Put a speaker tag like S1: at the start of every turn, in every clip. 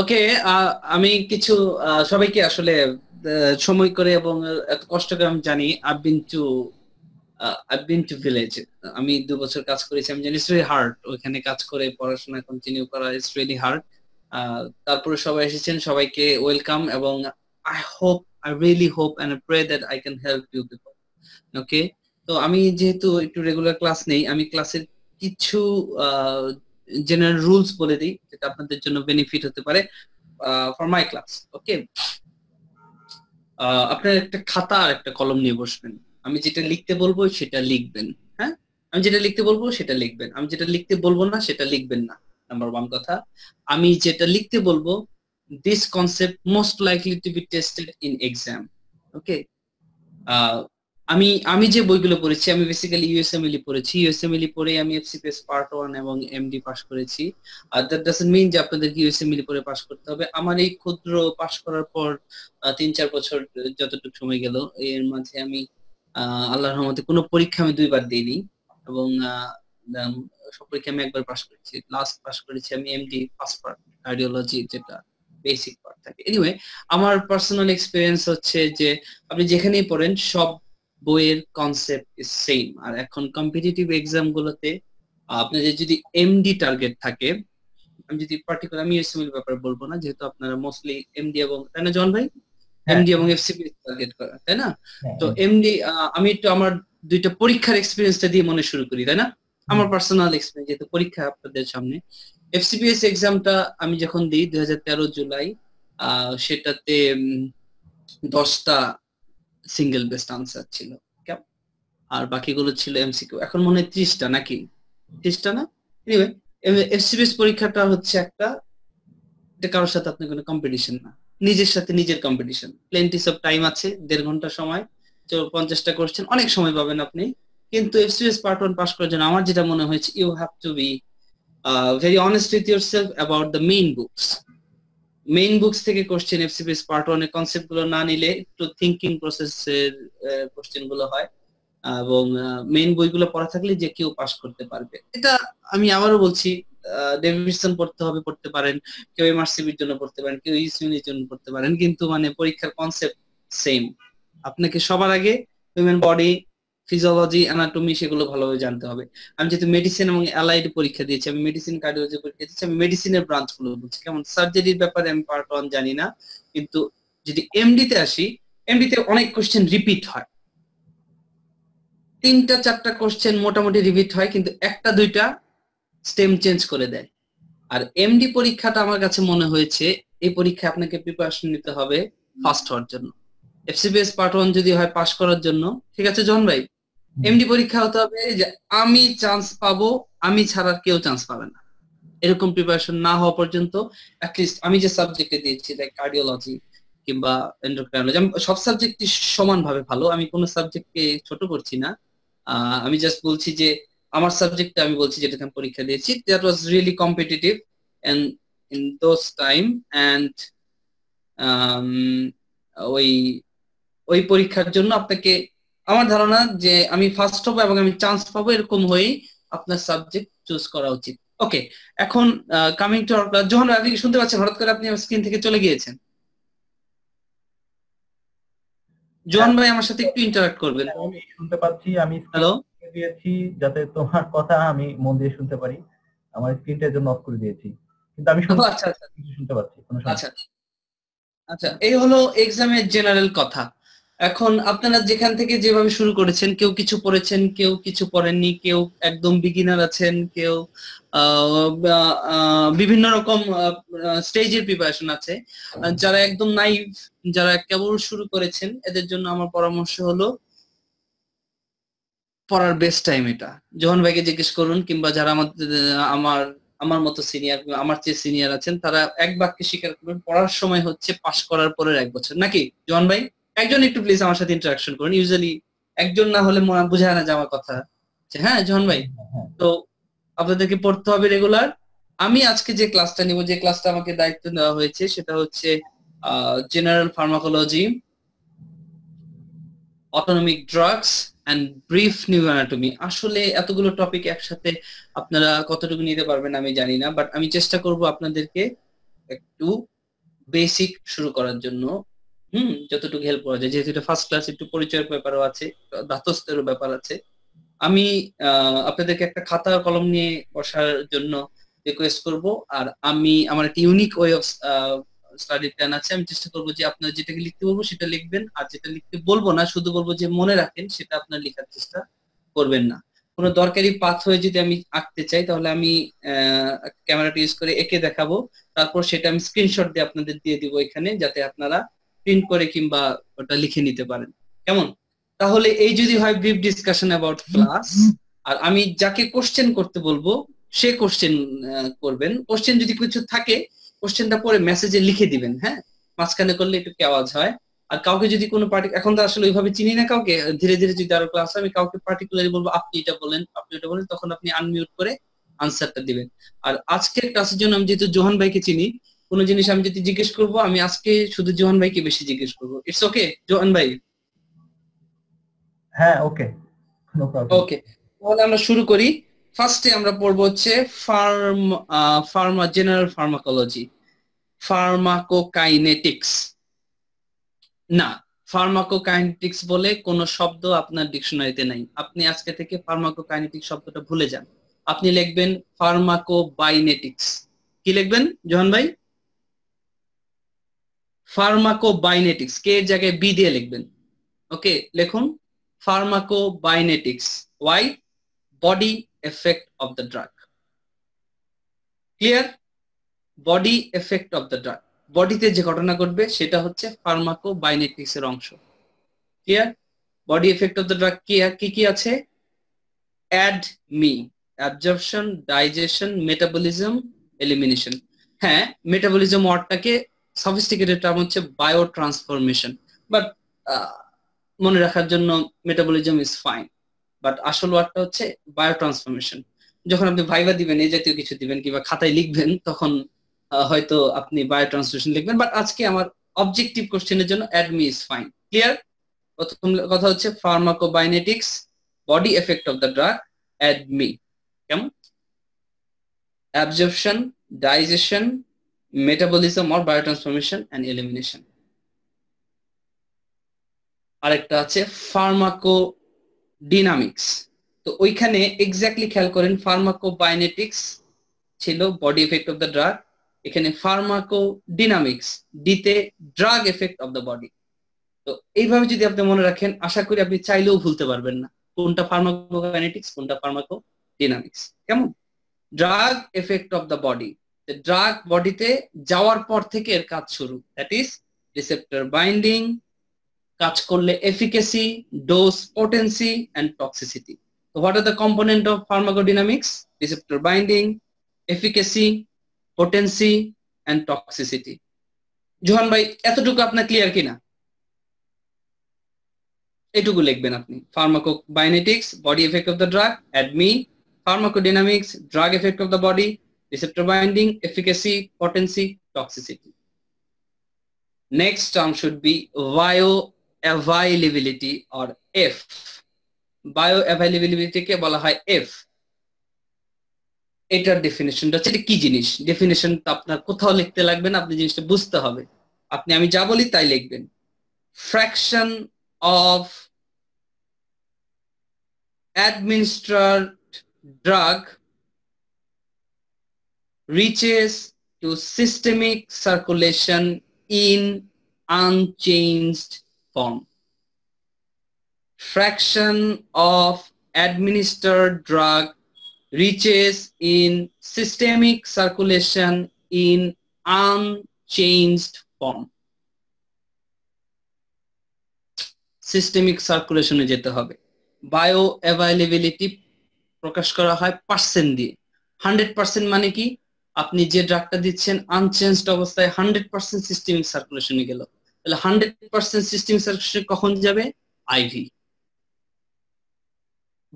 S1: ওকে uh, আমি কিছু uh, সবাইকে আসলে uh, সময় করে এবং এত কষ্ট করে আমি জানি I been to been to village আমি দু বছর কাজ করেছি আমি জানি রিয়েলি হার্ড ওইখানে কাজ করে পড়াশোনা কন্টিনিউ করা ইটস রিয়েলি হার্ড তারপরে সবাই এসেছেন সবাইকে ওয়েলকাম এবং I hope I really hope and pray that I can help you people okay তো আমি যেহেতু একটু রেগুলার ক্লাস নেই আমি ক্লাসের কিছু জেনারেল রুলস বলে দিই যেটা আপনাদের জন্য বেনিফিট হতে পারে ফর মাই ক্লাস ওকে আপনার একটা খাতা আর একটা কলম নিয়ে বসবেন আমি যেটা লিখতে বলবো সেটা লিখবেন হ্যাঁ আমি যেটা লিখতে বলবো সেটা লিখবেন আমি যেটা লিখতে বলবো না সেটা লিখবেন না নাম্বার ওয়ান কথা আমি যেটা লিখতে বলবো this concept most likely to be tested in exam okay আমি আমি যে বইগুলো পড়েছি আমি বেসিক্যালি ইউএসএমএলই পড়েছি ইউএসএমএলই পড়ে আমি এফসিপিএস পার্ট ওয়ান এবং এমডি পাস করেছি আর দ্যাট ডাজন্ট মিন যে আপনাদেরকে ইউএসএমএলই পড়ে পাস করতে হবে আমার এই ক্ষুদ্র পাস করার পর তিন চার বছর যতটুকু সময় গেল এর মাঝে আমি আল্লাহর রহমতে কোনো পরীক্ষা আমি দুইবার দিইনি এবং সব পরীক্ষা আমি একবার পাস করেছি লাস্ট পাস করেছি আমি এমডি ফার্স্ট পার্ট কার্ডিওলজি যেটা বেসিক পার্ট থাকে এনিওয়ে আমার পার্সোনাল এক্সপিরিয়েন্স হচ্ছে যে আপনি যেখানেই পড়েন সব বইয়ের কনসেপ্ট ইজ সেম আর এখন কম্পিটিটিভ এক্সাম গুলোতে আপনাদের যদি এমডি টার্গেট থাকে আমি যদি পার্টিকুলার আমি এসএমএল ব্যাপারে বলবো না যেহেতু আপনারা মোস্টলি এমডি এবং তাই না জন ভাই এমডি হ্যাঁ। এবং এফসিপি টার্গেট করা তাই না হ্যাঁ। তো এমডি আমি একটু আমার দুইটা পরীক্ষার এক্সপিরিয়েন্সটা দিয়ে মনে শুরু করি তাই না আমার পার্সোনাল এক্সপিরিয়েন্স যেহেতু পরীক্ষা আপনাদের সামনে এফসিপিএস এক্সামটা আমি যখন দিই দুই জুলাই সেটাতে দশটা সিঙ্গেল বেস্ট আনসার ছিল আর বাকিগুলো ছিল এমসিকিউ এখন মনে হয় ত্রিশটা নাকি ত্রিশটা না এফসিবিএস পরীক্ষাটা হচ্ছে একটা কারোর সাথে আপনি কোনো কম্পিটিশন না নিজের সাথে নিজের কম্পিটিশন প্লেন্টিস অফ টাইম আছে দেড় ঘন্টা সময় তো পঞ্চাশটা করছেন অনেক সময় পাবেন আপনি কিন্তু এফসিবিএস পার্ট ওয়ান পাস করার জন্য আমার যেটা মনে হয়েছে you have to be very honest with yourself about the main books main books থেকে কোশ্চেন এফসিপিএস পার্ট ওয়ান এর কনসেপ্ট গুলো না নিলে একটু থিঙ্কিং প্রসেসের কোশ্চেন গুলো হয় এবং মেইন বইগুলো পড়া থাকলে যে কেউ পাস করতে পারবে এটা আমি আবারও বলছি ডেভিডসন পড়তে হবে পড়তে পারেন কেউ এমআরসিবির জন্য পড়তে পারেন কেউ ইসিউনির e জন্য পড়তে পারেন কিন্তু মানে পরীক্ষার কনসেপ্ট সেম আপনাকে সবার আগে হিউম্যান বডি ফিজিওলজি অ্যানাটমি সেগুলো ভালোভাবে জানতে হবে আমি যেহেতু মেডিসিন এবং অ্যালাইড পরীক্ষা দিয়েছি আমি মেডিসিন কার্ডিওলজি পরীক্ষা দিয়েছি আমি মেডিসিনের ব্রাঞ্চগুলো বলছি কেমন সার্জারির ব্যাপারে আমি পার্ট ওয়ান জানি না কিন্তু যদি এমডিতে আসি এমডিতে অনেক কোশ্চেন রিপিট হয় তিনটা চারটা কোশ্চেন মোটামুটি রিপিট হয় কিন্তু একটা দুইটা স্টেম চেঞ্জ করে দেয় আর এমডি পরীক্ষাটা আমার কাছে মনে হয়েছে এই পরীক্ষা আপনাকে প্রিপারেশন নিতে হবে ফার্স্ট হওয়ার জন্য এফসিবিএস পার্ট ওয়ান যদি হয় পাস করার জন্য ঠিক আছে জন ভাই এমডি পরীক্ষা হতে হবে যে আমি চান্স পাবো আমি ছাড়া কেউ চান্স পাবে না এরকম প্রিপারেশন না হওয়া পর্যন্ত অ্যাটলিস্ট আমি যে সাবজেক্টে দিয়েছি লাইক কার্ডিওলজি কিংবা এন্ডোক্রাইনোলজি আমি সব সাবজেক্টই সমানভাবে ভালো আমি কোনো সাবজেক্টকে ছোট করছি না আমি জাস্ট বলছি যে আমার সাবজেক্টে আমি বলছি যেটাতে আমি পরীক্ষা দিয়েছি that was really competitive and in those time and ওই ওই পরীক্ষার জন্য আপনাকে আমার ধারণা যে আমি ফার্স্ট হবো এবং আমি চান্স পাবো এরকম হয়েই আপনার সাবজেক্ট চুজ করা উচিত ওকে এখন কামিং টু জোহান আপনি কি শুনতে পাচ্ছেন হঠাৎ করে আপনি স্ক্রিন থেকে চলে গিয়েছেন জোহান
S2: ভাই আমার সাথে একটু ইন্টারঅ্যাক্ট করবেন হ্যাঁ, আমি শুনতে পাচ্ছি আমি হ্যালো দিয়েছি যাতে তোমার কথা আমি মন দিয়ে শুনতে পারি আমার স্ক্রিনটা জন্য অফ করে দিয়েছি কিন্তু আমি শুনতে আচ্ছা আচ্ছা শুনতে পাচ্ছি কোনো আচ্ছা আচ্ছা এই হলো এক্সামের
S1: জেনারেল কথা এখন আপনারা যেখান থেকে যেভাবে শুরু করেছেন কেউ কিছু পড়েছেন কেউ কিছু পড়েননি কেউ একদম বিগিনার আছেন কেউ বিভিন্ন রকম স্টেজের প্রিপারেশন আছে যারা একদম নাই যারা কেবল শুরু করেছেন এদের জন্য আমার পরামর্শ হলো পড়ার বেস্ট টাইম এটা জোহন ভাইকে জিজ্ঞেস করুন কিংবা যারা আমাদের আমার আমার মতো সিনিয়র আমার চেয়ে সিনিয়র আছেন তারা এক বাক্যে স্বীকার করবেন পড়ার সময় হচ্ছে পাশ করার পরের এক বছর নাকি জোহান ভাই একজন একটু প্লিজ আমার সাথে ইন্টারাকশন করুন ইউজুয়ালি একজন না হলে মনে বোঝায় না যে আমার কথা হ্যাঁ জন ভাই হ্যাঁ। তো আপনাদেরকে পড়তে হবে রেগুলার আমি আজকে যে ক্লাসটা নিব যে ক্লাসটা আমাকে দায়িত্ব দেওয়া হয়েছে সেটা হচ্ছে general pharmacology autonomic drugs and brief neuroanatomy আসলে এতগুলো টপিক একসাথে আপনারা কতটুকু নিতে পারবেন আমি জানি না বাট আমি চেষ্টা করব আপনাদেরকে একটু বেসিক শুরু করার জন্য হুম যতটুকু হেল্প করা যায় যেহেতু এটা ফার্স্ট ক্লাস একটু পরিচয়ের ব্যাপারও আছে দাতস্থেরও ব্যাপার আছে আমি আপনাদেরকে একটা খাতা কলম নিয়ে বসার জন্য রিকোয়েস্ট করব আর আমি আমার একটা unique way of study plan আছে আমি চেষ্টা করবো যে আপনার যেটাকে লিখতে বলবো সেটা লিখবেন আর যেটা লিখতে বলবো না শুধু বলবো যে মনে রাখেন সেটা আপনার লেখার চেষ্টা করবেন না কোনো দরকারি পাথ হয়ে যদি আমি আঁকতে চাই তাহলে আমি ক্যামেরাটা ইউজ করে এঁকে দেখাবো তারপর সেটা আমি স্ক্রিনশট দিয়ে আপনাদের দিয়ে দিব এখানে যাতে আপনারা প্রিন্ট করে কিংবা ওটা লিখে নিতে পারেন কেমন তাহলে এই যদি হয় ব্রিফ ডিসকাশন অ্যাবাউট ক্লাস আর আমি যাকে কোশ্চেন করতে বলবো সে কোশ্চেন করবেন কোশ্চেন যদি কিছু থাকে কোশ্চেনটা পরে মেসেজে লিখে দিবেন হ্যাঁ মাঝখানে করলে একটু আওয়াজ হয় আর কাউকে যদি কোনো পার্টি এখন তো আসলে ওইভাবে চিনি না কাউকে ধীরে ধীরে যদি আরো ক্লাস আমি কাউকে পার্টিকুলারলি বলবো আপনি এটা বলেন আপনি এটা বলেন তখন আপনি আনমিউট করে আনসারটা দিবেন আর আজকের ক্লাসের জন্য আমি যেহেতু জোহান ভাইকে চিনি কোনো জিনিস আমি যদি জিজ্ঞেস করব আমি আজকে শুধু জোহান ভাইকে বেশি জিজ্ঞেস করব ইটস ওকে জোহান ভাই হ্যাঁ ওকে ওকে তাহলে আমরা শুরু করি ফার্স্টে আমরা পড়ব হচ্ছে pharm pharma general pharmacology pharmacokinetics না ফার্মাকোকাইনেটিক্স বলে কোনো শব্দ আপনার ডিকশনারিতে নাই আপনি আজকে থেকে ফার্মাকোকাইনেটিক্স শব্দটা ভুলে যান আপনি লিখবেন ফার্মাকোবাইনেটিক্স কি লিখবেন জোহান ভাই ফার্মাকোবাইনেটিক্স কে এর জায়গায় বি দিয়ে লিখবেন ওকে লিখুন pharmacokinetics why body effect of the drug clear body effect of the drug বডিতে যে ঘটনা ঘটবে সেটা হচ্ছে ফার্মাকোবাইনেটিক্স এর অংশ clear body effect of the drug কি কি আছে ADME absorption digestion metabolism elimination হ্যাঁ মেটাবলিজম ওয়ার্ডটাকে সফিস্টিকেটেড টার্ম হচ্ছে বায়ো ট্রান্সফরমেশন বাট মনে রাখার জন্য মেটাবলিজম ইজ ফাইন বাট আসল ওয়ার্ডটা হচ্ছে বায়ো ট্রান্সফরমেশন যখন আপনি ভাইবা দিবেন এই জাতীয় কিছু দিবেন কিংবা খাতায় লিখবেন তখন হয়তো আপনি বায়ো ট্রান্সফরমেশন লিখবেন বাট আজকে আমার অবজেক্টিভ কোশ্চেনের জন্য অ্যাডমি ইজ ফাইন ক্লিয়ার প্রথম কথা হচ্ছে pharmacokinetics body effect of the drug ADME কেমন absorption digestion metabolism or biotransformation and elimination আরেকটা আছে ফার্মাকো ডিনামিক্স তো ওইখানে এক্স্যাক্টলি খেয়াল করেন ফার্মাকোবায়োনেটিক্স ছিল body effect of the drug এখানে ফার্মাকোডিনামিক্স ডিতে drug effect of the body তো এইভাবে যদি আপনি মনে রাখেন আশা করি আপনি চাইলেও ভুলতে পারবেন না কোনটা ফার্মাকোকাইনেটিক্স কোনটা ফার্মাকো ডিনামিক্স কেমন drug effect of the body drug বডিতে যাওয়ার পর থেকে এর কাজ শুরু দ্যাট ইজ রিসেপ্টর বাইন্ডিং কাজ করলে efficacy dose potency and toxicity তো what are the component of pharmacodynamics receptor binding efficacy potency and toxicity Johan ভাই এতটুকু আপনার ক্লিয়ার কিনা এটুকু লিখবেন আপনি pharmacokinetics body effect of the drug ADME pharmacodynamics drug effect of the body receptor binding, efficacy, potency, toxicity. Next term should be bioavailability or F. Bioavailability ke bala hai F. এটার ডেফিনেশনটা হচ্ছে কি জিনিস definition আপনার কোথাও লিখতে লাগবে না আপনি জিনিসটা বুঝতে হবে আপনি আমি যা বলি তাই লিখবেন fraction of administered drug reaches to systemic circulation in unchanged form. Fraction of administered drug reaches in systemic circulation in unchanged form. Systemic circulation is the hobby. Bioavailability, Prokashkara high percent. Percent দিয়ে hundred percent আপনি যে ড্রাগটা দিচ্ছেন unchanged অবস্থায় hundred percent systemic সার্কুলেশনে গেল তাহলে hundred percent systemic circulation কখন যাবে IV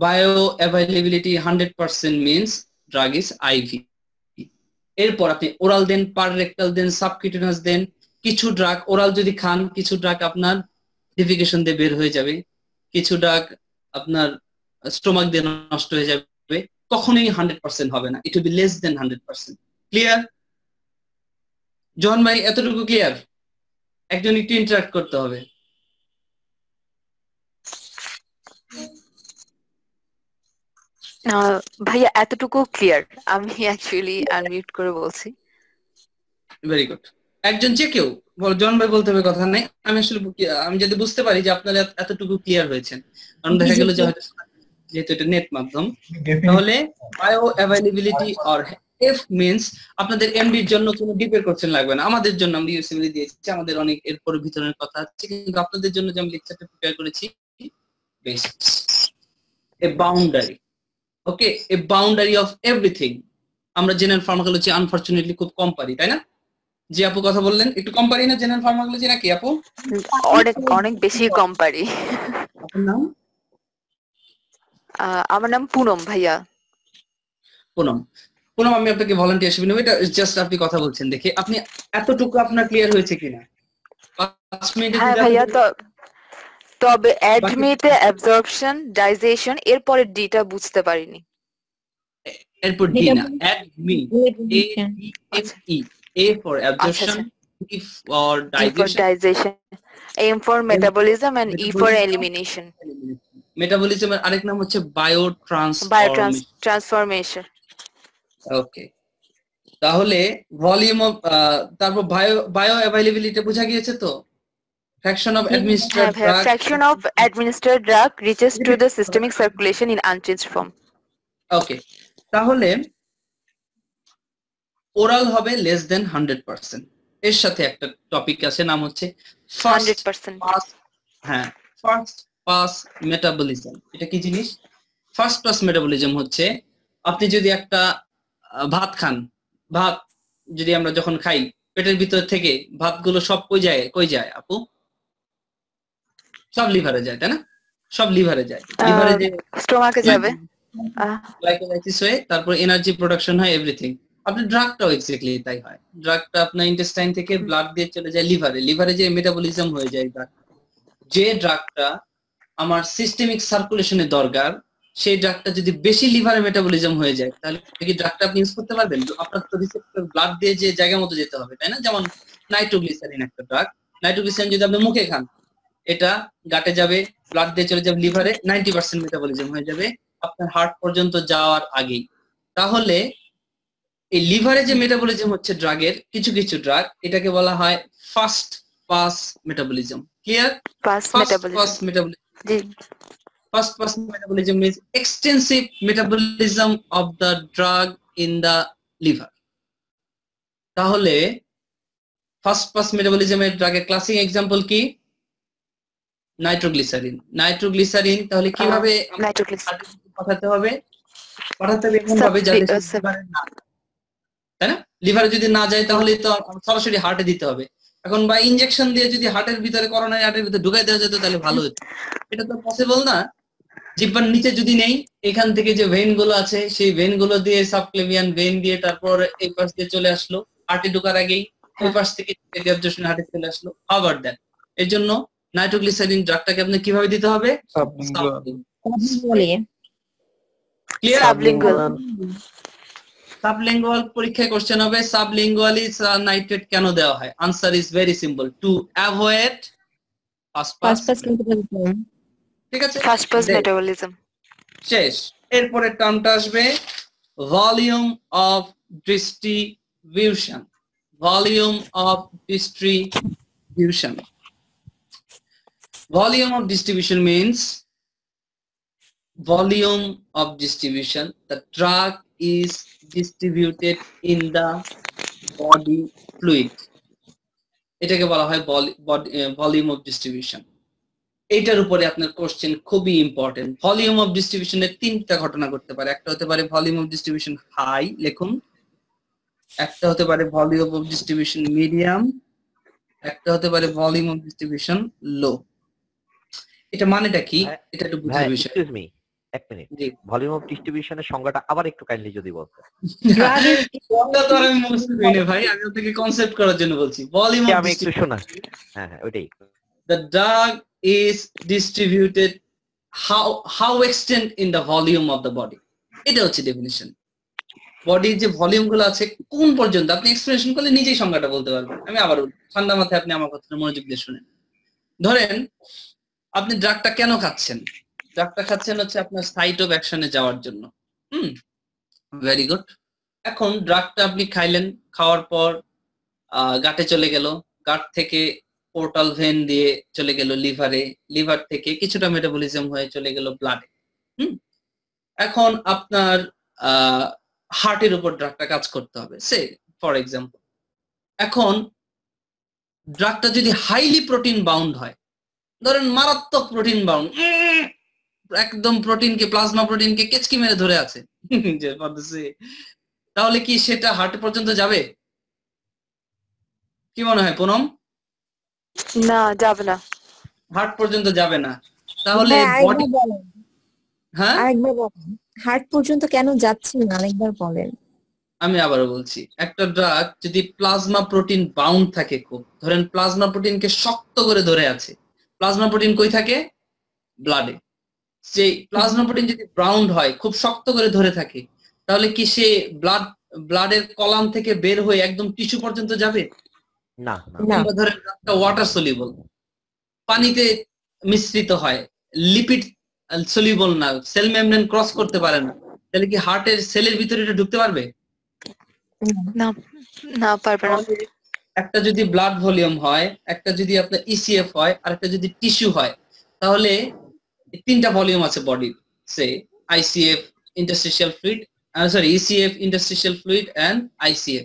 S1: bioavailability hundred percent means drug is IV এরপর আপনি oral then per rectal then subcutaneous then কিছু ড্রাগ ওরাল যদি খান কিছু ড্রাগ আপনার ডিফিকেশন দিয়ে বের হয়ে যাবে কিছু ড্রাগ আপনার স্টোমাক দিয়ে নষ্ট হয়ে যাবে কখনোই হান্ড্রেড পার্সেন্ট হবে না it will be less than hundred percent clear John ভাই এতটুকু ক্লিয়ার একজন একটু ইন্টারাক্ট করতে হবে
S3: ভাইয়া এতটুকু ক্লিয়ার আমি অ্যাকচুয়ালি আনমিউট করে বলছি
S1: ভেরি গুড একজন যে কেউ জন ভাই বলতে হবে কথা নাই আমি আসলে আমি যদি বুঝতে পারি যে আপনারা এতটুকু ক্লিয়ার হয়েছেন কারণ দেখা গেল যে যেহেতু এটা নেট মাধ্যম তাহলে bioavailability or F means আপনাদের এমডির জন্য কোনো ডিপের কোশ্চেন লাগবে না আমাদের জন্য আমি ইউসিএমএল দিয়েছি আমাদের অনেক এরপর ভিতরের কথা আছে কিন্তু আপনাদের জন্য যে আমি লেকচারটা প্রিপেয়ার করেছি best a boundary okay a boundary of everything আমরা জেনারেল ফার্মাকোলজি আনফরচুনেটলি খুব কম পারি তাই না জি আপু কথা বললেন একটু কম পারি না জেনারেল ফার্মাকোলজি নাকি আপু অনেক অনেক বেশি কম পারি
S3: আপনার নাম আমার নাম পুনম ভাইয়া
S1: পুনম পুনম আমি আপনাকে ভলান্টিয়ার শিবিনম এটা জাস্ট আপনি কথা বলছেন দেখে আপনি এতটুকু আপনার ক্লিয়ার হয়েছে কিনা হ্যাঁ ভাইয়া
S3: তবে অ্যাডমিটে অ্যাবজর্পশন ডাইজেশন এরপরে ডিটা বুঝতে পারিনি
S1: এরপর ডি না A E A for absorption E for
S3: digestion M for metabolism and E for elimination
S1: মেটাবলিজমের আরেক নাম হচ্ছে বায়ো ট্রান্সফরমেশন ওকে তাহলে ভলিউম অফ তারপর বায়ো বায়ো অ্যাভেইলেবিলিটি বোঝা গিয়েছে তো fraction of administered drug
S3: fraction of administered drug reaches to the systemic circulation in unchanged form
S1: okay তাহলে ওরাল হবে লেস দেন 100% এর সাথে একটা টপিক আছে নাম হচ্ছে 100% হ্যাঁ ফার্স্ট পাস মেটাবলিজম এটা কি জিনিস ফার্স্ট পাস মেটাবলিজম হচ্ছে আপনি যদি একটা ভাত খান ভাত যদি আমরা যখন খাই পেটের ভিতর থেকে ভাতগুলো সব কই যায় কই যায় আপু সব লিভারে যায় তাই না সব লিভারে যায় লিভারে যে স্টোমাকে যাবে গ্লাইকোলাইসিস হয় তারপর এনার্জি প্রোডাকশন হয় এভরিথিং আপনার ড্রাগটাও এক্স্যাক্টলি তাই হয় ড্রাগটা আপনার ইন্টেস্টাইন থেকে ব্লাড দিয়ে চলে যায় লিভারে লিভারে যে মেটাবলিজম হয়ে যায় ড্রাগ যে ড্রাগটা আমার সিস্টেমিক সার্কুলেশনে দরকার সেই ড্রাগটা যদি বেশি লিভারে মেটাবলিজম হয়ে যায় তাহলে কি ড্রাগটা আপনি ইউজ করতে পারবেন আপনার তো রিসেপ্টর ব্লাড দিয়ে যে জায়গা মতো যেতে হবে তাই না যেমন নাইট্রোগ্লিসারিন একটা ড্রাগ নাইট্রোগ্লিসারিন যদি আপনি মুখে খান এটা গাটে যাবে ব্লাড দিয়ে চলে যাবে লিভারে নাইনটি পার্সেন্ট মেটাবলিজম হয়ে যাবে আপনার হার্ট পর্যন্ত যাওয়ার আগেই তাহলে এই লিভারে যে মেটাবলিজম হচ্ছে ড্রাগের কিছু কিছু ড্রাগ এটাকে বলা হয় first pass metabolism clear first metabolism first person metabolism is extensive metabolism of the drug in the liver তাহলে ফার্স্ট পাস মেটাবলিজমের ড্রাগের ক্লাসিক এক্সাম্পল কি নাইট্রোগ্লিসারিন নাইট্রোগ্লিসারিন তাহলে কিভাবে পাঠাতে হবে পাঠাতে হবে এমন ভাবে যাতে তাই না লিভারে যদি না যায় তাহলে তো সরাসরি হার্টে দিতে হবে এখন বা ইনজেকশন দিয়ে যদি হার্টের ভিতরে করোনারি হার্টের ভিতরে ঢুকাই দেওয়া যেত তাহলে ভালো হতো এটা তো পসিবল না জিব্বার নিচে যদি নেই এখান থেকে যে ভেন গুলো আছে সেই ভেন গুলো দিয়ে সাবক্লেভিয়ান ভেন দিয়ে তারপর এই পাশ দিয়ে চলে আসলো হাটে ঢোকার আগেই ওই হ্যাঁ। পাশ থেকে অ্যাবজর্পশন হাটে চলে আসলো আবার দেন এর জন্য নাইট্রোগ্লিসারিন ড্রাগটাকে আপনি কিভাবে দিতে হবে ক্লিয়ার সাবলিঙ্গুয়াল পরীক্ষায় কোশ্চেন হবে সাবলিঙ্গুয়ালি নাইট্রেট কেন দেওয়া হয় answer is very simple to avoid first first ঠিক আছে ফার্স্ট পাস মেটাবলিজম শেষ এরপরে টার্মটা আসবে volume of distribution volume of distribution volume of distribution means volume of distribution the drug is distributed in the body fluid এটাকে বলা হয় body volume of distribution এটার উপরে আপনার কোশ্চেন খুবই ইম্পর্টেন্ট ভলিউম অফ ডিস্ট্রিবিউশনের তিনটা ঘটনা করতে পারে একটা হতে পারে ভলিউম অফ ডিস্ট্রিবিউশন হাই লিখুন একটা হতে পারে ভলিউম অফ ডিস্ট্রিবিউশন মিডিয়াম একটা হতে পারে ভলিউম অফ ডিস্ট্রিবিউশন লো এটা মানেটা কি হ্যাঁ, এটা একটু বুঝার হ্যাঁ, বিষয় এক্সকিউজ মি এক মিনিট ভলিউম অফ ডিস্ট্রিবিউশনের সংজ্ঞাটা আবার একটু কাইন্ডলি যদি বলতেন
S2: সংজ্ঞা তো আমি ভাই আমি
S1: ওটাকে কনসেপ্ট করার জন্য বলছি ভলিউম অফ আমি শোনা হ্যাঁ হ্যাঁ ওইটাই the drug is distributed how how extent in the volume of the body এটা হচ্ছে ডেফিনিশন বডির যে ভলিউম গুলো আছে কোন পর্যন্ত আপনি এক্সপ্রেশন করলে নিজেই সংখ্যাটা বলতে পারবেন আমি আবার ঠান্ডা মাথায় আপনি আমার কথা মনোযোগ দিয়ে শুনেন ধরেন আপনি ড্রাগটা কেন খাচ্ছেন ড্রাগটা খাচ্ছেন হচ্ছে আপনার সাইট অফ অ্যাকশনে যাওয়ার জন্য হুম ভেরি গুড এখন ড্রাগটা আপনি খাইলেন খাওয়ার পর গাটে চলে গেল গাট থেকে পোর্টাল ভেন দিয়ে চলে গেল লিভারে লিভার থেকে কিছুটা মেটাবলিজম হয়ে চলে গেল ব্লাডে এখন আপনার হার্টের উপর ড্রাগটা কাজ করতে হবে সে ফর এক্সাম্পল এখন ড্রাগটা যদি হাইলি প্রোটিন বাউন্ড হয় ধরেন মারাত্মক প্রোটিন বাউন্ড একদম প্রোটিনকে প্লাজমা প্রোটিনকে কেচকি মেরে ধরে আছে তাহলে কি সেটা হার্ট পর্যন্ত যাবে কি মনে হয় পুনম
S3: না যাবে না
S1: হার্ট পর্যন্ত যাবে না
S3: তাহলে বডি হ্যাঁ একবার হ্যাঁ? বলেন হার্ট পর্যন্ত কেন যাচ্ছে না আরেকবার বলেন
S1: আমি আবার বলছি একটা ড্রাগ যদি প্লাজমা প্রোটিন বাউন্ড থাকে খুব ধরেন প্লাজমা প্রোটিনকে শক্ত করে ধরে আছে প্লাজমা প্রোটিন কই থাকে ব্লাডে সেই প্লাজমা প্রোটিন যদি ব্রাউন্ড হয় খুব শক্ত করে ধরে থাকে তাহলে কি সে ব্লাড ব্লাডের কলাম থেকে বের হয়ে একদম টিস্যু পর্যন্ত যাবে না আমরা ওয়াটার সলিউবল পানিতে মিশ্রিত হয় লিপিড সলিউবল না সেল মেমব্রেন ক্রস করতে পারে না তাহলে কি হার্টের সেলের ভিতরে এটা ঢুকতে পারবে
S3: না না পারবে না
S1: একটা যদি ব্লাড ভলিউম হয় একটা যদি আপনার ইসিএফ e হয় আর একটা যদি টিস্যু হয় তাহলে তিনটা ভলিউম আছে বডির সে ICF interstitial fluid sorry ECF interstitial fluid and ICF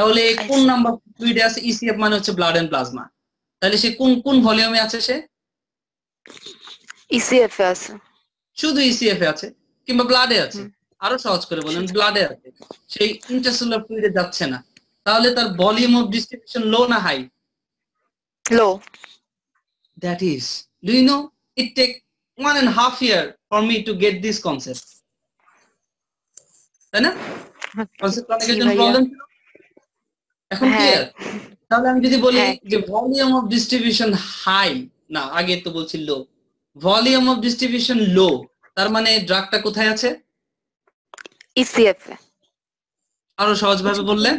S1: তাহলে আচ্ছা। কোন নাম্বার ফ্লুইডে আছে ইসিএফ মানে হচ্ছে ব্লাড এন্ড প্লাজমা তাহলে সে কোন কোন ভলিউমে আছে সে ইসিএফ এ আছে শুধু ইসিএফ এ আছে কিংবা ব্লাডে আছে আরো সহজ করে বলেন ব্লাডে আছে সেই ইন্টারসেলুলার ফ্লুইডে যাচ্ছে না তাহলে তার ভলিউম অফ ডিস্ট্রিবিউশন লো না high low that is do you know it take one and half year for me to get this concept তাই না কনসেপ্ট আচ্ছা, অনেকের জন্য প্রবলেম ছিল এখন ক্লিয়ার তাহলে আমি যদি বলি হ্যাঁ, যে ভলিউম অফ ডিস্ট্রিবিউশন হাই না আগে তো বলছি low volume of distribution low তার মানে ড্রাগটা কোথায় আছে ইসিএফ e আরো সহজভাবে বললে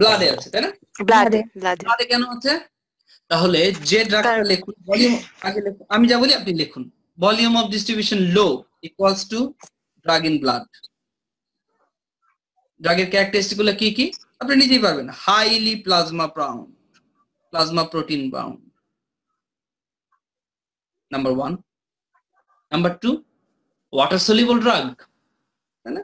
S1: ব্লাডে আছে তাই না ব্লাডে ব্লাডে কেন আছে তাহলে যে ড্রাগটা লিখুন ভলিউম আগে লিখুন আমি যা বলি আপনি লিখুন volume of distribution low equals to drug in blood ড্রাগের ক্যারেক্টারিস্টিক গুলো কি কি আপনি নিজেই পারবেন highly plasma bound plasma protein bound number one number two water soluble drug তাই না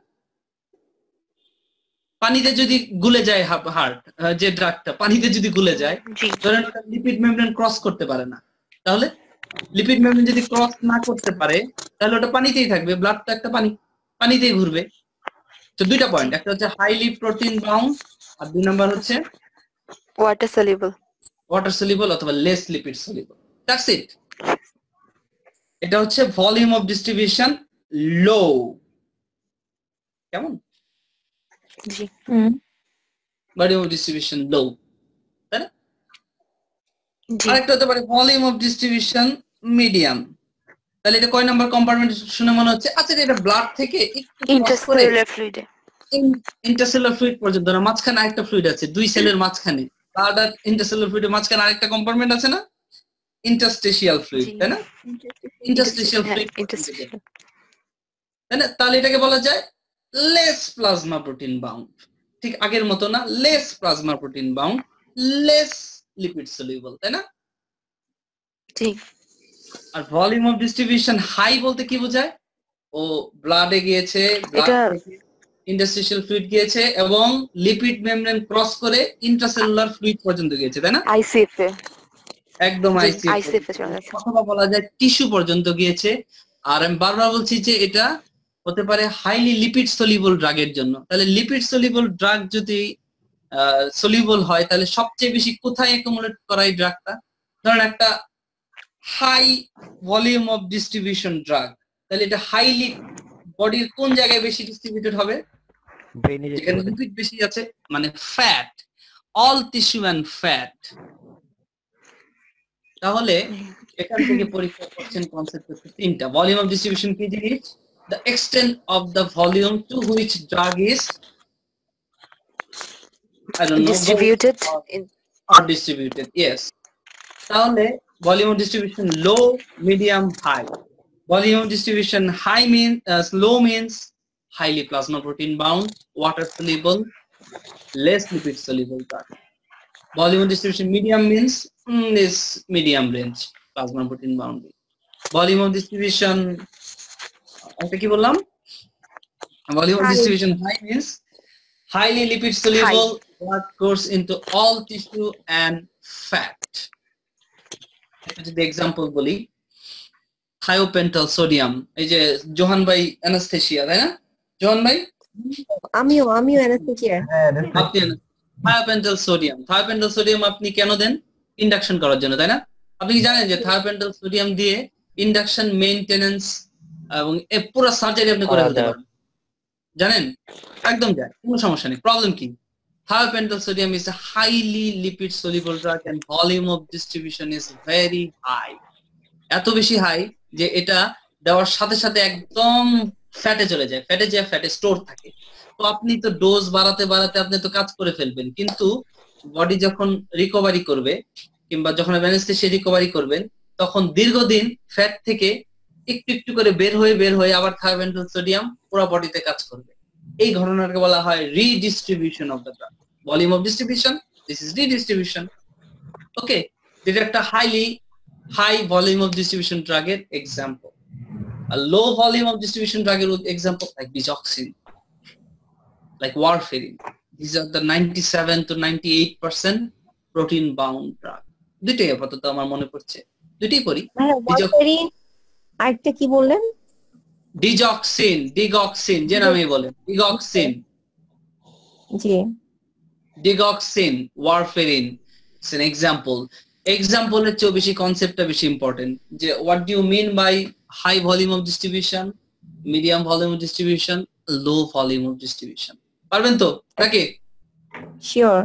S1: পানিতে যদি গুলে যায় হার্ট যে ড্রাগটা পানিতে যদি গুলে যায় ধরেন লিপিড মেমব্রেন ক্রস করতে পারে না তাহলে লিপিড মেমব্রেন যদি ক্রস না করতে পারে তাহলে ওটা পানিতেই থাকবে ব্লাডটা একটা পানি পানিতেই ঘুরবে তো দুইটা পয়েন্ট একটা হচ্ছে হাইলি প্রোটিন বাউন্ড আর দুই নাম্বার হচ্ছে ওয়াটার সলিউবল ওয়াটার সলিউবল অথবা less lipid soluble that's it এটা হচ্ছে ভলিউম অফ ডিস্ট্রিবিউশন লো কেমন জি হুম ভলিউম অফ ডিস্ট্রিবিউশন লো তাই না আরেকটা হতে পারে ভলিউম অফ ডিস্ট্রিবিউশন মিডিয়াম তাহলে এটা কয় নাম্বার কম্পার্টমেন্ট শুনে মনে হচ্ছে আচ্ছা এটা ব্লাড থেকে ইন্টারসেলুলার ফ্লুইডে ইন্টারসেলার ফ্লুইড পর্যন্ত না মাঝখানে আরেকটা ফ্লুইড আছে দুই সেলের মাঝখানে ব্লাড আর ইন্টারসেলার ফ্লুইডের মাঝখানে আরেকটা কম্পার্টমেন্ট আছে না ইন্টারস্টেশিয়াল ফ্লুইড তাই না ইন্টারস্টেশিয়াল হ্যাঁ, ফ্লুইড তাই না তাহলে এটাকে বলা যায় লেস প্লাজমা প্রোটিন বাউন্ড ঠিক আগের মতো না less plasma protein bound less lipid soluble তাই না ঠিক আর ভলিউম অফ ডিস্ট্রিবিউশন হাই বলতে কি বোঝায় ও ব্লাডে গিয়েছে এটা ইন্ডাস্ট্রিয়াল ফ্লুইড গিয়েছে এবং লিপিড মেমব্রেন ক্রস করে ইন্ট্রাসেলুলার ফ্লুইড পর্যন্ত গিয়েছে তাই না আইসিএফ একদম আইসিএফ কথা বলা যায় টিস্যু পর্যন্ত গিয়েছে আর আমি বারবার বলছি যে এটা হতে পারে হাইলি লিপিড সলিবল ড্রাগের জন্য তাহলে লিপিড সলিবল ড্রাগ যদি সলিবল হয় তাহলে সবচেয়ে বেশি কোথায় অ্যাকুমুলেট করা এই ড্রাগটা ধরেন একটা high volume of distribution drug তাহলে এটা হাইলি বডির কোন জায়গায় বেশি ডিস্ট্রিবিউটেড হবে ব্রেনে যেখানে লিকুইড বেশি আছে মানে fat all tissue and fat তাহলে এখান থেকে পরীক্ষা করছেন কনসেপ্ট হচ্ছে তিনটা ভলিউম অফ ডিস্ট্রিবিউশন কি জিনিস the extent of the volume to which drug is I don't distributed know, distributed distributed yes তাহলে volume of distribution low medium high volume of distribution high means uh, low means highly plasma protein bound, water soluble, less lipid soluble part. Volume distribution medium means mm, this medium range plasma protein bound. Volume of distribution একটা কি বললাম volume of distribution high means highly lipid soluble blood goes into all tissue and fat যদি example বলি thiopental sodium এই যে Johann by anaesthesia তাই না জন ভাই
S3: আমিও আমিও অ্যানেস্থেসিয়া
S1: আপনি সোডিয়াম থায়োপেন্টাল সোডিয়াম আপনি কেন দেন ইন্ডাকশন করার জন্য তাই না আপনি কি জানেন যে থায়োপেন্টাল সোডিয়াম দিয়ে ইন্ডাকশন মেইনটেনেন্স এবং পুরো সার্জারি আপনি করে ফেলতে হ্যাঁ, পারেন জানেন একদম যায় কোনো সমস্যা নেই প্রবলেম কি thiopental sodium is highly lipid soluble drug and volume of distribution is very high এত বেশি হাই যে এটা দেওয়ার সাথে সাথে একদম ফ্যাটে চলে যায় ফ্যাটে যে ফ্যাটে স্টোর থাকে তো আপনি তো ডোজ বাড়াতে বাড়াতে আপনি তো কাজ করে ফেলবেন কিন্তু বডি যখন রিকভারি করবে কিংবা যখন সে রিকভারি করবেন তখন দীর্ঘদিন ফ্যাট থেকে একটু একটু করে বের হয়ে বের হয়ে আবার থাইভেন্ট্রাল সোডিয়াম পুরো বডিতে কাজ করবে এই ঘটনাকে বলা হয় redistribution of the drug volume of distribution this is redistribution okay যেটা একটা highly high volume of distribution ড্রাগের example A low volume of distribution drug example like digoxin, like warfarin. These are the 97 to 98 percent protein bound drug. দুইটাই আপাতত আমার মনে পড়ছে দুইটাই করি আরেকটা কি বললেন ডিজক্সিন ডিগক্সিন যে নামে বলেন ডিগক্সিন জি digoxin warfarin it's an example এক্সাম্পলের চেয়েও বেশি কনসেপ্টটা বেশি ইম্পর্টেন্ট যে what do you mean by high volume of distribution medium volume of distribution low volume of distribution পারবেন তো নাকি শিওর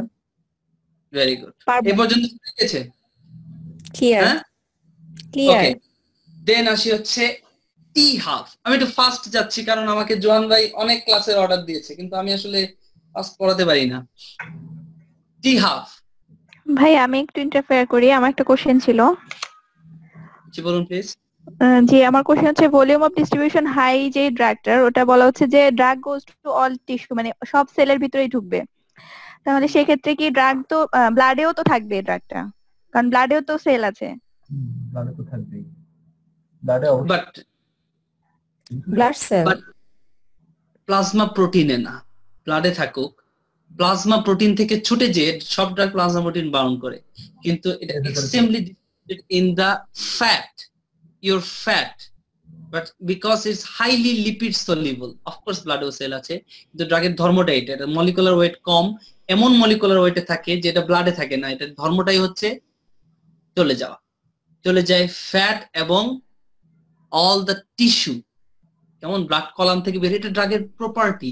S1: ভেরি গুড এ পর্যন্ত গেছে ক্লিয়ার ক্লিয়ার দেন আসি হচ্ছে টি হাফ আমি একটু ফাস্ট যাচ্ছি কারণ আমাকে জোয়ান ভাই অনেক ক্লাসের অর্ডার দিয়েছে কিন্তু আমি আসলে ফাস্ট পড়াতে পারি না টি হাফ
S3: ভাই আমি একটু ইন্টারফেয়ার করি আমার একটা কোশ্চেন ছিল বলুন প্লিজ জি আমার কোশ্চেন হচ্ছে ভলিউম অফ ডিস্ট্রিবিউশন হাই যে ড্রাগটার ওটা বলা হচ্ছে যে drug goes to all tissue মানে সব সেলের ভিতরেই ঢুকবে তাহলে সেক্ষেত্রে কি ড্রাগ তো ব্লাডেও তো থাকবে ড্রাগটা কারণ ব্লাডেও তো সেল আছে ব্লাডে তো থাকবে
S1: ব্লাডে বাট ব্লাড সেল প্লাজমা প্রোটিনে না ব্লাডে থাকুক প্লাজমা প্রোটিন থেকে ছুটে যে সব ড্রাগ প্লাজমা প্রোটিন বাউন্ড করে কিন্তু এটা extremely in the fat your fat but because it's highly lipid soluble of course blood vessel আছে কিন্তু ড্রাগের ধর্মটা এটা এটা মলিকুলার ওয়েট কম এমন মলিকুলার ওয়েটে থাকে যেটা ব্লাডে থাকে না এটা ধর্মটাই হচ্ছে চলে যাওয়া চলে যায় ফ্যাট এবং অল দ্য টিস্যু যেমন ব্লাড কলাম থেকে বের এটা ড্রাগের প্রপার্টি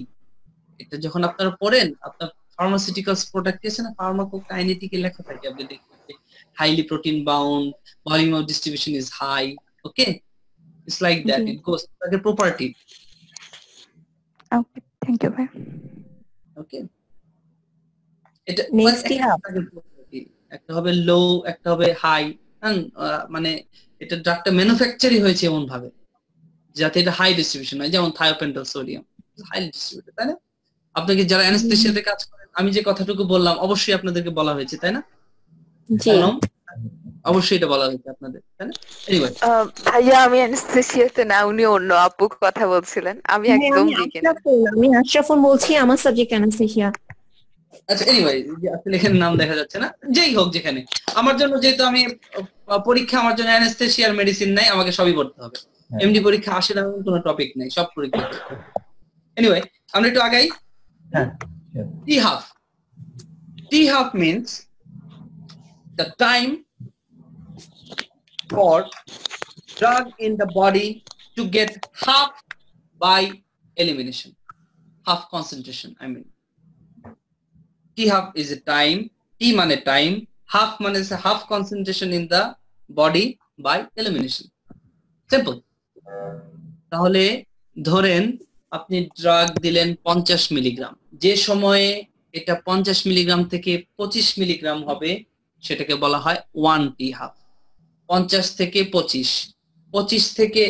S1: এটা যখন আপনারা পড়েন আপনার ফার্মাসিউটিক্যালস প্রোডাক্ট আছে না ফার্মাকোকাইনেটিকে লেখা থাকে আপনি দেখবেন highly protein bound volume of distribution is high Okay, it's like that. It goes like a property. Okay, thank you. Bhai. Okay. এটা নেক্সট হবে একটা হবে লো একটা হবে হাই হ্যাঁ মানে এটা ড্রাগটা ম্যানুফ্যাকচারই হয়েছে এমন ভাবে যাতে এটা হাই ডিস্ট্রিবিউশন হয় যেমন থায়োপেন্টল সোডিয়াম হাই ডিস্ট্রিবিউটেড তাই না আপনাকে যারা অ্যানেস্থেশিয়াতে কাজ করেন আমি যে কথাটুকু বললাম অবশ্যই আপনাদেরকে বলা হয়েছে তাই না জি অবশ্যই এটা বলা হয়েছে আপনাদের
S3: ভাইয়া আমি অ্যানেস্থেসিয়াতে না উনি অন্য আপু কথা বলছিলেন আমি হ্যাঁ, একদম আমি আশরাফুল বলছি আমার সাবজেক্ট অ্যানেস্থেসিয়া
S1: আচ্ছা এনিওয়ে আসলে এখানে নাম দেখা যাচ্ছে না যেই হোক যেখানে আমার জন্য যেহেতু আমি পরীক্ষা আমার জন্য অ্যানেস্থেসিয়ার মেডিসিন নাই আমাকে সবই পড়তে হবে এমডি হ্যাঁ। পরীক্ষা আসে না কোনো টপিক নাই সব পরীক্ষা এনিওয়ে আমরা একটু আগাই T half T half means the time for drug in the body to get half by elimination, half concentration, I mean. T half is a time, T mane time, half mane is a half concentration in the body by elimination. Simple. তাহলে ধরেন আপনি drug দিলেন 50 milligram যে সময়ে এটা 50 milligram থেকে 25 milligram হবে সেটাকে বলা হয় 1 t half পঞ্চাশ থেকে পঁচিশ পঁচিশ থেকে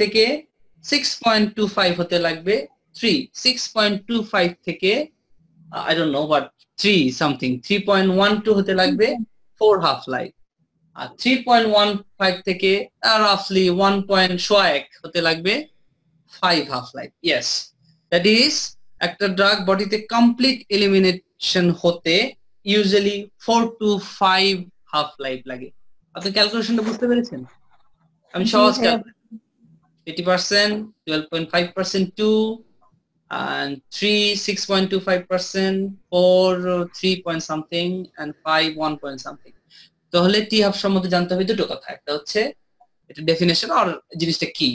S1: থেকে সিক্স পয়েন্ট টু ফাইভ হতে লাগবে three six point two five থেকে I don't know but three something three point one two হতে লাগবে ফোর হাফ লাইট আর থ্রি পয়েন্ট ওয়ান ফাইভ থেকে রাফলি ওয়ান পয়েন্ট সোয়া এক হতে লাগবে five half life yes that is একটা ড্রাগ বডিতে কমপ্লিট এলিমিনেশন হতে usually four to five half life লাগে আপনি ক্যালকুলেশনটা বুঝতে পেরেছেন আমি সহজ eighty percent twelve point five percent two and three six point two five percent four three point something and five one point something তাহলে টি half সম্বন্ধে জানতে হবে দুটো কথা একটা হচ্ছে এটা ডেফিনেশন আর জিনিসটা কি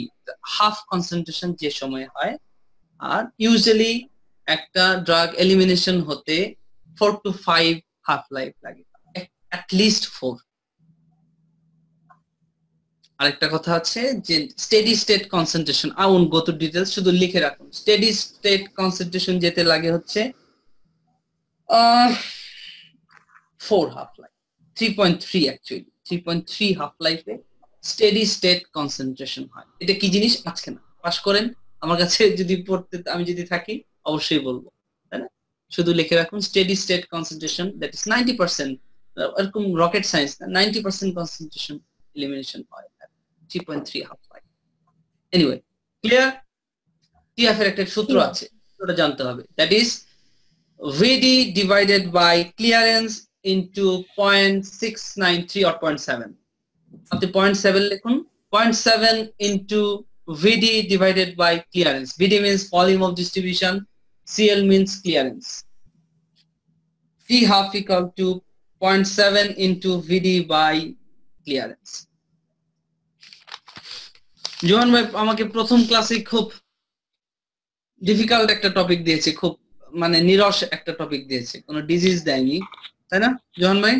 S1: হাফ কনসেন্ট্রেশন যে সময় হয় আর ইউজুয়ালি একটা ড্রাগ এলিমিনেশন হতে four to five half life লাগে অ্যাটলিস্ট ফোর আরেকটা কথা আছে যে স্টেডি স্টেট কনসেন্ট্রেশন আউন গত ডিটেলস শুধু লিখে রাখুন স্টেডি স্টেট কনসেন্ট্রেশন যেতে লাগে হচ্ছে four half life three point three actually three point three half লাইফে স্টেডি স্টেট কনসেন্ট্রেশন হয় এটা কি জিনিস আজকে না পাশ করেন আমার কাছে যদি পড়তে আমি যদি থাকি অবশ্যই বলবো তাই না শুধু লিখে রাখুন steady state concentration that is ninety percent এরকম rocket science ninety percent concentration elimination হয় থ্রি পয়েন্ট থ্রি হাফ হয় এনিওয়ে ক্লিয়ার টিএফ এর একটা সূত্র আছে ওটা জানতে হবে that is VD divided by clearance into point six nine three or point seven আপনি পয়েন্ট সেভেন লিখুন point seven into VD divided by clearance VD means volume of distribution CL means clearance. T half equal to 0.7 into VD by clearance. Johan ভাই আমাকে প্রথম ক্লাসে খুব difficult একটা topic দিয়েছে খুব মানে নিরস একটা টপিক দিয়েছে কোনো ডিজিজ দেয়নি তাই না জোহান ভাই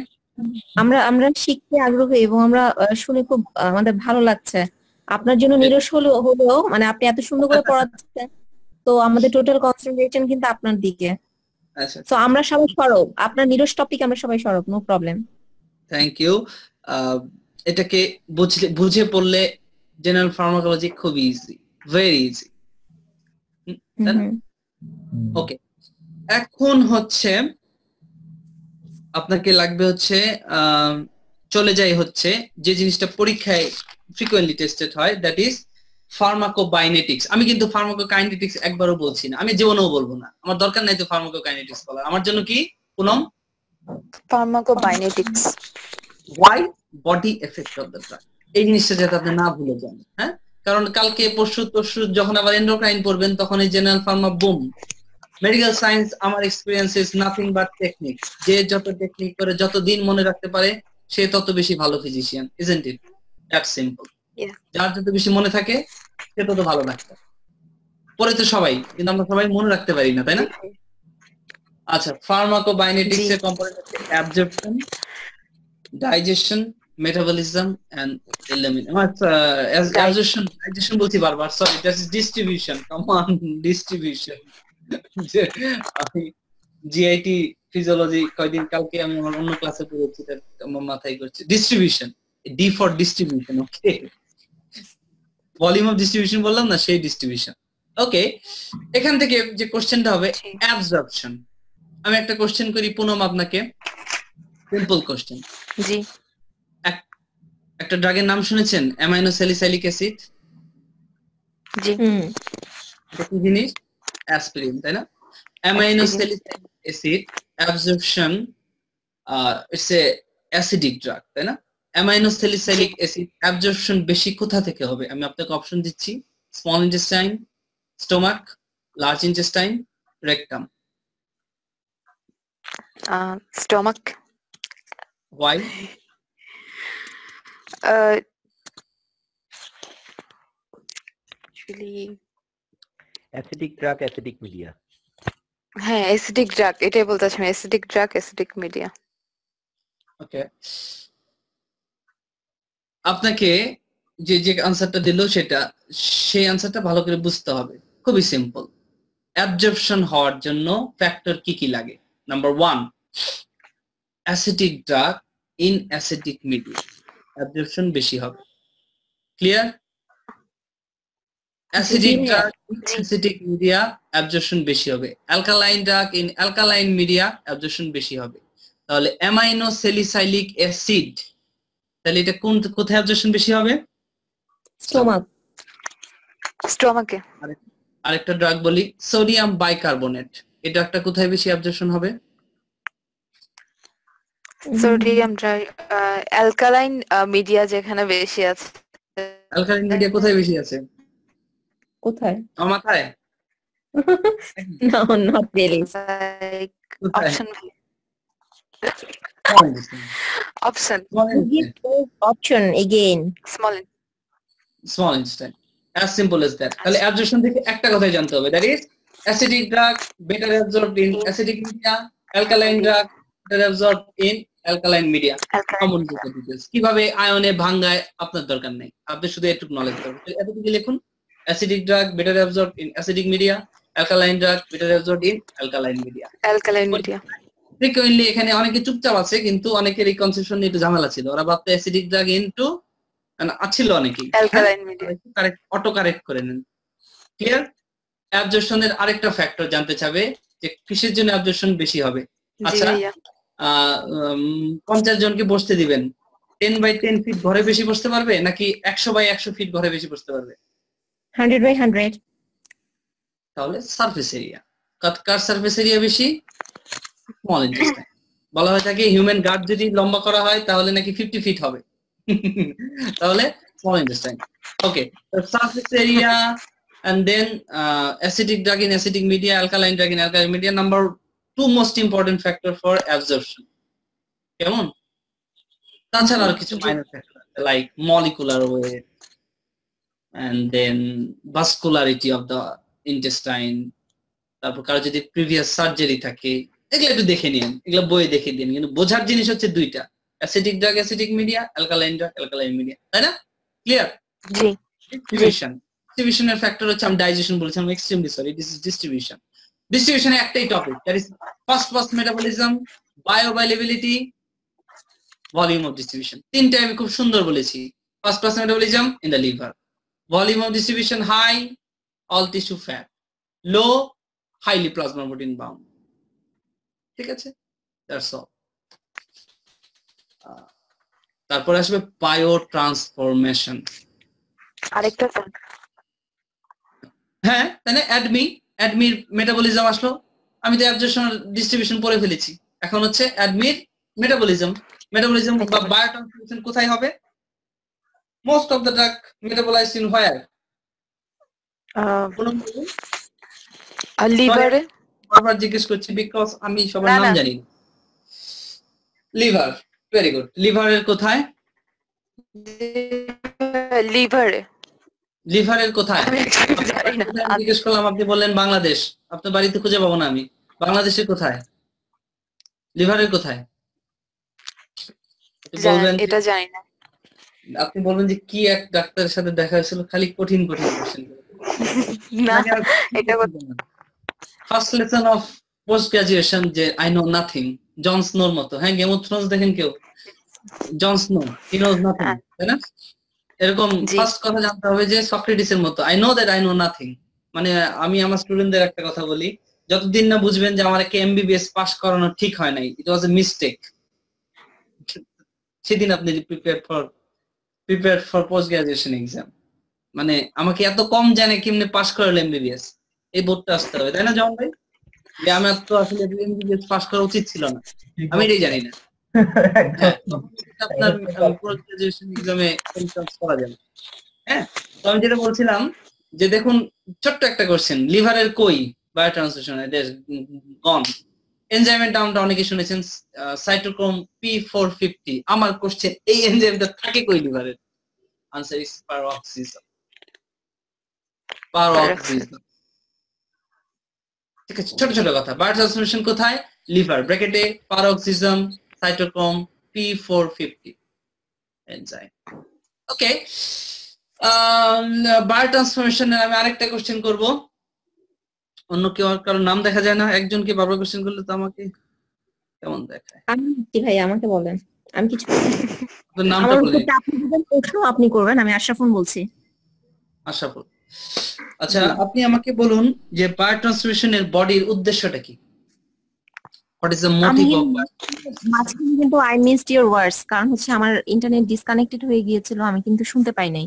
S3: আমরা আমরা শিখতে আগ্রহী এবং আমরা শুনে খুব আমাদের ভালো লাগছে আপনার জন্য নিরস হলো হলেও মানে আপনি এত সুন্দর করে পড়াচ্ছেন তো আমাদের টোটাল কনসেন্ট্রেশন কিন্তু আপনার দিকে আচ্ছা তো আমরা সবাই সরব আপনার নিরস টপিক আমরা সবাই সরব নো প্রবলেম
S1: থ্যাংক ইউ এটাকে বুঝলে বুঝে পড়লে জেনারেল ফার্মাকোলজি খুব ইজি ভেরি ইজি ওকে এখন হচ্ছে আপনাকে লাগবে হচ্ছে চলে যাই হচ্ছে যে জিনিসটা পরীক্ষায় ফ্রিকোয়েন্টলি টেস্টেড হয় দ্যাট ইজ ফার্মাকোবাইনেটিক্স আমি কিন্তু ফার্মাকোকাইনেটিক্স একবারও বলছি না আমি জীবনেও বলবো না আমার দরকার নাই তো ফার্মাকোকাইনেটিক্স বলার আমার জন্য কি Poonam pharmacokinetics why body effect of the drug এই জিনিসটা যাতে আপনি না ভুলে যান হ্যাঁ কারণ কালকে পরশু পরশু যখন আবার এন্ডোক্রাইন পড়বেন তখন এই জেনারেল ফার্মা বুম মেডিকেল সায়েন্স আমার experience is nothing but technique যে যত টেকনিক করে যত দিন মনে রাখতে পারে সে তত বেশি ভালো physician isn't it that simple যার যত বেশি মনে থাকে সে তত ভালো ডাক্তার পরে তো সবাই কিন্তু আমরা সবাই মনে রাখতে পারি না তাই না আচ্ছা ফার্মাকোবাইনেটিক্স এর কম্পোনেন্ট হচ্ছে absorption digestion metabolism and elimination absorption digestion বলছি বারবার sorry that is distribution come on distribution আমি জিআইটি ফিজিওলজি কয়দিন কালকে আমি আমার অন্য ক্লাসে পড়েছি তার মাথায় করছি distribution D for distribution okay volume of distribution বললাম না সেই ডিস্ট্রিবিউশন ওকে এখান থেকে যে কোশ্চেনটা হবে অ্যাবজর্পশন আমি একটা কোশ্চেন করি পুনম আপনাকে সিম্পল কোশ্চেন জি একটা ড্রাগের নাম শুনেছেন অ্যামাইনো স্যালিসাইলিক অ্যাসিড জি এটা কি জিনিস অ্যাসপিরিন তাই না amino salicylic acid absorption it's a acidic drug তাই না অ্যামাইনো স্যালিসাইলিক অ্যাসিড অ্যাবজর্পশন বেশি কোথা থেকে হবে আমি আপনাকে অপশন দিচ্ছি small intestine stomach large intestine rectum stomach why
S3: uh, actually
S2: acidic drug acidic media
S3: হ্যাঁ অ্যাসিডিক ড্রাগ এটাই বলতে চাচ্ছি acidic drug acidic media
S2: okay
S1: আপনাকে যে যে আনসারটা দিল সেটা সেই আনসারটা ভালো করে বুঝতে হবে খুবই সিম্পল অ্যাবজর্পশন হওয়ার জন্য ফ্যাক্টর কি কি লাগে number one acetic drug in acetic media absorption বেশি হবে clear acidic drug acetic media absorption বেশি হবে alkaline drug in alkaline media absorption বেশি হবে তাহলে অ্যামাইনো সেলিসাইলিক অ্যাসিড তাহলে এটা কোন কোথায় অবজেকশন বেশি হবে স্টমাক স্টমাকে আরেকটা ড্রাগ বলি সোডিয়াম বাইকার্বনেট এই ড্রাগটা কোথায় বেশি অবজেকশন হবে
S3: সোডিয়াম অ্যালকালাইন মিডিয়া যেখানে বেশি আছে
S1: অ্যালকালাইন মিডিয়া কোথায় বেশি আছে কোথায় মাথায় no not really
S3: option Option. Small instant. Option again.
S1: Small instant. Small instant. As simple as that. তাহলে অ্যাবজর্পশন থেকে একটা কথাই জানতে হবে that is acidic drug better absorbed in acidic media alkaline drug better absorbed in alkaline media common details কিভাবে আয়নে ভাঙ্গায় আপনার দরকার নেই আপনি শুধু একটু নলেজ দরকার এতটুকু লিখুন acidic drug better absorbed in acidic media alkaline drug better absorbed in alkaline media alkaline media frequently এখানে অনেকে চুপচাপ আছে কিন্তু অনেকের এই কনসেপশন নিয়ে একটু ঝামেলা ছিল ওরা ভাবতে অ্যাসিডিক ড্রাগ ইনটু আছিল অনেকেই অটো হ্যাঁ? কারেক্ট করে নেন ক্লিয়ার অ্যাবজর্পশনের আরেকটা ফ্যাক্টর জানতে চাবে যে কিসের জন্য অ্যাবজর্পশন বেশি হবে আচ্ছা পঞ্চাশ জনকে বসতে দিবেন টেন বাই টেন ফিট ঘরে বেশি বসতে পারবে নাকি একশো বাই একশো ফিট ঘরে বেশি বসতে পারবে
S3: হান্ড্রেড বাই হান্ড্রেড
S1: তাহলে সার্ফেস এরিয়া কার সার্ফেস এরিয়া বেশি স্মল ইন বলা হয় থাকে হিউম্যান গার্ড যদি লম্বা করা হয় তাহলে নাকি ফিফটি ফিট হবে তাহলে small intestine okay area and then acidic drug in acidic media alkaline drug in media number two most important factor for absorption কেমন তাছাড়া আর কিছু minor factor like molecular weight and then vascularity of the intestine তারপর কারো যদি previous surgery থাকে এগুলো একটু দেখে নিন এগুলো বইয়ে দেখে দিন কিন্তু বোঝার জিনিস হচ্ছে দুইটা acidic drug acetic media alkaline drug alkaline media তাই না ক্লিয়ার জি ডিস্ট্রিবিউশন ডিস্ট্রিবিউশনের ফ্যাক্টর হচ্ছে আমি ডাইজেশন বলেছিলাম extremely sorry this is distribution ডিস্ট্রিবিউশনে একটাই topic that is first first metabolism bioavailability volume of distribution তিনটা আমি খুব সুন্দর বলেছি first first metabolism in the liver volume of distribution high all tissue fat low highly plasma protein bound ঠিক আছে তারপরে আসবে বায়ো ট্রান্সফরমেশন আরেকটা হ্যাঁ তাহলে অ্যাডমি অ্যাডমির মেটাবলিজম আসলো আমি তো অ্যাবজর্পশন ডিস্ট্রিবিউশন পড়ে ফেলেছি এখন হচ্ছে অ্যাডমির মেটাবলিজম মেটাবলিজম বা বায়ো ট্রান্সফরমেশন কোথায় হবে most of the drug metabolize in where লিভারে বারবার জিজ্ঞেস করছি বিকজ আমি সবার নাম জানি লিভার ভেরি গুড লিভারের কোথায় লিভারে লিভারের কোথায় জিজ্ঞেস করলাম আপনি বললেন বাংলাদেশ আপনার বাড়িতে খুঁজে পাবো না আমি বাংলাদেশের কোথায় লিভারের কোথায় বলবেন এটা জানি না আপনি বলবেন যে কি এক ডাক্তারের সাথে দেখা হয়েছিল খালি কঠিন কঠিন কোশ্চেন না মানে এটা first lesson of post graduation যে আই নো নাথিং জন স্নোর মতো হ্যাঁ গেম অফ থ্রোনস দেখেন কেউ Jon Snow he knows nothing তাই না এরকম ফার্স্ট কথা জানতে হবে যে এর মতো I know that I know nothing মানে আমি আমার স্টুডেন্টদের একটা কথা বলি যতদিন না বুঝবেন যে আমার একটা এমবিবিএস পাস করানো ঠিক হয় নাই ইট ওয়াজ এ মিস্টেক সেদিন আপনি prepare for prepare for post graduation exam মানে আমাকে এত কম জানে কেমনে পাস করালো এমবিবিএস এই বোর্ডটা আসতে হবে তাই না যেমন ভাই যে আমার তো আসলে এমবিবিএস পাস করা উচিত ছিল না আমি এটাই জানি না আপনার পোস্ট গ্রাজুয়েশন এক্সামে কনসাল্ট করা যাবে হ্যাঁ তো আমি যেটা বলছিলাম যে দেখুন ছোট্ট একটা কোশ্চেন লিভারের কই bio translation it is gone এনজাইমের নামটা অনেকে শুনেছেন সাইটোক্রোম পি ফোর ফিফটি আমার কোশ্চেন এই এনজাইমটা থাকে কই লিভারের আনসার ইজ পারঅক্সিজম পারঅক্সিজম ঠিক আছে ছোট ছোট কথা বায়ো ট্রান্সমিশন কোথায় লিভার ব্র্যাকেটে paroxysm cytochrome P four fifty enzyme okay bio ট্রান্সফরমেশনের আমি আরেকটা কোশ্চেন করব অন্য কেউ আর নাম দেখা যায় না একজনকে বারবার কোশ্চেন করলে তো আমাকে কেমন দেখায় আমি
S3: ভাই আমাকে বলেন আমি কিছু নামটা বলি আপনি করবেন আমি
S1: আশরাফুন বলছি আশরাফুন আচ্ছা আপনি আমাকে বলুন যে পাওয়ার এর বডির উদ্দেশ্যটা কি what is the motive of
S3: মাঝখানে কিন্তু আই মিসড ইওর ওয়ার্ডস কারণ হচ্ছে আমার ইন্টারনেট ডিসকানেক্টেড হয়ে গিয়েছিল আমি কিন্তু শুনতে পাই নাই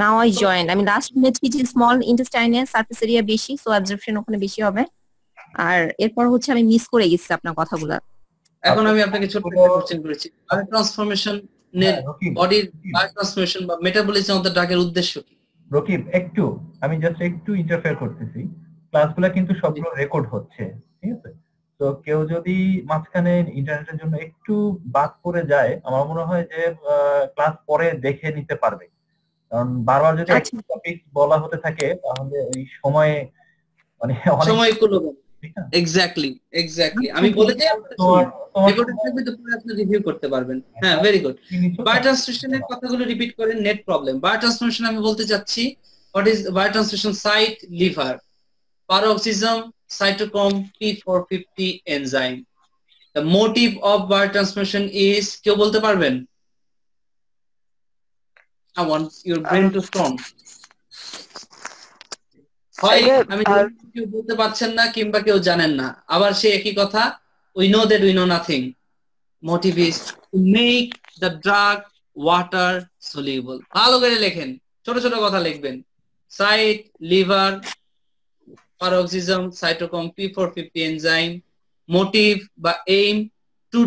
S3: নাও আই জয়েন আমি লাস্ট শুনেছি যে স্মল ইন্টেস্টাইনের সার্ফেস এরিয়া বেশি সো অ্যাবজর্পশন ওখানে বেশি হবে আর এরপর হচ্ছে আমি মিস করে গেছি আপনার কথাগুলো
S1: এখন আমি আপনাকে ছোট একটা কোশ্চেন করেছি বায়ো ট্রান্সফরমেশন বডির বায়ো ট্রান্সফরমেশন বা মেটাবলিজম
S2: অফ দ্য ড্রাগের উদ্দেশ্য কি রকিব একটু আমি জাস্ট একটু ইন্টারফেয়ার করতেছি ক্লাসগুলো কিন্তু সবগুলো রেকর্ড হচ্ছে ঠিক আছে তো কেউ যদি মাঝখানে ইন্টারনেটের জন্য একটু বাদ পড়ে যায় আমার মনে হয় যে ক্লাস পরে দেখে নিতে পারবে কারণ বারবার যদি আচ্ছা। টপিক বলা হতে থাকে তাহলে ওই সময়ে মানে অনেক এক্স্যাক্টলি এক্স্যাক্টলি আমি বলে যে
S1: রিভিউ করতে পারবেন হ্যাঁ ভেরি গুড বায়ো ট্রান্সলেশনের কথাগুলো রিপিট করেন নেট প্রবলেম বায়ো ট্রান্সলেশন আমি বলতে চাচ্ছি what is bio translation site liver paroxysm cytochrome P450 the motive of bio biotransmission is কেউ বলতে পারবেন I want your brain to um, strong হয় আমি কেউ বলতে পারছেন না কিংবা কেউ জানেন না আবার সে একই কথা we know that we know nothing motive is make the drug water soluble ভালো করে লেখেন ছোট ছোট কথা লিখবেন site liver paroxysm cytochrome P four fifty enzyme motive বা aim to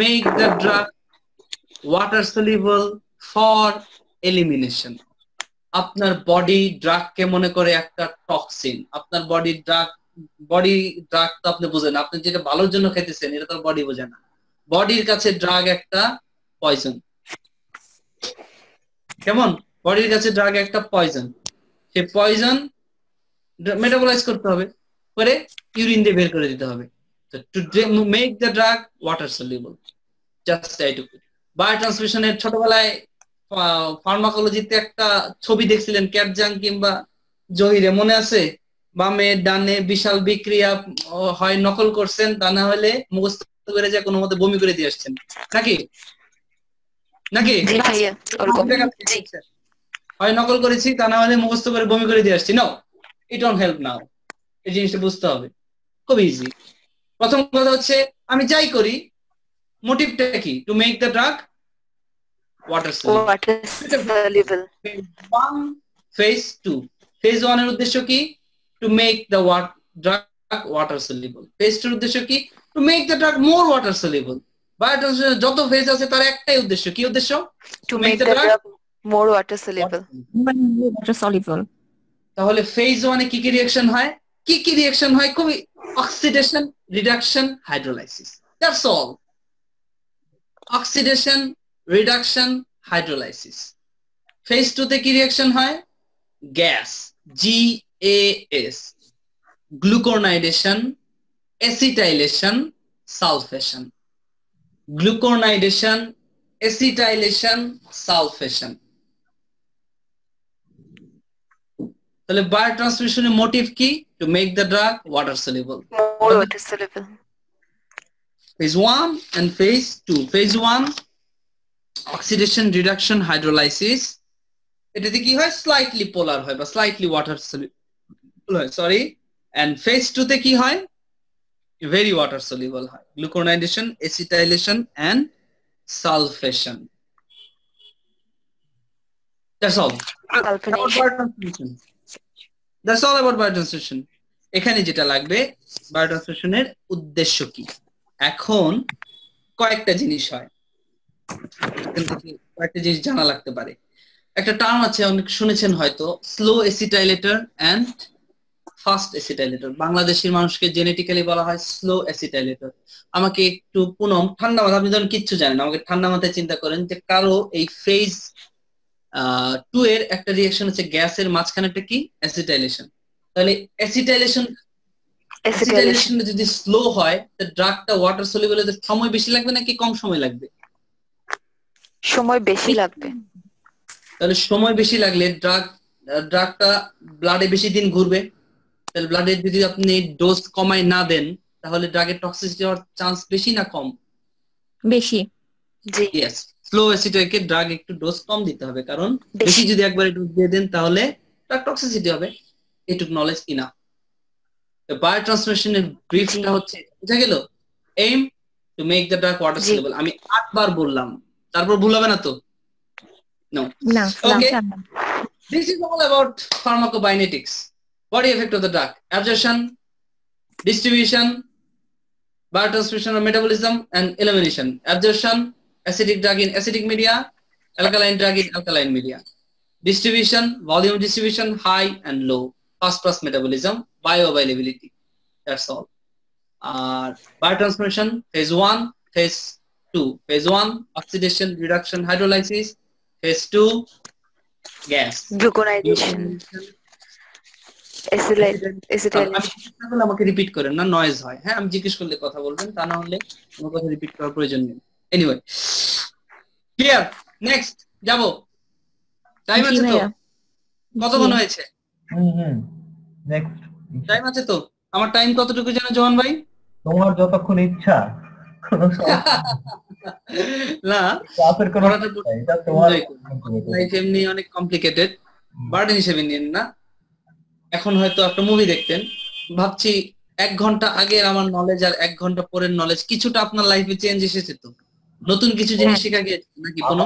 S1: make the drug water soluble for elimination আপনার body ড্রাগকে মনে করে একটা টক্সিন আপনার বডি ড্রাগ বডি ড্রাগ তো আপনি বুঝেন আপনি যেটা ভালোর জন্য খেতেছেন এটা তো বডি বোঝে না বডির কাছে ড্রাগ একটা পয়জন কেমন বডির কাছে ড্রাগ একটা পয়জন সে পয়জন মেটাবলাইজ করতে হবে করে ইউরিন দিয়ে বের করে দিতে হবে তো to make the drug water soluble just এইটুকু বায়োট্রান্সমিশনের ছোটবেলায় ফার্মাকোলজিতে একটা ছবি দেখছিলেন ক্যাটজাং কিংবা জহিরে মনে আছে বামে ডানে বিশাল বিক্রিয়া হয় নকল করছেন তা না হলে মুখস্থ করে যে কোনো মতে বমি করে দিয়ে আসছেন নাকি নাকি হয় নকল করেছি তা না হলে মুখস্থ করে বমি করে দিয়ে আসছি নাও ইট অন হেল্প নাও এই জিনিসটা বুঝতে হবে খুব ইজি প্রথম কথা হচ্ছে আমি যাই করি মোটিভটা কি to make the drug water soluble water soluble one phase two phase one এর উদ্দেশ্য কি to make the drug water soluble phase two উদ্দেশ্য কি to make the drug more water soluble biotransfer যত ফেজ আছে তার একটাই উদ্দেশ্য কি উদ্দেশ্য to make the drug more water soluble water soluble তাহলে ফেজ ওয়ানে কি কি রিঅ্যাকশন হয় কি কি রিঅ্যাকশন হয় খুবই oxidation reduction hydrolysis that's all oxidation reduction hydrolysis phase two তে কি রিয়াকশন হয় gas G S glucuronidation acetylation sulfation glucuronidation acetylation sulfation তাহলে বায়ো ট্রান্সমিশনের মোটিভ কি to make the drug water soluble water soluble phase 1 and phase 2 phase 1 oxidation reduction hydrolysis এটাতে কি হয় slightly polar হয় বা slightly water sorry and phase two তে কি হয় ভেরি ওয়াটার সলিবল হয় গ্লুকোনাইডেশন acetylation and sulfation That's all. That's all about biotransmission. এখানে যেটা লাগবে বায়োট্রান্সমিশনের উদ্দেশ্য কি এখন কয়েকটা জিনিস হয় কয়েকটা জিনিস জানা লাগতে পারে একটা টার্ম আছে অনেক শুনেছেন হয়তো slow acetylator and fast acetylator বাংলাদেশের মানুষকে জেনেটিক্যালি বলা হয় স্লো এসিটাইলেটর আমাকে একটু পুনম ঠান্ডা মাথা আপনি ধরুন কিচ্ছু জানেন আমাকে ঠান্ডা মাথায় চিন্তা করেন যে কারো এই ফেজ টু এর একটা রিয়েকশন হচ্ছে গ্যাসের মাঝখানেটা কি অ্যাসিটাইলেশন তাহলে অ্যাসিটাইলেশন অ্যাসিটাইলেশন যদি স্লো হয় তো ড্রাগটা ওয়াটার সলিবলে সময় বেশি লাগবে নাকি কম সময় লাগবে সময় বেশি লাগবে তাহলে সময় বেশি লাগলে ড্রাগ ড্রাগটা ব্লাডে বেশি দিন ঘুরবে তাহলে ব্লাডে যদি আপনি ডোজ কমায় না দেন তাহলে ড্রাগের টক্সিসিটি হওয়ার চান্স বেশি না কম বেশি জি ইয়েস স্লো অ্যাসিডকে ড্রাগ একটু ডোজ কম দিতে হবে কারণ বেশি যদি একবার ডোজ দিয়ে দেন তাহলে ড্রাগ টক্সিসিটি হবে এটুক নলেজ কিনা বায়ো ট্রান্সমিশনের ব্রিফটা হচ্ছে বুঝা গেল aim to make the drug water soluble আমি আটবার বললাম তারপর ভুল হবে না তো this is all about pharmacokinetics body effect of the drug absorption distribution biotransmission of metabolism and elimination absorption acidic drug in acidic media alkaline drug in alkaline media distribution volume distribution high and low first pass metabolism bioavailability that's all আর biotransmission phase one phase two. Phase one, oxidation, reduction, hydrolysis. Phase two, gas. আমাকে repeat করেন না noise হয় হ্যাঁ আমি জিজ্ঞেস করলে কথা বলবেন তা না হলে আমার কথা রিপিট করার প্রয়োজন নেই এনিওয়ে ক্লিয়ার নেক্সট যাব টাইম আছে তো কতক্ষণ হয়েছে নেক্সট টাইম আছে তো আমার টাইম কতটুকু জানো জোহান ভাই
S2: তোমার যতক্ষণ ইচ্ছা
S1: না অনেক কমপ্লিকেটেড বার্ডেন হিসেবে নিন না এখন হয়তো একটা মুভি দেখতেন ভাবছি এক ঘন্টা আগের আমার নলেজ আর এক ঘন্টা পরের নলেজ কিছুটা আপনার লাইফে চেঞ্জ এসেছে তো
S2: নতুন কিছু জিনিস হ্যাঁ। শেখা
S1: গিয়েছে নাকি কোনো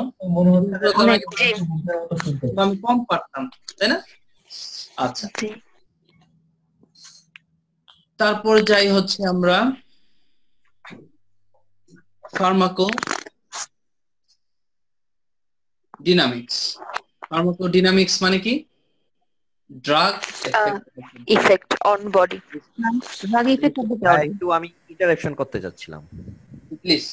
S1: আমি কম পারতাম তাই না আচ্ছা তারপর যাই হচ্ছে আমরা ফার্মাকোডিনামিক্স ফার্মাকোডিনামিক্স মানে কি drug effect on body
S2: drug effect on body একটু আমি ইন্টারঅ্যাকশন করতে যাচ্ছিলাম প্লিজ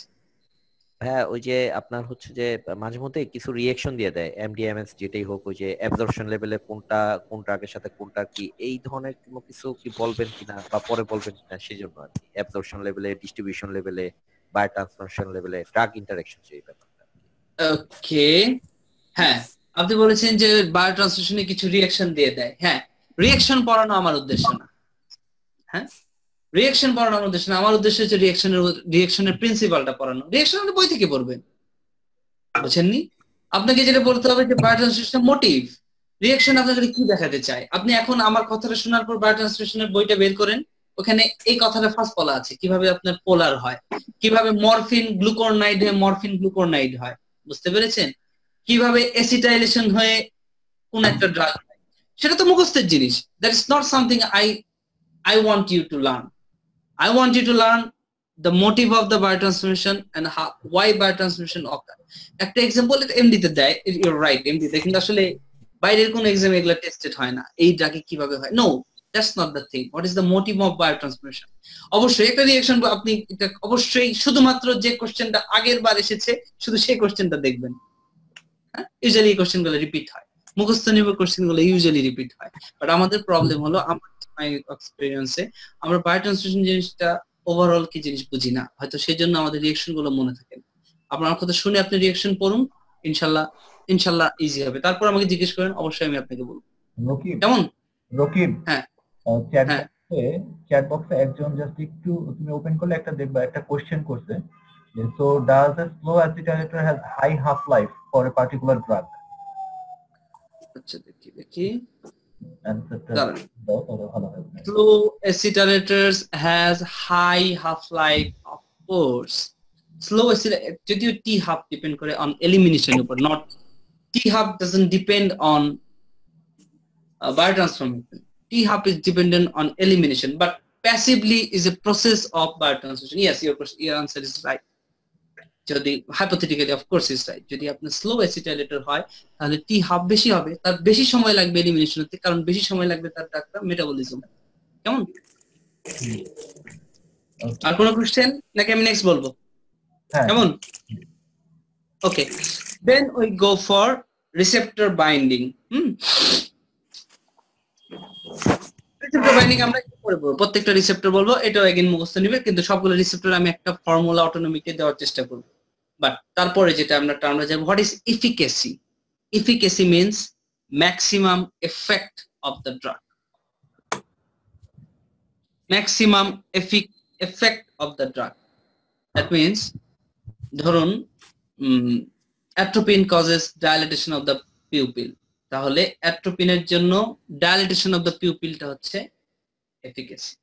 S2: হ্যাঁ ওই যে আপনার হচ্ছে যে মাঝে মধ্যে কিছু রিয়াকশন দিয়ে দেয় এমডিএমএস যেটাই হোক ওই যে
S1: অ্যাবজর্পশন লেভেলে কোনটা কোন ড্রাগের সাথে কোনটা কি এই ধরনের কোনো কিছু কি বলবেন কিনা বা
S2: পরে বলবেন কিনা সেই জন্য আর কি অ্যাবজর্পশন লেভেলে ডিস্ট্রিবিউশন লেভেলে বায়োট্রান্সফরমেশন লেভেলে ড্রাগ ইন্টারঅ্যাকশন যে ব্যাপারটা
S1: ওকে হ্যাঁ আপনি বলেছেন যে বায়োট্রান্সলেশনে কিছু রিয়াকশন দিয়ে দেয় হ্যাঁ রিয়াকশন পড়ানো আমার উদ্দেশ্য না হ্যাঁ রিয়াকশন পড়ানো আমার উদ্দেশ্য না আমার উদ্দেশ্য হচ্ছে রিয়াকশনের রিয়াকশনের প্রিন্সিপালটা পড়ানো রিয়াকশন মানে আপনি বই থেকে পড়বেন বুঝেননি আপনাকে যেটা বলতে হবে যে বায়োট্রান্সলেশন মোটিভ রিয়াকশন আপনাকে কি দেখাতে চায় আপনি এখন আমার কথাটা শোনার পর বায়োট্রান্সলেশনের বইটা বের করেন ওখানে এই কথাটা ফার্স্ট বলা আছে কিভাবে আপনার পোলার হয় কিভাবে মরফিন গ্লুকোরনাইড হয়ে মরফিন গ্লুকোরনাইড হয় বুঝতে পেরেছেন কিভাবে এসিটাইলেশন হয়ে কোন একটা ড্রাগ সেটা তো মুখস্থের জিনিস that is not something I I want you to learn I want you to learn the motive of the transmission and why biotransmission occur একটা এক্সাম্পল তে দেয় ইউর রাইট এমডিতে কিন্তু আসলে বাইরের কোনো এক্সাম এগুলো টেস্টেড হয় না এই ড্রাগে কিভাবে হয় no that's not the thing what is the motive of biotransformation অবশ্যই একটা রিয়েকশন আপনি এটা অবশ্যই শুধুমাত্র যে কোশ্চেনটা আগের বার এসেছে শুধু সেই কোশ্চেনটা দেখবেন ইউজুয়ালি হ্যাঁ? এই গুলো রিপিট হয় মুখস্থ নির্ভর গুলো ইউজুয়ালি রিপিট হয় বাট আমাদের প্রবলেম হলো আমার এক্সপিরিয়েন্সে আমরা বায়ো ট্রান্সফরমেশন জিনিসটা ওভারঅল কি জিনিস বুঝি না হয়তো সেই জন্য আমাদের রিয়েকশন গুলো মনে থাকে না আপনার কথা শুনে আপনি রিয়েকশন পড়ুন ইনশাল্লাহ ইনশাল্লাহ ইজি হবে তারপর আমাকে জিজ্ঞেস করেন অবশ্যই আমি আপনাকে বলবো
S2: কেমন রকিব হ্যাঁ চ্যাট বক্সে চ্যাট বক্সে একজন জাস্ট একটু তুমি ওপেন করলে একটা দেখবা একটা কোশ্চেন করছে যে so does the slow acetylator has high half life for a particular drug আচ্ছা দেখি দেখি slow
S1: acetylators has high half life of course slow যদিও টি হাফ ডিপেন্ড করে অন এলিমিনেশন উপর not T half doesn't depend on biotransformation T hub is dependent on elimination, but passively is a process of biotransmission. Yes, your, your answer is right. যদি hypothetically of course is right যদি আপনার slow অ্যাসিটাইলেটর হয় তাহলে টি half বেশি হবে তার বেশি সময় লাগবে এলিমিনেশন হতে কারণ বেশি সময় লাগবে তার ডাক্তার মেটাবলিজম কেমন আর কোনো কোশ্চেন নাকি আমি নেক্সট বলবো হ্যাঁ। কেমন okay then we go for receptor binding hmm receptor binding আমরা কি করব প্রত্যেকটা রিসেপ্টর বলবো এটাও এগেইন মুখস্থ নিবে কিন্তু সবগুলো রিসেপ্টর আমি একটা ফর্মুলা অটোনমিকে দেওয়ার চেষ্টা করব বাট তারপরে যেটা আমরা টার্ম হয়ে যাব what is efficacy efficacy means maximum effect of the drug maximum effect of the drug that means ধরুন atropine causes dilatation of the pupil তাহলে অ্যাট্রোপিনের জন্য ডায়ালিটেশন অফ দ্য পিউপিলটা হচ্ছে এফিকেসি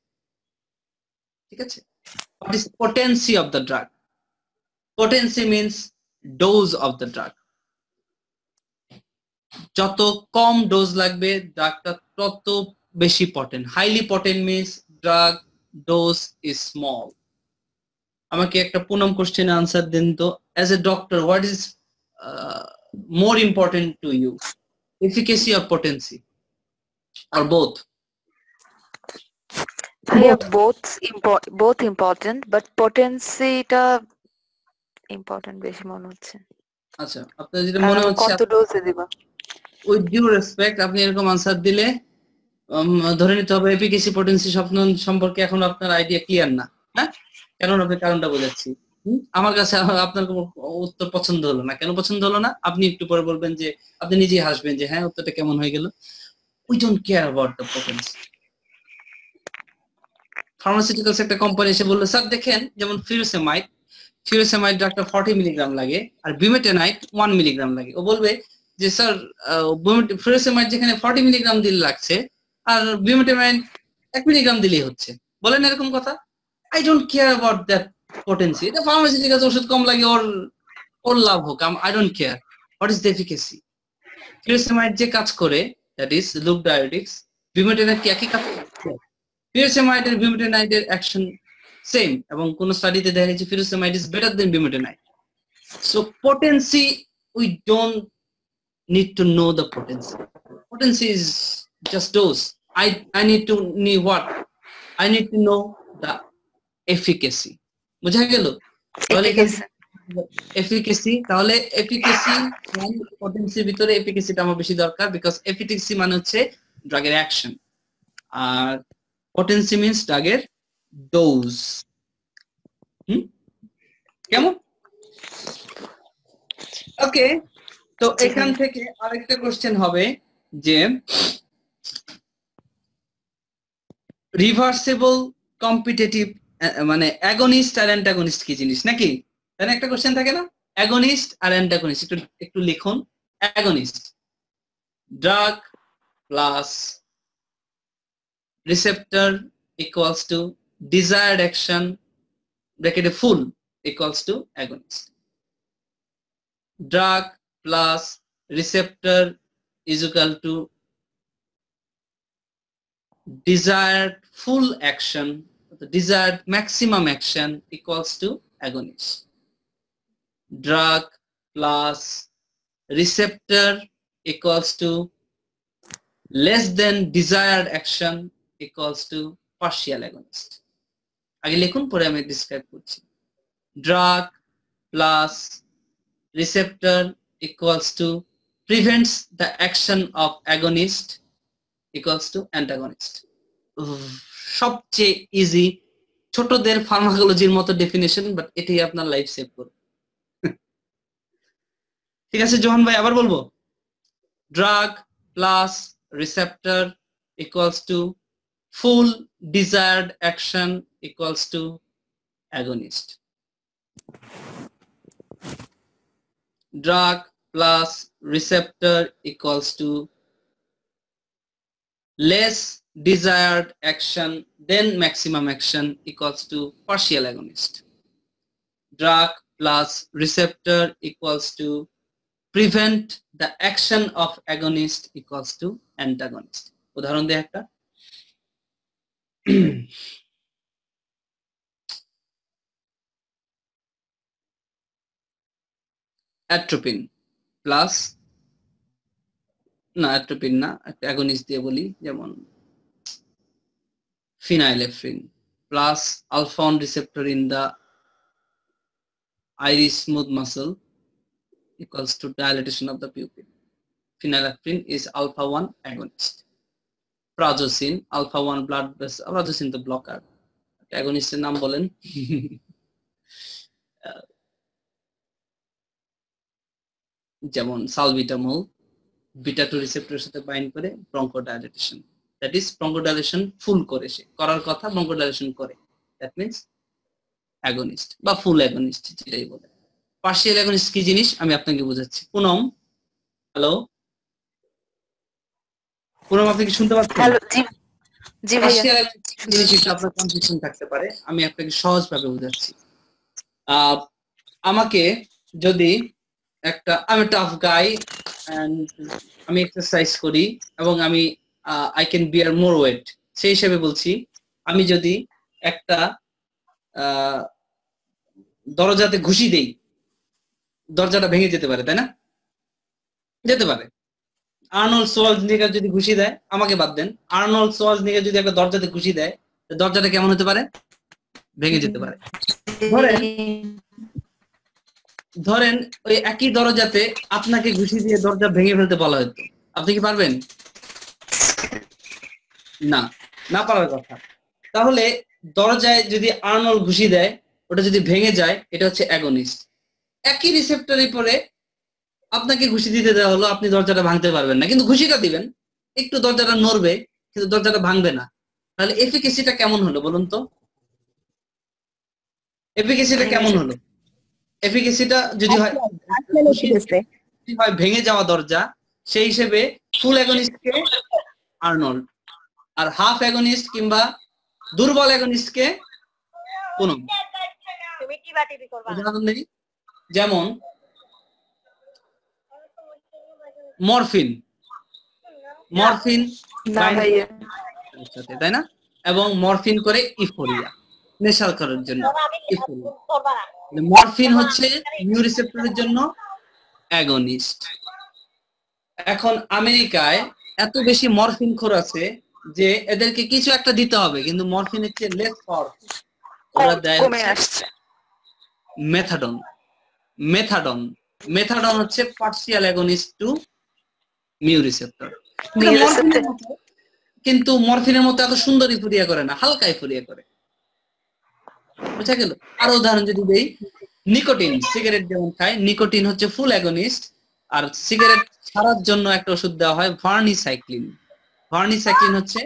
S1: ঠিক আছে what is potency of the drug potency means dose of the drug যত কম dose লাগবে ড্রাগটা তত বেশি potent highly potent means drug dose is small আমাকে একটা পুনম কোশ্চেন আনসার দিন তো as a doctor what is more important to you efficacy or potency or both
S3: both both, impo- both important but potency টা important বেশি মনে হচ্ছে আচ্ছা
S1: আপনার যেটা মনে হচ্ছে কত ডোজে দিবা উইথ ডিউ রেসপেক্ট আপনি এরকম আনসার দিলে ধরে নিতে হবে এপিকেসি পটেন্সি স্বপ্ন সম্পর্কে এখন আপনার আইডিয়া ক্লিয়ার না হ্যাঁ কেন আপনি কারণটা বোঝাচ্ছি আমার কাছে আপনার কোনো উত্তর পছন্দ হলো না কেন পছন্দ হলো না আপনি একটু পরে বলবেন যে আপনি নিজেই হাসবেন যে হ্যাঁ উত্তরটা কেমন হয়ে গেল we don't care about the problems pharmaceuticals একটা কোম্পানি এসে বললো স্যার দেখেন যেমন ফিরোসেমাইড ফিরোসেমাইড ডাক্তার ফর্টি মিলিগ্রাম লাগে আর বিমেটেনাইট ওয়ান মিলিগ্রাম লাগে ও বলবে যে স্যার ফিরোসেমাইড যেখানে ফর্টি মিলিগ্রাম দিলে লাগছে আর বিমেটেনাইট এক মিলিগ্রাম দিলেই হচ্ছে বলেন এরকম কথা I don't care about that potency এটা ফার্মাসিটির কাছে ওষুধ কম লাগে ওর ওর লাভ হোক I don't care what is the efficacy furosemide যে কাজ করে দ্যাট ইজ লুপ ডায়াবেটিক্স বিউমেটেনের কি একই কাজ পিউরিসেমাইড এর বিউমেটেনাইড এর অ্যাকশন সেম এবং কোন স্টাডিতে দেখা গেছে furosemide is better than bumetanide so potency we don't need to know the potency potency is just dose I I need to know what I need to know the efficacy বোঝা গেল তাহলে efficacy তাহলে efficacy পটেন্সির ভিতরে এফিকেসিটা আমার বেশি দরকার because efficacy মানে হচ্ছে ড্রাগের অ্যাকশন আর পটেন্সি মিন্স ড্রাগের ডোজ হুম কেমন ওকে তো এখান থেকে আরেকটা কোশ্চেন হবে যে রিভার্সেবল কম্পিটিটিভ মানে অ্যাগনিস্ট আর অ্যান্টাগনিস্ট কি জিনিস নাকি তাহলে একটা কোশ্চেন থাকে না অ্যাগনিস্ট আর অ্যান্টাগনিস্ট একটু একটু লিখুন agonist drug plus receptor equals to desired action a full equals to agonist drug plus receptor is equal to desired full action the desired maximum action equals to agonist. Drug plus receptor equals to less than desired action equals to partial agonist. আগে লিখুন পরে আমি describe করছি drug plus receptor equals to prevents the action of সবচেয়ে easy ছোটদের ফার্মাকোলজির মতো definition but এটাই আপনার লাইফ সেভ করবে ঠিক আছে জোহান ভাই আবার বলবো drug plus receptor equals to full desired action equals to agonist drug plus receptor equals to less desired action then maximum action equals to partial agonist drug plus receptor equals to prevent the action of agonist equals to antagonist উদাহরণ দেয় একটা atropine plus না atropine না agonist দিয়ে বলি যেমন phenylephrine plus alpha-1 receptor in the iris smooth muscle equals to dilatation of the pupil. Phenylephrine is alpha-1 agonist. Prazosin, alpha-1 blood vessel, prazosin the blocker. Agonist নাম বলেন যেমন salbutamol beta two রিসেপ্টরের সাথে bind করে bronchodilatation that is bronchodilation full করে সে করার কথা ব্রঙ্কোডাইলেশন করে দ্যাট মিনস অ্যাগনিস্ট বা ফুল অ্যাগনিস্ট যেটাই বলে পার্শিয়াল অ্যাগনিস্ট কি জিনিস আমি আপনাকে বোঝাচ্ছি পুনম হ্যালো পুনম আপনি কি শুনতে পাচ্ছেন
S3: জিনিস
S1: আপনার কনফিউশন থাকতে পারে আমি আপনাকে সহজভাবে বোঝাচ্ছি আমাকে যদি একটা আমি টাফ গাই আমি এক্সারসাইজ করি এবং আমি I can bear more weight সেই হিসেবে বলছি আমি যদি একটা দরজাতে ঘুষি দেই দরজাটা ভেঙে যেতে পারে তাই না যেতে পারে আর্নল সোয়াল নিগার যদি ঘুষি দেয় আমাকে বাদ দেন আর্নল সোয়াল নিগার যদি একটা দরজাতে ঘুষি দেয় দরজাটা কেমন হতে পারে ভেঙে যেতে পারে ধরেন ধরেন ওই একই দরজাতে আপনাকে ঘুষি দিয়ে দরজা ভেঙে ফেলতে বলা হতো আপনি কি পারবেন না না পারার কথা তাহলে দরজায় যদি আর্নল ঘুষি দেয় ওটা যদি ভেঙে যায় এটা হচ্ছে অ্যাগোনিস্ট একই রিসেপ্টরের পরে আপনাকে ঘুষি দিতে দেওয়া হলো আপনি দরজাটা ভাঙতে পারবেন না কিন্তু ঘুষিটা দিবেন একটু দরজাটা নড়বে কিন্তু দরজাটা ভাঙবে না তাহলে এফিকেসিটা কেমন হলো বলুন তো এফিকেসিটা কেমন হলো এফিকেসিটা আচ্ছা, আচ্ছা, যদি হয় ভেঙে যাওয়া দরজা সেই হিসেবে ফুল অ্যাগোনিস্টকে আর্নল্ড আর হাফ অ্যাগনিস্ট কিংবা দুর্বল অ্যাগনিস্টকে কে কোন যেমন মরফিন মরফিন তাই না এবং মরফিন করে ইফোরিয়া নেশাল করার জন্য মানে মরফিন হচ্ছে নিউ রিসেপ্টরের জন্য অ্যাগনিস্ট এখন আমেরিকায় এত বেশি মরফিন খোর আছে যে এদেরকে কিছু একটা দিতে হবে কিন্তু মরফিনের চেয়ে লেস পাওয়ার ওরা দেয় মেথাডন মেথাডন মেথাডন হচ্ছে partial agonist to mu receptor কিন্তু মরফিনের মতো এত সুন্দরই ফুরিয়া করে না হালকাই ফুরিয়া করে বুঝা গেল আরো উদাহরণ যদি দেই নিকোটিন সিগারেট যেমন খায় নিকোটিন হচ্ছে ফুল অ্যাগনিস্ট আর সিগারেট ছাড়ার জন্য একটা ওষুধ দেওয়া হয় ভার্নিসাইক্লিন ভার্নিসাইক্লিন হচ্ছে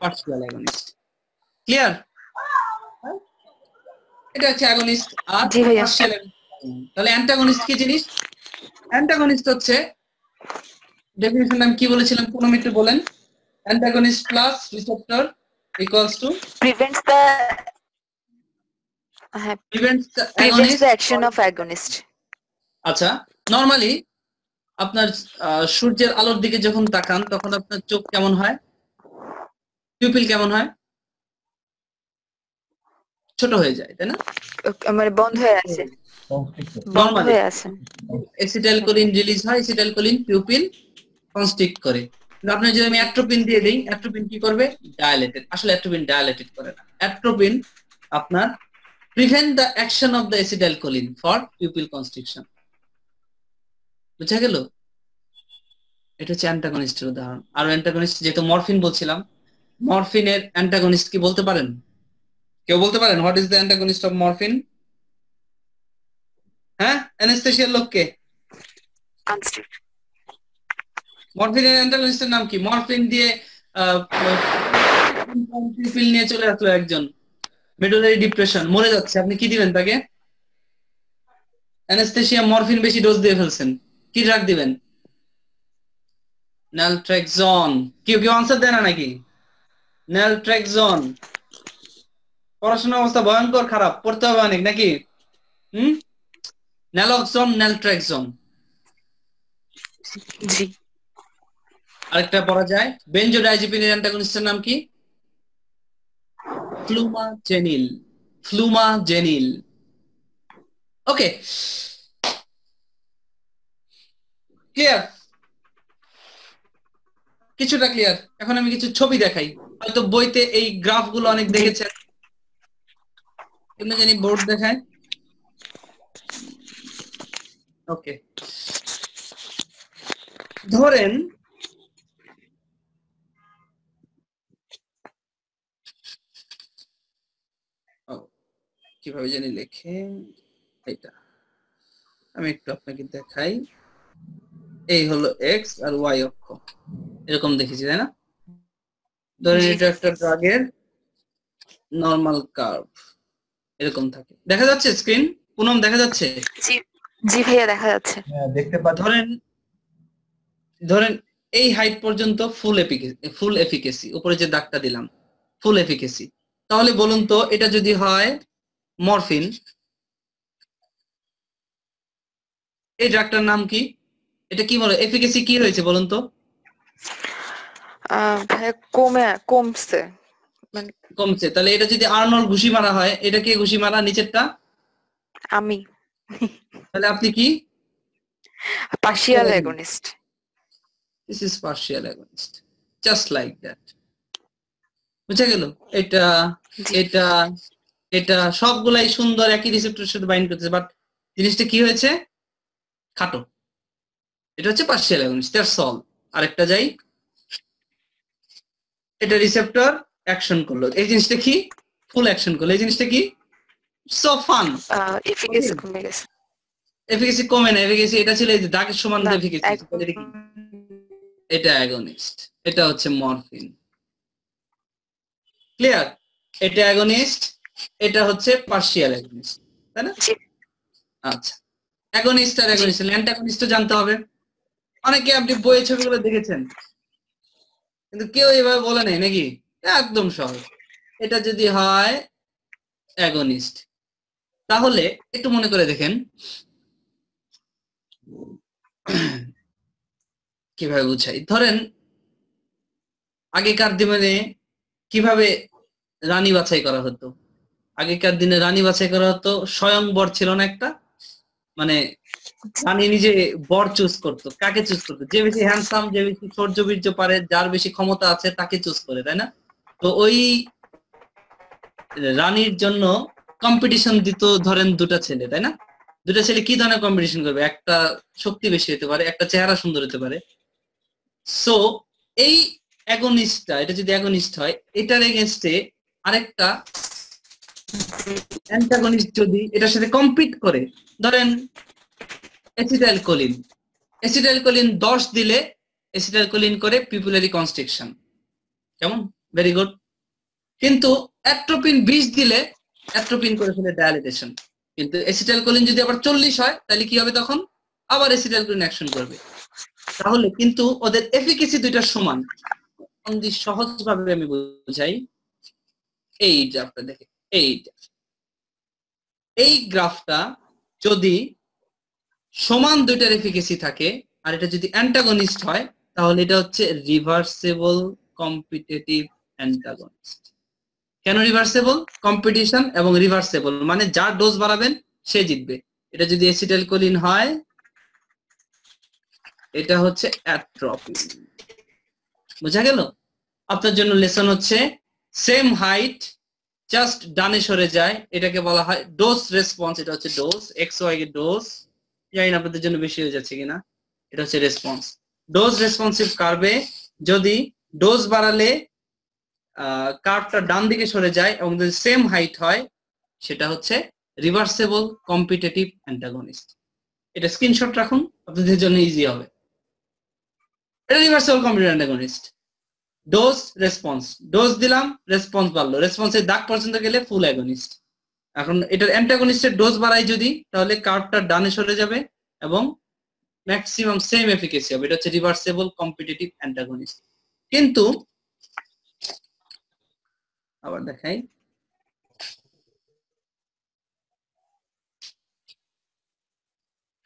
S1: পার্সিয়াল অ্যাগনিস্ট ক্লিয়ার এটা হচ্ছে অ্যাগনিস্ট আর পার্সিয়াল তাহলে অ্যান্টাগনিস্ট কি জিনিস অ্যান্টাগনিস্ট হচ্ছে ডেফিনেশন আমি কি বলেছিলাম কোন মিত্র বলেন antagonist plus receptor equals to prevents the prevents the action of agonist আচ্ছা নর্মালি আপনার সূর্যের আলোর দিকে যখন তাকান তখন আপনার চোখ কেমন হয় পিউপিল কেমন হয় ছোট হয়ে যায় তাই না মানে বন্ধ হয়ে আছে বন্ধ হয়ে আছে রিলিজ হয় এসিটাইলকোলিন পিউপিল কনস্ট্রিক্ট করে কিন্তু আপনি যদি আমি অ্যাট্রোপিন দিয়ে দিই অ্যাট্রোপিন কি করবে ডায়ালেটেড আসলে অ্যাট্রোপিন ডায়ালেটেড করে না অ্যাট্রোপিন আপনার prevent the action of the acetylcholine for pupil constriction বুঝা গেল এটা হচ্ছে অ্যান্টাগনিস্টের উদাহরণ আর অ্যান্টাগনিস্ট যেহেতু মরফিন বলছিলাম মরফিনের অ্যান্টাগনিস্ট কি বলতে পারেন কেউ বলতে পারেন what is the antagonist of morphine হ্যাঁ অ্যানেস্থেশিয়ার লোককে মরফিনের অ্যান্টাগনিস্টের নাম কি মরফিন দিয়ে পিল নিয়ে চলে আসলো একজন মেডোলারি ডিপ্রেশন মরে যাচ্ছে আপনি কি দিবেন তাকে অ্যানেস্থেশিয়া মরফিন বেশি ডোজ দিয়ে ফেলছেন কি ড্রাগ দিবেন ন্যালট্রেক্সন কেউ কেউ আনসার দেয় না নাকি ন্যালট্রেক্সন পড়াশোনার অবস্থা ভয়ঙ্কর খারাপ পড়তে হবে অনেক নাকি হুম ন্যালক্সন ন্যালট্রেক্সন জি আরেকটা পড়া যায় বেনজোডাইজেপিনের অ্যান্টাগনিস্টের নাম কি ফ্লুমা জেনিল ফ্লুমা জেনিল ওকে ক্লিয়ার কিছুটা ক্লিয়ার এখন আমি কিছু ছবি দেখাই হয়তো বইতে এই গ্রাফ গুলো অনেক দেখেছেন কেমন জানি বোর্ড দেখায় ওকে ধরেন কিভাবে জানি লেখে এটা আমি একটু আপনাকে দেখাই এই হলো এক্স আর ওয়াই অক্ষ এরকম দেখেছি তাই না ধরে এটা একটা ড্রাগের নরমাল কার্ভ এরকম থাকে দেখা যাচ্ছে স্ক্রিন পুনম দেখা যাচ্ছে জি জি ভাইয়া দেখা যাচ্ছে হ্যাঁ, দেখতে পা ধরেন ধরেন এই হাইট পর্যন্ত ফুল এফিকেসি ফুল এফিকেসি উপরে যে দাগটা দিলাম ফুল এফিকেসি তাহলে বলুন তো এটা যদি হয় মরফিন এই ড্রাগটার নাম কি এটা কি বলে এফিকেসি কি হয়েছে বলুন তো
S3: কমে কমছে মানে
S1: কমছে তাহলে এটা যদি আর্নল ঘুষি মারা হয় এটা কে ঘুষি মারা নিচেরটা আমি তাহলে আপনি কি partial agonist this is partial agonist just like that বুঝে গেল এটা এটা এটা সবগুলাই সুন্দর একই রিসেপ্টরের সাথে বাইন্ড করতেছে বাট জিনিসটা কি হয়েছে খাটো এটা হচ্ছে পার্সিয়াল অ্যাগনিস্ট তার সল আরেকটা যাই এটা রিসেপ্টর অ্যাকশন করলো এই জিনিসটা কি ফুল অ্যাকশন করলো এই জিনিসটা কি সো ফান এফিকেসি কমে গেছে এফিকেসি কমে না এফিকেসি এটা ছিল এই যে দাগের সমান এফিকেসি এটা অ্যাগনিস্ট এটা হচ্ছে মরফিন ক্লিয়ার এটা অ্যাগনিস্ট এটা হচ্ছে পার্সিয়াল অ্যাগনিস্ট তাই না আচ্ছা অ্যাগনিস্ট আর অ্যাগনিস্ট ল্যান্টাগনিস্ট জানতে হবে অনেকে আপনি বইয়ের ছবিগুলো দেখেছেন কিন্তু কেউ এভাবে বলে নেই নাকি একদম সহজ এটা যদি হয় অ্যাগনিস্ট তাহলে একটু মনে করে দেখেন কিভাবে বুঝাই ধরেন আগেকার দিনে কিভাবে রানী বাছাই করা হতো আগেকার দিনে রানী বাছাই করা হতো স্বয়ংবর ছিল না একটা মানে সানি নিজে বর চুজ করতো কাকে চুজ করতো যে বেশি হ্যান্ডসাম যে বেশি শৌর্য বীর্য পারে যার বেশি ক্ষমতা আছে তাকে চুজ করে তাই না তো ওই রানীর জন্য কম্পিটিশন দিত ধরেন দুটা ছেলে তাই না দুটা ছেলে কি ধরনের কম্পিটিশন করবে একটা শক্তি বেশি হতে পারে একটা চেহারা সুন্দর হতে পারে সো এই অ্যাগোনিস্টটা এটা যদি অ্যাগনিস্ট হয় এটার এগেনস্টে আরেকটা অ্যান্টাগনিস্ট যদি এটার সাথে কম্পিট করে ধরেন অ্যাসিটাইলকোলিন অ্যাসিটাইলকোলিন দশ দিলে অ্যাসিটাইলকোলিন করে পিপুলারি কনস্ট্রিকশন কেমন ভেরি গুড কিন্তু অ্যাট্রোপিন বিশ দিলে অ্যাট্রোপিন করে ফেলে ডায়ালিটেশন কিন্তু অ্যাসিটাইলকোলিন যদি আবার চল্লিশ হয় তাহলে কি হবে তখন আবার অ্যাসিটাইলকোলিন অ্যাকশন করবে তাহলে কিন্তু ওদের এফিকেসি দুইটা সমান সহজভাবে আমি বুঝাই এই গ্রাফটা দেখে এই এই গ্রাফটা যদি সমান দুইটা রেফিকেসি থাকে আর এটা যদি অ্যান্টাগনিস্ট হয় তাহলে এটা হচ্ছে রিভার্সেবল কম্পিটিটিভ অ্যান্টাগনিস্ট কেন রিভার্সেবল কম্পিটিশন এবং রিভার্সেবল মানে যার ডোজ বাড়াবেন সে জিতবে এটা যদি এসিটাইল কোলিন হয় এটা হচ্ছে অ্যাট্রোপিন বোঝা গেল আপনার জন্য লেসন হচ্ছে সেম হাইট জাস্ট ডানে সরে যায় এটাকে বলা হয় ডোজ রেসপন্স এটা হচ্ছে ডোজ এক্স ওয়াই ডোজ জানি না আপনাদের জন্য বেশি হয়ে যাচ্ছে কিনা এটা হচ্ছে রেসপন্স ডোজ রেসপন্সিভ কার্ভে যদি ডোজ বাড়ালে কার্ভটা ডান দিকে সরে যায় এবং যদি সেম হাইট হয় সেটা হচ্ছে রিভার্সেবল কম্পিটেটিভ অ্যান্টাগনিস্ট এটা স্ক্রিনশট রাখুন আপনাদের জন্য ইজি হবে এটা reversible competitive antagonist dose response dose দিলাম রেসপন্স বাড়লো রেসপন্সের দাগ পর্যন্ত গেলে ফুল অ্যাগনিস্ট এখন এটার অ্যান্টাগনিস্টের ডোজ বাড়াই যদি তাহলে কার্ডটা ডানে সরে যাবে এবং ম্যাক্সিমাম সেম এফিকেসি হবে এটা হচ্ছে রিভার্সেবল কম্পিটিটিভ অ্যান্টাগনিস্ট কিন্তু আবার দেখাই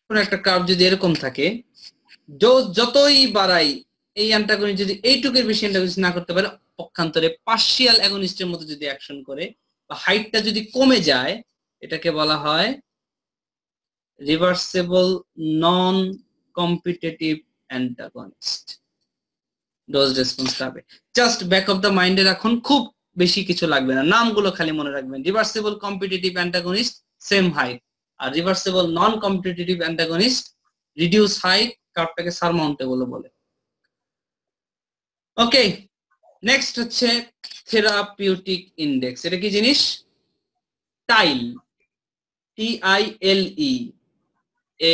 S1: কোন একটা কার্ড যদি এরকম থাকে ডোজ যতই বাড়াই এই অ্যান্টাগনিস্ট যদি এইটুকের বেশি অ্যান্টাগনিস্ট না করতে পারে পক্ষান্তরে পার্শিয়াল অ্যাগনিস্টের মতো যদি অ্যাকশন করে হাইটটা যদি কমে যায় এটাকে বলা হয় reversible non competitive antagonist dose response পাবে জাস্ট ব্যাক অফ দ্য মাইন্ডে রাখুন খুব বেশি কিছু লাগবে না নামগুলো খালি মনে রাখবেন reversible competitive antagonist same height আর reversible non competitive antagonist reduce height কার্ভটাকে সারমাউন্টেবল বলে ওকে নেক্সট হচ্ছে থেরাপিউটিক ইন্ডেক্স এটা কি জিনিস টাইল T I L E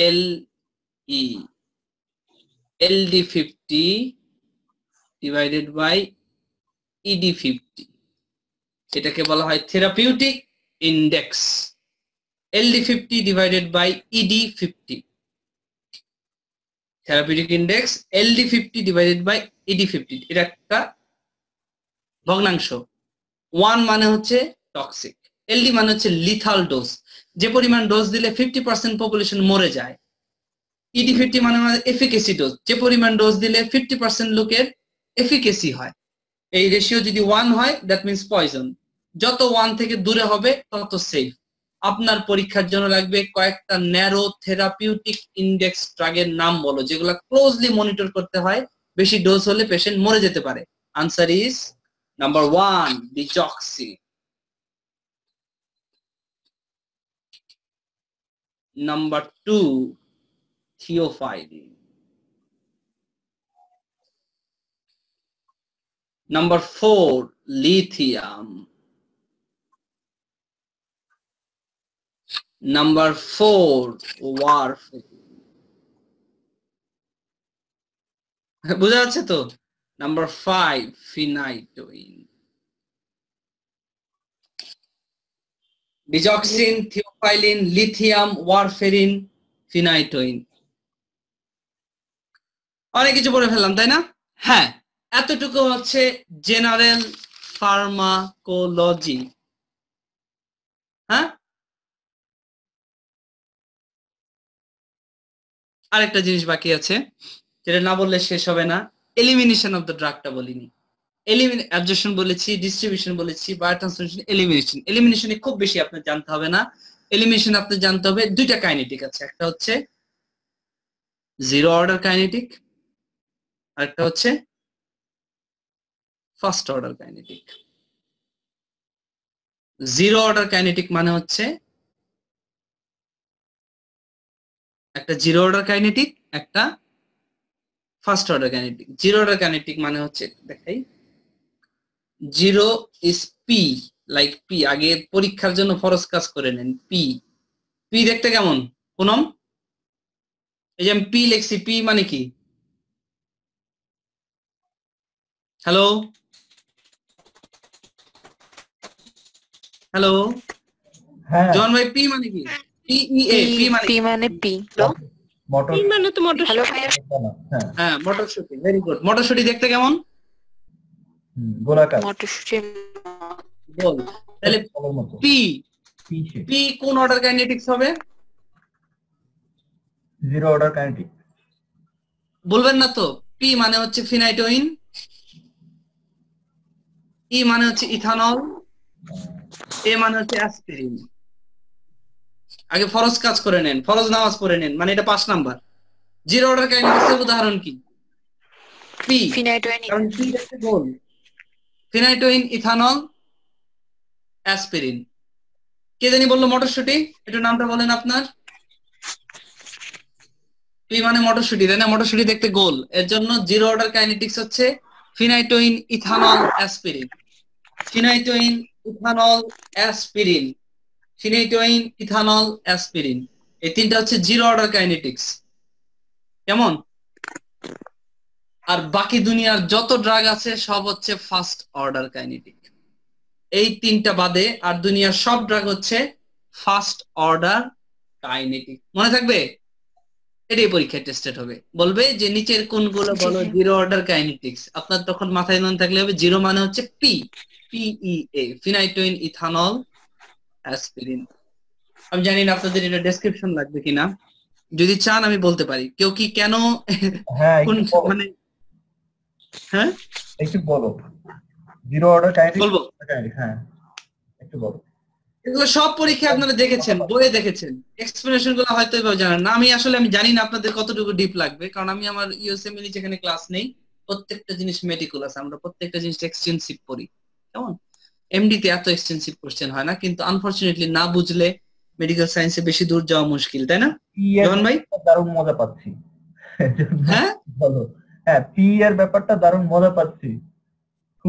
S1: L E L D fifty divided by ED fifty এটাকে বলা হয় therapeutic index L D fifty divided by ED fifty therapeutic index L D fifty divided by ED fifty এটা একটা ভগ্নাংশ one মানে হচ্ছে toxic এলডি মানে হচ্ছে লিথাল ডোজ যে পরিমাণ ডোজ দিলে ফিফটি পার্সেন্ট পপুলেশন মরে যায় ইডি e ফিফটি মানে এফিকেসি ডোজ যে পরিমাণ ডোজ দিলে ফিফটি পার্সেন্ট লোকের এফিকেসি হয় এই রেশিও যদি ওয়ান হয় দ্যাট মিনস পয়জন যত ওয়ান থেকে দূরে হবে তত সেফ আপনার পরীক্ষার জন্য লাগবে কয়েকটা ন্যারো থেরাপিউটিক ইন্ডেক্স ড্রাগের নাম বলো যেগুলো ক্লোজলি মনিটর করতে হয় বেশি ডোজ হলে পেশেন্ট মরে যেতে পারে answer is Number one, digoxy. Number two, theophylline. Number four, lithium. Number four, warfarin. বোঝা যাচ্ছে তো Number five, finite phenytoin. Digoxin, theophylline, lithium, warfarin, phenytoin. অনেক কিছু পড়ে ফেললাম তাই না হ্যাঁ এতটুকু হচ্ছে জেনারেল ফার্মাকোলজি হ্যাঁ আরেকটা জিনিস বাকি আছে যেটা না বললে শেষ হবে না এলিমিনেশন অফ দ্য ড্রাগটা বলিনি এলিমিন অ্যাবজেকশন বলেছি ডিস্ট্রিবিউশন বলেছি বায়োট্রান্সমিশন এলিমিনেশন এলিমিনেশনে খুব বেশি আপনার জানতে হবে না এলিমিনেশন আপনি জানতে হবে দুইটা কাইনেটিক আছে একটা হচ্ছে জিরো অর্ডার কাইনেটিক আরেকটা হচ্ছে first order kinetic zero order kinetic মানে হচ্ছে একটা জিরো অর্ডার কাইনেটিক একটা first order kinetic zero order kinetic মানে হচ্ছে দেখাই zero is pea like pea আগে পরীক্ষার জন্য ফরস কাজ করে নেন পি পি দেখতে কেমন পুনম এই যে আমি পি লিখছি পি মানে কি হ্যালো হ্যালো জন ভাই পি মানে কি
S2: পি ই এ পি মানে পি মানে
S1: পি মটরশুটি হ্যাঁ, হ্যাঁ।, হ্যাঁ মটরশুটি ভেরি দেখতে কেমন গোলাকার পি পি কোন অর্ডার কাইনেটিক্স হবে
S2: জিরো অর্ডার কাইনেটিক
S1: বলবেন না তো পি মানে হচ্ছে ফিনাইটোইন ই e মানে হচ্ছে ইথানল এ মানে হচ্ছে অ্যাসপিরিন আগে ফরজ কাজ করে নেন ফরজ নামাজ পড়ে নেন মানে এটা পাঁচ নাম্বার জিরো অর্ডার কাইনেটিক্সের উদাহরণ কি পি গোল ফিনাইটোইন ইথানল অ্যাসপিরিন কে জানি বললো মটরশুটি এটার নামটা বলেন আপনার পি মানে মটরশুটি তাই না মটরশুটি দেখতে গোল এর জন্য জিরো অর্ডার কাইনেটিক্স হচ্ছে phenytoin ethanol aspirin phenytoin ethanol aspirin phenytoin ethanol aspirin এই তিনটা হচ্ছে জিরো অর্ডার কাইনেটিক্স কেমন আর বাকি দুনিয়ার যত ড্রাগ আছে সব হচ্ছে ফার্স্ট অর্ডার কাইনেটিক এই তিনটা বাদে আর দুনিয়ার সব ড্রাগ হচ্ছে ফার্স্ট অর্ডার কাইনেটিক মনে থাকবে এটাই পরীক্ষা টেস্টেড হবে বলবে যে নিচের কোনগুলো বলো জিরো অর্ডার কাইনেটিক্স আপনার তখন মাথায় মনে থাকলে হবে জিরো মানে হচ্ছে P E A phenytoin ethanol aspirin আমি জানি না আপনাদের এটা ডেসক্রিপশন লাগবে কিনা যদি চান আমি বলতে পারি কেউ কি কেন হ্যাঁ মানে
S2: হ্যাঁ একটু বলো জিরো অর্ডার কাইন্ডলি বলবো হ্যাঁ একটু বলো
S1: এগুলো সব পরীক্ষা আপনারা দেখেছেন বইয়ে দেখেছেন এক্সপ্লেনেশন গুলো হয়তো এভাবে জানেন না আমি আসলে আমি জানি না আপনাদের কতটুকু ডিপ লাগবে কারণ আমি আমার ইউএসএমএলি e যেখানে ক্লাস নেই প্রত্যেকটা জিনিস আছে আমরা প্রত্যেকটা জিনিস এক্সটেন্সিভ করি কেমন এমডিতে এত এক্সটেন্সিভ কোশ্চেন হয় না কিন্তু আনফরচুনেটলি না বুঝলে মেডিকেল সায়েন্সে বেশি দূর যাওয়া মুশকিল তাই না e জহন ভাই
S2: দারুণ মজা পাচ্ছি হ্যাঁ বলো হ্যাঁ পি এর e ব্যাপারটা দারুণ মজা পাচ্ছি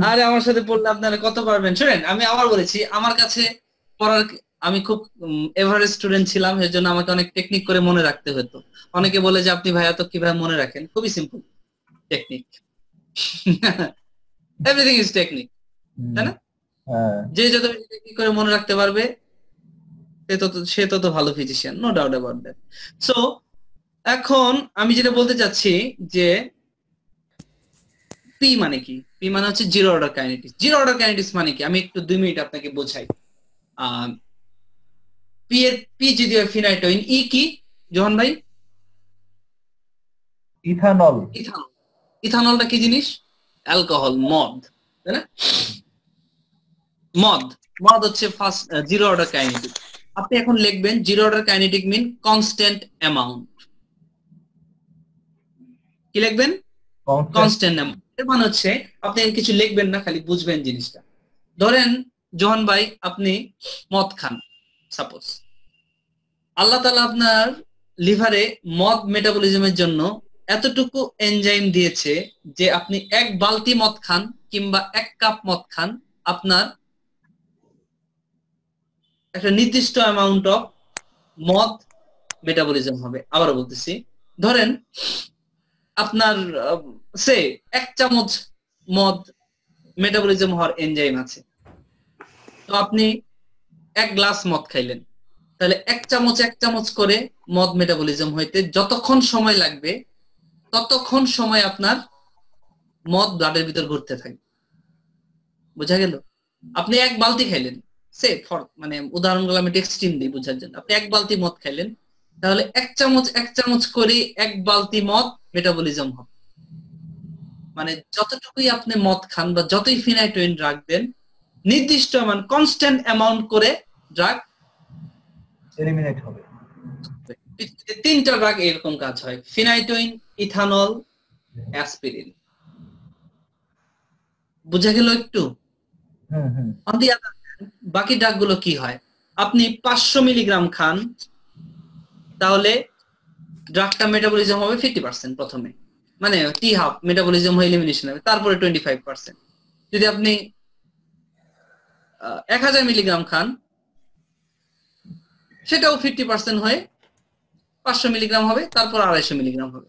S1: আরে আমার সাথে পড়লে আপনারা কত পারবেন শুনেন আমি আবার বলেছি আমার কাছে পড়ার আমি খুব এভারেজ স্টুডেন্ট ছিলাম এর জন্য আমাকে অনেক টেকনিক করে মনে রাখতে হতো অনেকে বলে যে আপনি ভাইয়া তো কিভাবে মনে রাখেন খুবই simple technique everything is technique তাই না হ্যাঁ। যে যত কি করে মনে রাখতে পারবে সে তত সে তত ভালো physician no doubt about that so এখন আমি যেটা বলতে চাচ্ছি যে পি মানে কি পি মানে হচ্ছে zero order kinetics zero order kinetics মানে কি আমি একটু দুই মিনিট আপনাকে বোঝাই পি এর পি যদি ফিনাইট ই e কি জোহন ভাই ইথানল ইথানল ইথানলটা কি জিনিস অ্যালকোহল মদ তাই না মদ মদ হচ্ছে ফার্স্ট জিরো অর্ডার কাইনেটিক আপনি এখন লিখবেন zero order kinetic mean constant amount কি লিখবেন কনস্ট্যান্ট অ্যামাউন্ট এর মানে হচ্ছে আপনি কিছু লিখবেন না খালি বুঝবেন জিনিসটা ধরেন জোহান ভাই আপনি মদ খান সাপোজ আল্লাহ তালা আপনার লিভারে মদ মেটাবলিজমের জন্য এতটুকু এনজাইম দিয়েছে যে আপনি এক বালতি মদ খান কিংবা এক কাপ মদ খান আপনার একটা নির্দিষ্ট অ্যামাউন্ট অফ মদ মেটাবলিজম হবে আবারও বলতেছি ধরেন আপনার সে এক চামচ মদ মেটাবলিজম হওয়ার এনজাইম আছে তো আপনি এক গ্লাস মদ খাইলেন তাহলে এক চামচ এক চামচ করে মদ মেটাবলিজম হইতে যতক্ষণ সময় লাগবে ততক্ষণ সময় আপনার মদ ব্লাডের ভিতর ঘুরতে থাকবে বোঝা গেল আপনি এক বালতি খাইলেন সে মানে উদাহরণ গুলো আমি টেক্সটিন দিই বুঝার জন্য আপনি এক বালতি মদ খাইলেন তাহলে এক চামচ এক চামচ করে এক বালতি মদ মেটাবলিজম হবে মানে যতটুকুই আপনি মদ খান বা যতই ফিনাইটোইন ড্রাগ দেন নির্দিষ্ট মানে কনস্ট্যান্ট অ্যামাউন্ট করে ড্রাগ এলিমিনেট হবে তিনটা ড্রাগ এরকম কাজ হয় ফিনাইটোইন ইথানল অ্যাসপিরিন বুঝা গেল একটু অন দি আদার বাকি ডাকগুলো কি হয় আপনি পাঁচশো মিলিগ্রাম খান তাহলে ড্রাগটা মেটাবলিজম হবে ফিফটি পার্সেন্ট প্রথমে মানে টি হাফ মেটাবলিজম হয়ে ইলিমিনেশন হবে তারপরে টোয়েন্টি ফাইভ পার্সেন্ট যদি আপনি এক হাজার মিলিগ্রাম খান সেটাও ফিফটি পার্সেন্ট হয়ে পাঁচশো মিলিগ্রাম হবে তারপর আড়াইশো মিলিগ্রাম হবে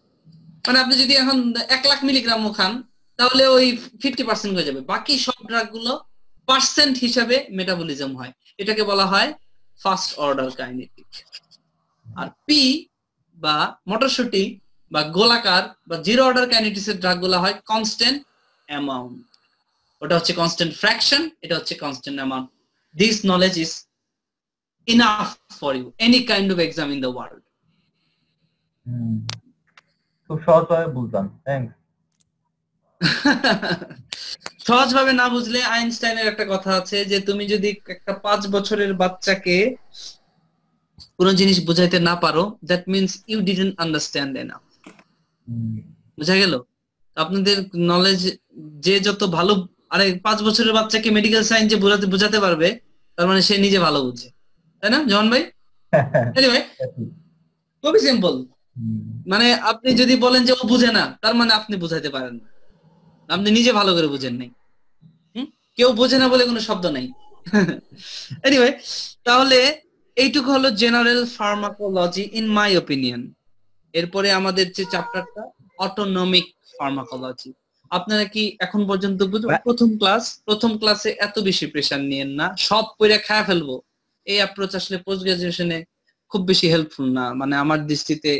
S1: মানে আপনি যদি এখন এক লাখ মিলিগ্রামও খান তাহলে ওই ফিফটি পার্সেন্ট হয়ে যাবে বাকি সব ড্রাগগুলো পার্সেন্ট হিসাবে মেটাবলিজম হয় এটাকে বলা হয় ফার্স্ট অর্ডার কাইনেটিক আর পি বা মটরশুটি বা গোলাকার বা জিরো অর্ডার কাইনেটিক্সের গুলো হয় কনস্ট্যান্ট অ্যামাউন্ট ওটা হচ্ছে কনস্ট্যান্ট ফ্র্যাকশন এটা হচ্ছে constant amount this knowledge is enough for you any kind of exam in the world
S2: খুব সহজভাবে বুঝলাম থ্যাংকস
S1: সহজভাবে না বুঝলে আইনস্টাইনের একটা কথা আছে যে তুমি যদি একটা পাঁচ বছরের বাচ্চাকে কোনো জিনিস বুঝাইতে না পারো that means you didn't understand না বুঝা গেল আপনাদের নলেজ যে যত ভালো আরে পাঁচ বছরের বাচ্চাকে মেডিকেল সায়েন্স যে বোঝাতে বোঝাতে পারবে তার মানে সে নিজে ভালো বুঝে তাই না জহন ভাই খুবই সিম্পল মানে আপনি যদি বলেন যে ও বুঝে না তার মানে আপনি বুঝাইতে পারেন না আপনি নিজে ভালো করে বুঝেন নাই কেউ বোঝে না বলে কোনো শব্দ নাই এনিওয়ে তাহলে এইটুকু হলো general pharmacology in my opinion এরপরে আমাদের যে চ্যাপ্টারটা অটোনমিক ফার্মাকোলজি আপনারা কি এখন পর্যন্ত বুঝবেন হ্যাঁ। প্রথম ক্লাস প্রথম ক্লাসে এত বেশি প্রেশার নিয়েন না সব পরে খায় ফেলবো এই অ্যাপ্রোচ আসলে পোস্ট গ্রাজুয়েশনে খুব বেশি হেল্পফুল না মানে আমার দৃষ্টিতে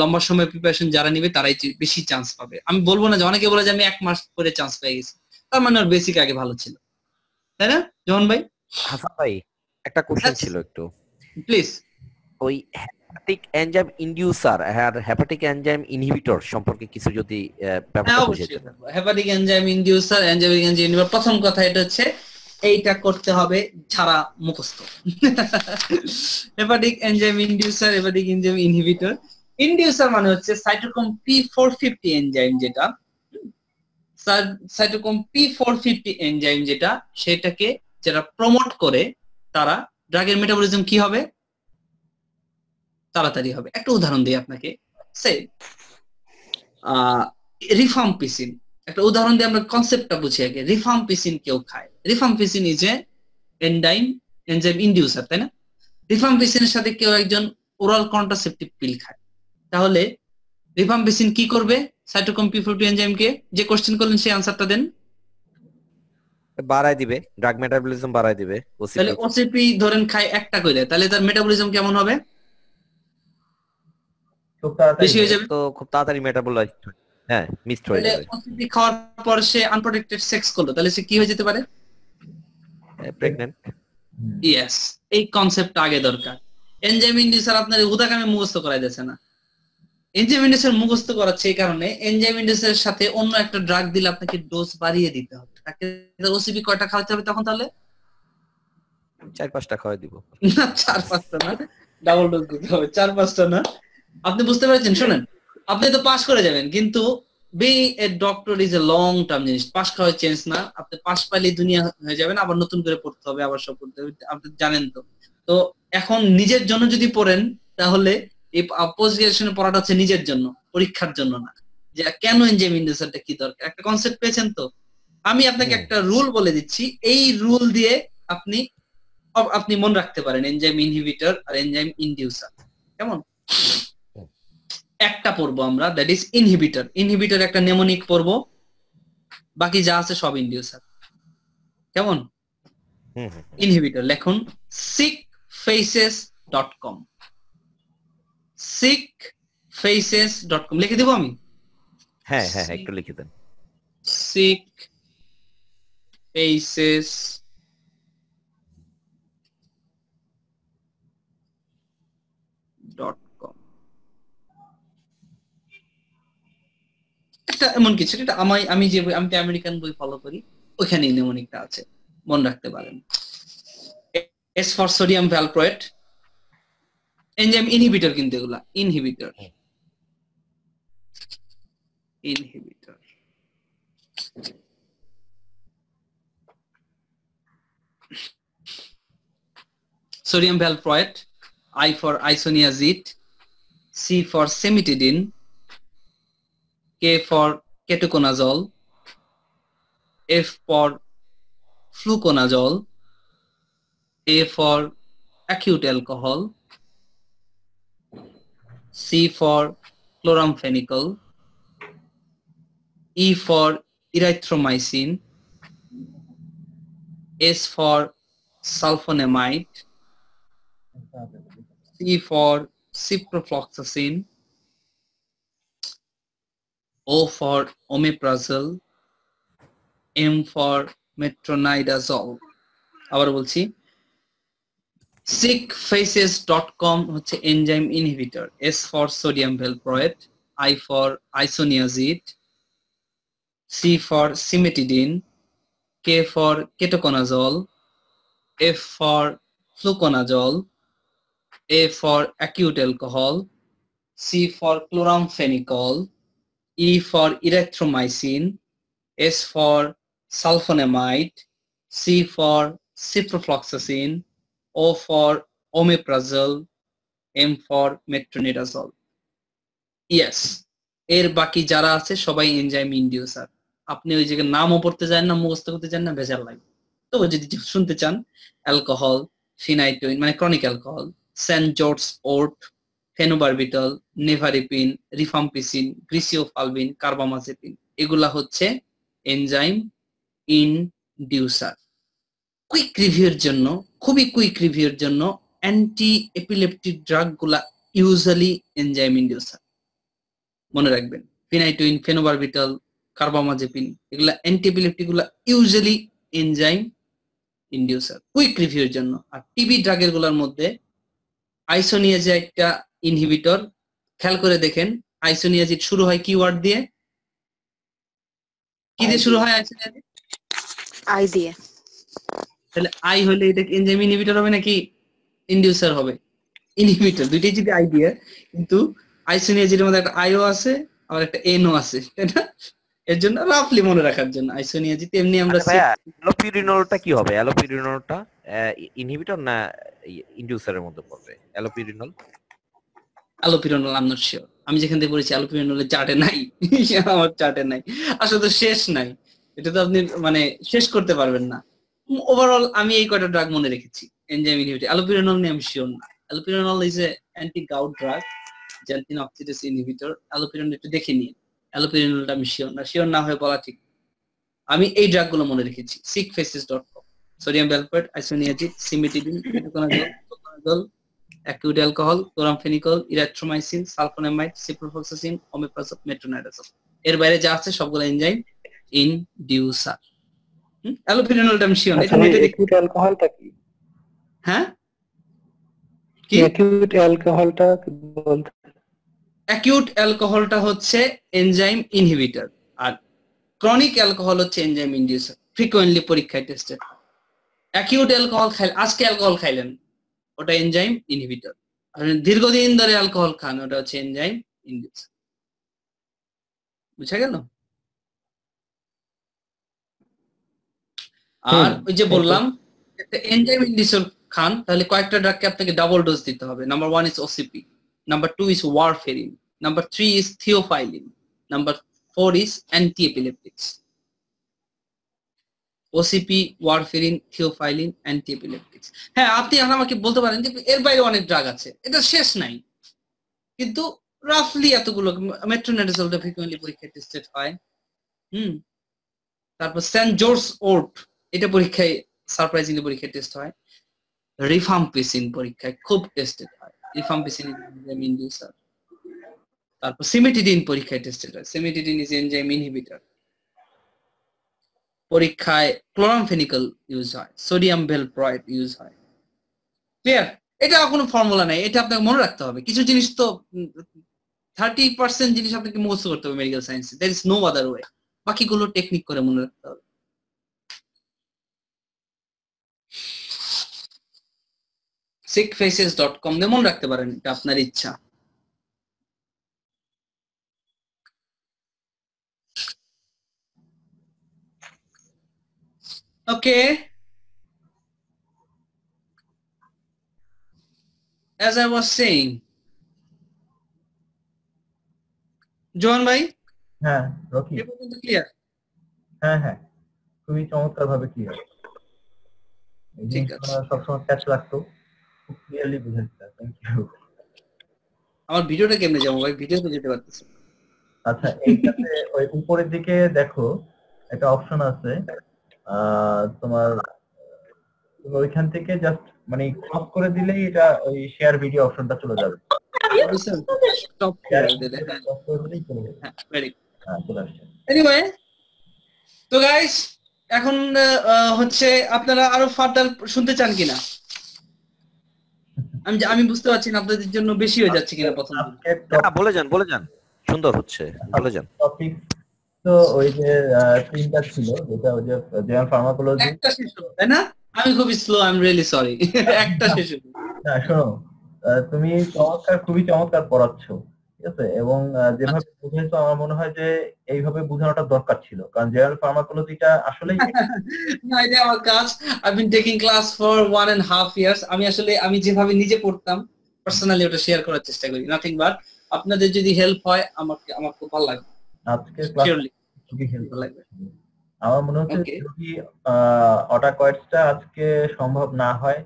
S1: লম্বা সময় প্রিপারেশন যারা নিবে তারাই বেশি চান্স পাবে আমি বলবো না যে অনেকে বলে যে আমি এক মাস পরে চান্স পেয়ে গেছি তার মানে ওর বেসিক আগে ভালো ছিল তাই না জোহন ভাই হাসান ভাই একটা কোশ্চেন ছিল একটু প্লিজ ওই হেপাটিক এনজাইম ইনডিউসার আর হেপাটিক এনজাইম ইনহিবিটর সম্পর্কে কিছু যদি hepatic enzyme inducer enzyme enzyme inhibitor প্রথম কথা এটা হচ্ছে এইটা করতে হবে ছাড়া মুখস্থ hepatic enzyme inducer hepatic enzyme inhibitor inducer মানে হচ্ছে cytochrome P four fifty enzyme যেটা cytochrome P four fifty enzyme যেটা সেটাকে যারা প্রমোট করে তারা ড্রাগের মেটাবলিজম কি হবে তাড়াতাড়ি হবে একটা উদাহরণ দিই আপনাকে সে পিসিন একটা উদাহরণ দিয়ে আমরা কনসেপ্টটা বুঝি আগে পিসিন কেউ খায় পিসিন is a enzyme enzyme inducer তাই না পিসিনের সাথে কেউ একজন ওরাল কন্ট্রাসেপটিভ পিল খায় তাহলে রিফাম্পিসিন কি করবে সাইটোকম পি ফোরটি এনজাইমকে যে কোশ্চেন করলেন সেই আনসারটা দেন বাড়ায় দিবে ড্রাগ মেটাবলিজম বাড়ায় দিবে তাহলে ওসিপি ধরেন খায় একটা কইলে তাহলে তার মেটাবলিজম কেমন হবে তাড়াতাড়ি তো খুব তাড়াতাড়ি মেটাবলাইজ হ্যাঁ মিসড হয়ে যাবে ওসিপি হ্যাঁ, খাওয়ার পর সে আনপ্রোটেক্টেড সেক্স করলো তাহলে সে কি হয়ে যেতে পারে প্রেগন্যান্ট ইয়েস এই কনসেপ্টটা আগে দরকার এনজাইম ইন্ডিসার আপনার হুদাকামে মুখস্থ করাই যাচ্ছে না এনজাইম ইন্ডেক্সের মুখস্থ করাচ্ছে এই কারণে এনজাইম ইন্ডেক্সের সাথে অন্য একটা ড্রাগ দিলে আপনাকে ডোজ বাড়িয়ে দিতে হবে তাকে ওসিবি কয়টা খাওয়াতে হবে তখন তাহলে চার পাঁচটা খাওয়াই দিব না চার পাঁচটা না ডাবল ডোজ দিতে হবে চার পাঁচটা না আপনি বুঝতে পারছেন শুনেন আপনি তো পাস করে যাবেন কিন্তু be a doctor is a long term জিনিস পাস খাওয়ার চেঞ্জ না আপনি পাস পাইলে দুনিয়া হয়ে যাবেন আবার নতুন করে পড়তে হবে আবার সব পড়তে হবে আপনি জানেন তো তো এখন নিজের জন্য যদি পড়েন তাহলে এই পোস্ট পড়াটা হচ্ছে নিজের জন্য পরীক্ষার জন্য না যে কেন ইনজামিনেশনটা কি দরকার একটা কনসেপ্ট পেয়েছেন তো আমি আপনাকে একটা রুল বলে দিচ্ছি এই রুল দিয়ে আপনি আপনি মনে রাখতে পারেন এনজাইম ইনহিবিটর আর এনজাইম ইনডিউসার কেমন একটা পড়বো আমরা দ্যাট ইজ ইনহিবিটর ইনহিবিটর একটা নেমোনিক পড়বো বাকি যা আছে সব ইনডিউসার কেমন ইনহিবিটর লেখুন sick faces dot com sick faces dot com লিখে দেবো আমি
S2: হ্যাঁ, হ্যাঁ হ্যাঁ একটু লিখে দেন
S1: সিক ফেসেস ডট কম একটা এমন কিছু এটা আমি আমি যে আমি তো আমেরিকান বই ফলো করি ওইখানেই নেমনিকটা আছে মনে রাখতে পারেন S for sodium valproate enzyme inhibitor কিন্তু এগুলা inhibitor inhibitor sodium valproate I for isoniazid C for cimetidine K for ketoconazole F for fluconazole A for acute alcohol C for chloramphenicol, E for erythromycin, S for sulfonamide, C for ciprofloxacin, O for omeprazole, M for metronidazole. আবার বলছি sickfaces.com হচ্ছে enzyme inhibitor S for sodium valproate I for isoniazid C for cimetidine K for ketoconazole F for fluconazole A for acute alcohol C for chloramphenicol E for erythromycin S for sulphonamide C for ciprofloxacin O for omeprazole, M for metronidazole. Yes, এর বাকি যারা আছে সবাই enzyme ইন্ডিউসার আপনি ওই জায়গায় নামও পড়তে চান না মুখস্থ করতে চান না ভেজাল লাগে তো যদি শুনতে চান অ্যালকোহল ফিনাইটোইন মানে chronic alcohol Saint George wort phenobarbital nevirapine rifampicin griseofulvin carbamazepine এগুলা হচ্ছে এনজাইম ইনডিউসার কুইক রিভিউর জন্য খুবই কুইক রিভিউর জন্য অ্যান্টি এপিলেপটিক ড্রাগগুলা ইউজালি এনজাইম ইন্ডিউসার মনে রাখবেন ফিনাইটুইন ফেনোবারবিটাল কার্বামাজেপিন এগুলা অ্যান্টি এপিলেপটিক গুলা ইউজালি এনজাইম ইন্ডিউসার কুইক রিভিউর জন্য আর টিবি ড্রাগের গুলার মধ্যে আইসোনিয়াজে একটা ইনহিবিটর খেয়াল করে দেখেন আইসোনিয়াজিড শুরু হয় কিওয়ার্ড দিয়ে কি দিয়ে শুরু হয় আইসোনিয়াজিড আই দিয়ে তাহলে আই হলে এটা এনজাইম ইনহিবিটর হবে নাকি ইন্ডিউসার হবে ইনহিবিটর দুইটাই যদি আই দিয়ে কিন্তু আইসোনিয়াজির মধ্যে একটা আইও আছে আবার একটা এনও আছে তাই না এর জন্য রাফলি মনে রাখার জন্য আইসোনিয়াজি তেমনি আমরা অ্যালোপিরিনোলটা আচ্ছা কি হবে অ্যালোপিরিনোলটা ইনহিবিটর না ইনডিউসারের মধ্যে পড়বে allopurinol allopurinol I am not sure আমি যেখান থেকে পড়েছি অ্যালোপিরিনোলের চার্টে নাই আমার চার্টে নাই আসলে তো শেষ নাই এটা তো আপনি মানে শেষ করতে পারবেন না ওভারঅল আমি এই কয়টা ড্রাগ মনে রেখেছি এনজাইম ইনহিবিটর অ্যালোপিরেনল নিয়ে আমি শিওর না allopurinol is a anti gout drug xanthine oxidase inhibitor allopurinol একটু দেখে নিয়ে অ্যালোপিরেনলটা আমি শিওর না শিওর না হয়ে বলা ঠিক আমি এই ড্রাগগুলো মনে রেখেছি sick faces dot com sodium valproate isoniazid cimetidine conazole acute alcohol chloramphenicol erythromycin sulphonamide ciprofloxacin omeprazole metronidazole এর বাইরে যা আছে সবগুলো এনজাইম ইনডিউসার অ্যালোপিরিনল আচ্ছা, ডামশিয়ন এটা নেটে
S2: অ্যালকোহলটা কি হ্যাঁ কি অ্যাকিউট অ্যালকোহলটা বলতে
S1: অ্যাকিউট অ্যালকোহলটা হচ্ছে এনজাইম ইনহিবিটর আর ক্রনিক অ্যালকোহল হচ্ছে এনজাইম ইনডিউসার ফ্রিকোয়েন্টলি পরীক্ষায় টেস্টেড অ্যাকিউট অ্যালকোহল খাই আজকে অ্যালকোহল খাইলেন ওটা এনজাইম ইনহিবিটর আপনি দীর্ঘদিন ধরে অ্যালকোহল খান ওটা হচ্ছে এনজাইম ইনডিউসার বুঝা গেল আর ওই যে বললাম একটা এনজাইম ইনহিবিটর খান তাহলে কয়েকটা ড্রাগকে আপনাকে ডাবল ডোজ দিতে হবে number one is OCP number two is warfarin number three is theophylline number four is anti epileptics OCP warfarin theophylline anti epileptics হ্যাঁ আপনি আমাকে বলতে পারেন যে এর বাইরে অনেক ড্রাগ আছে এটা শেষ নাই কিন্তু রাফলি এতগুলো মেট্রোনেডেজলটা ফ্রিকুয়েন্টলি পরীক্ষা টেস্টেড হয় হুম তারপর সেন্ট জর্জ ওর্ট এটা পরীক্ষায় সারপ্রাইজিংলি পরীক্ষায় টেস্ট হয় রিফাম্পিসিন পরীক্ষায় খুব টেস্টেড হয় রিফাম্পিসিন ইনডিউসার তারপর সিমেটিডিন পরীক্ষায় টেস্টেড হয় সিমেটিডিন ইজ এনজাইম ইনহিবিটর পরীক্ষায় ক্লোরামফেনিকল ইউজ হয় সোডিয়াম ভেলপ্রয়েড ইউজ হয় ক্লিয়ার এটা কোনো ফর্মুলা নাই এটা আপনাকে মনে রাখতে হবে কিছু জিনিস তো থার্টি পার্সেন্ট জিনিস আপনাকে মুখস্থ করতে হবে মেডিকেল সায়েন্সে there is no other way বাকিগুলো টেকনিক করে মনে রাখতে হবে সিক ফেসেস ডট কম দিয়ে মনে রাখতে পারেন এটা আপনার ইচ্ছা ওকে as I was saying.
S2: জোয়ান ভাই হ্যাঁ রকি কিন্তু ক্লিয়ার হ্যাঁ হ্যাঁ খুবই চমৎকার ভাবে ক্লিয়ার ঠিক আছে সবসময় ক্যাচ লাগতো ক্লিয়ারলি বুঝাতে থ্যাংক ইউ
S1: আমার ভিডিওটা কেমনে যাবো ভাই ভিডিওতে যেতে পারতেছি আচ্ছা এইটাতে ওই উপরের দিকে
S2: দেখো একটা অপশন আছে তোমার ওইখান থেকে জাস্ট মানে ক্রস করে দিলেই এটা ওই শেয়ার ভিডিও অপশনটা চলে যাবে এনিওয়ে হ্যাঁ। হ্যাঁ,
S1: হ্যাঁ, তো গাইস এখন হচ্ছে আপনারা আরো ফার্দার শুনতে চান কিনা আমি আমি বুঝতে পারছি না আপনাদের জন্য বেশি হয়ে যাচ্ছে কিনা প্রথম
S2: না বলে যান বলে যান সুন্দর হচ্ছে বলে যান তো ওই যে তিনটা ছিল যেটা ওই যে যেমন ফার্মাকোলজি একটা শেষ তাই না আমি খুবই slow I am really sorry একটা শেষ না শোনো তুমি চমৎকার খুবই চমৎকার পড়াচ্ছো ঠিক আছে এবং যেভাবে আচ্ছা। বুঝেছো আমার মনে হয় যে এইভাবে বোঝানোটা দরকার ছিল কারণ জেনারেল ফার্মাকোলজিটা আসলে
S1: না এটা আমার কাজ I been taking class for one and half years আমি আসলে আমি যেভাবে নিজে পড়তাম পার্সোনালি ওটা শেয়ার করার চেষ্টা করি নাথিং
S2: বাট আপনাদের যদি হেল্প হয় আমাকে আমার খুব ভালো লাগবে আজকে হেল্প লাগবে আমার মনে হচ্ছে যদি অটাকয়েডসটা আজকে সম্ভব না হয়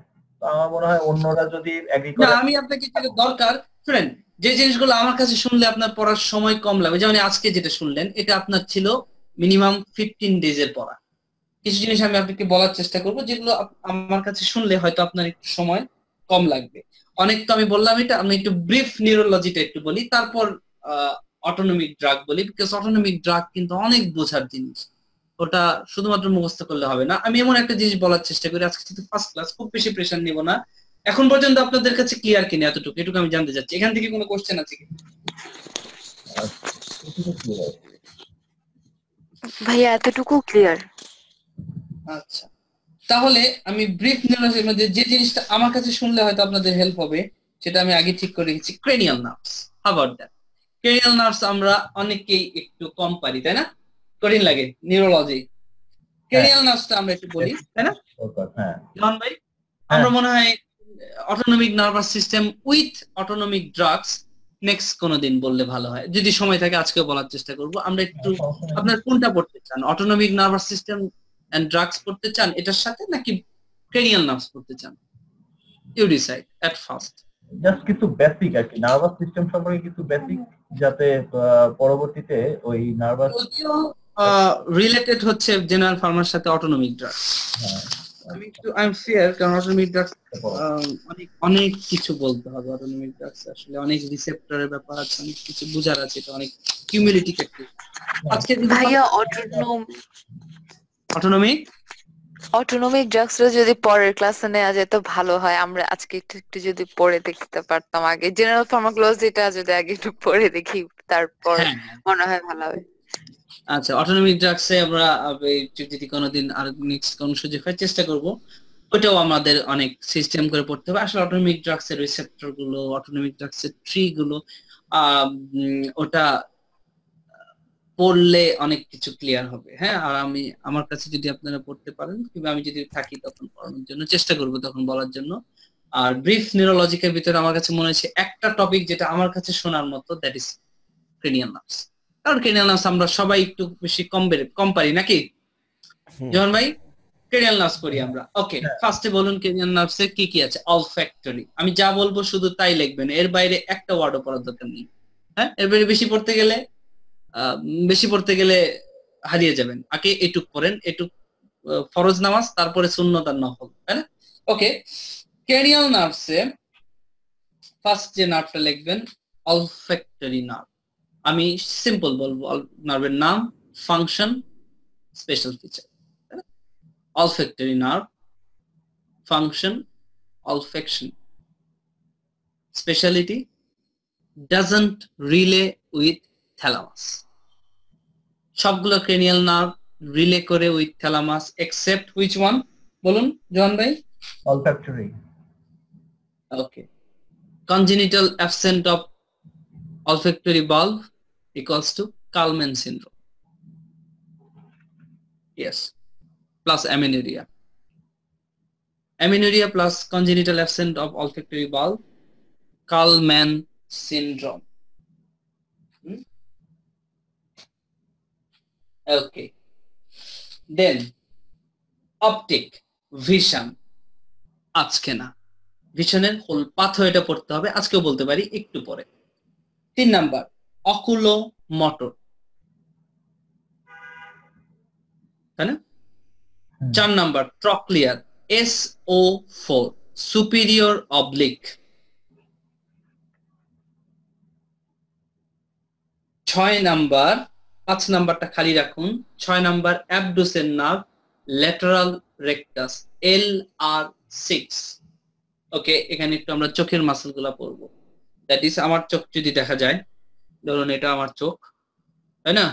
S2: আমার মনে হয় অন্যরা যদি এগ্রি করে আমি আপনাকে দরকার ফ্রেন্ড
S1: যে জিনিসগুলো আমার কাছে শুনলে আপনার পড়ার সময় কম লাগবে যেমন আজকে যেটা শুনলেন এটা আপনার ছিল মিনিমাম ফিফটিন ডেজ এর পড়া কিছু জিনিস আমি আপনাকে বলার চেষ্টা করব যেগুলো আমার কাছে শুনলে হয়তো আপনার একটু সময় কম লাগবে অনেক তো আমি বললাম এটা আমি একটু ব্রিফ নিউরোলজিটা একটু বলি তারপর অটোনমিক ড্রাগ বলি বিকজ অটোনমিক ড্রাগ কিন্তু অনেক বোঝার জিনিস ওটা শুধুমাত্র মুখস্থ করলে হবে না আমি এমন একটা জিনিস বলার চেষ্টা করি আজকে কিন্তু ফার্স্ট ক্লাস খুব বেশি প্রেশার নিব না এখন পর্যন্ত আপনাদের কাছে ক্লিয়ার কিনা এতটুকু এটুকু আমি জানতে চাচ্ছি এখান থেকে কোনো কোশ্চেন আছে কি ভাইয়া এতটুকু ক্লিয়ার আচ্ছা তাহলে আমি ব্রিফ নিউরোলজির মধ্যে যে জিনিসটা আমার কাছে শুনলে হয়তো আপনাদের হেল্প হবে সেটা আমি আগে ঠিক করে রেখেছি cranial nerves about that cranial nerves আমরা অনেকেই একটু কম পারি তাই না কঠিন লাগে নিউরোলজি ক্রেনিয়াল নার্ভসটা আমরা একটু বলি তাই না হ্যাঁ ভাই আমরা হ্যাঁ। মনে হয় autonomic nervous system with autonomic drugs next দিন বললে ভালো হয় যদি সময় থাকে আজকেও বলার চেষ্টা করব আমরা একটু হ্যাঁ, আপনার কোনটা পড়তে চান autonomic nervous system and drugs পড়তে চান এটার সাথে নাকি ক্রেনিয়াল নার্ভস
S2: পড়তে চান you decide at first just কিছু বেসিক আর কি নার্ভাস সিস্টেম সম্পর্কে কিছু বেসিক যাতে পরবর্তীতে ওই নার্ভাস
S1: রিলেটেড হচ্ছে জেনারেল ফার্মার সাথে অটোনমিক ড্রাগস আমি একটু আই এম সিয়ার কারণ অটোনমিক ড্রাগস অনেক অনেক কিছু বলতে হবে অটোনমিক ড্রাগস আসলে অনেক রিসেপ্টরের ব্যাপার আছে অনেক কিছু বোঝার আছে এটা অনেক কিউমুলেটিভ একটা
S3: আজকে ভাইয়া অটোনোম অটোনমিক অটোনমিক ড্রাগসটা যদি পরের ক্লাসে নেওয়া যেত ভালো হয় আমরা আজকে একটু একটু যদি পড়ে দেখতে পারতাম আগে জেনারেল ফার্মাকোলজিটা যদি আগে একটু পড়ে দেখি তারপর হ্যাঁ। মনে হয় ভালো হবে
S1: আচ্ছা অটোনমি ড্রাগসে আমরা যদি কোনোদিন আর নেক্সট কোনো সুযোগ হয় চেষ্টা করব ওটাও আমাদের অনেক সিস্টেম করে পড়তে হবে আসলে অটোনমিক ড্রাগসের রিসেপ্টর গুলো অটোনমিক ড্রাগসের ট্রি গুলো ওটা পড়লে অনেক কিছু ক্লিয়ার হবে হ্যাঁ আর আমি আমার কাছে যদি আপনারা পড়তে পারেন কিংবা আমি যদি থাকি তখন পড়ানোর জন্য চেষ্টা করব তখন বলার জন্য আর ব্রিফ নিউরোলজিকের ভিতরে আমার কাছে মনে হচ্ছে একটা টপিক যেটা আমার কাছে শোনার মতো দ্যাট ইজ ক্রিনিয়াল নার্ভস কারণ ক্রিমিনাল নাচ আমরা সবাই একটু বেশি কম কম পারি নাকি জোহর ভাই ক্রিমিনাল নাচ করি আমরা ওকে ফার্স্টে হ্যাঁ। বলুন ক্রিমিনাল নামস এর কি কি আছে অল ফ্যাক্টরি আমি যা বলবো শুধু তাই লিখবেন এর বাইরে একটা ওয়ার্ডও পড়ার দরকার নেই হ্যাঁ এর বাইরে বেশি পড়তে গেলে বেশি পড়তে গেলে হারিয়ে যাবেন আগে এটুক করেন এটুক ফরজ নামাজ তারপরে সুন্নতার নফল তাই না ওকে কেরিয়াল নার্ভসে ফার্স্ট যে নার্ভটা লিখবেন অলফ্যাক্টরি নার্ভ আমি সিম্পল বলবো নার্ভের নাম function special feature olfactory nerve function olfaction speciality doesn't relay with thalamus সবগুলো ক্রেনিয়াল নার্ভ রিলে করে with thalamus except which one বলুন জোহান ভাই olfactory okay congenital absent of olfactory bulb equals to Kalman syndrome. Yes, plus amenorrhea. Amenorrhea plus congenital absent of olfactory bulb, Kalman syndrome. Hmm? Okay. Then, optic, vision, আজকে না ভিশনের whole path এটা পড়তে হবে আজকেও বলতে পারি একটু পরে তিন নাম্বার অকুলো মটর তাই না চার number trochlear S O four superior oblique ছয় নাম্বার পাঁচ নাম্বারটা খালি রাখুন ছয় নাম্বার অ্যাবডোসের nerve lateral rectus L R six okay এখানে একটু আমরা চোখের মাসেল গুলা পড়বো দ্যাট ইজ আমার চোখ যদি দেখা যায় ধরুন এটা আমার চোখ তাই না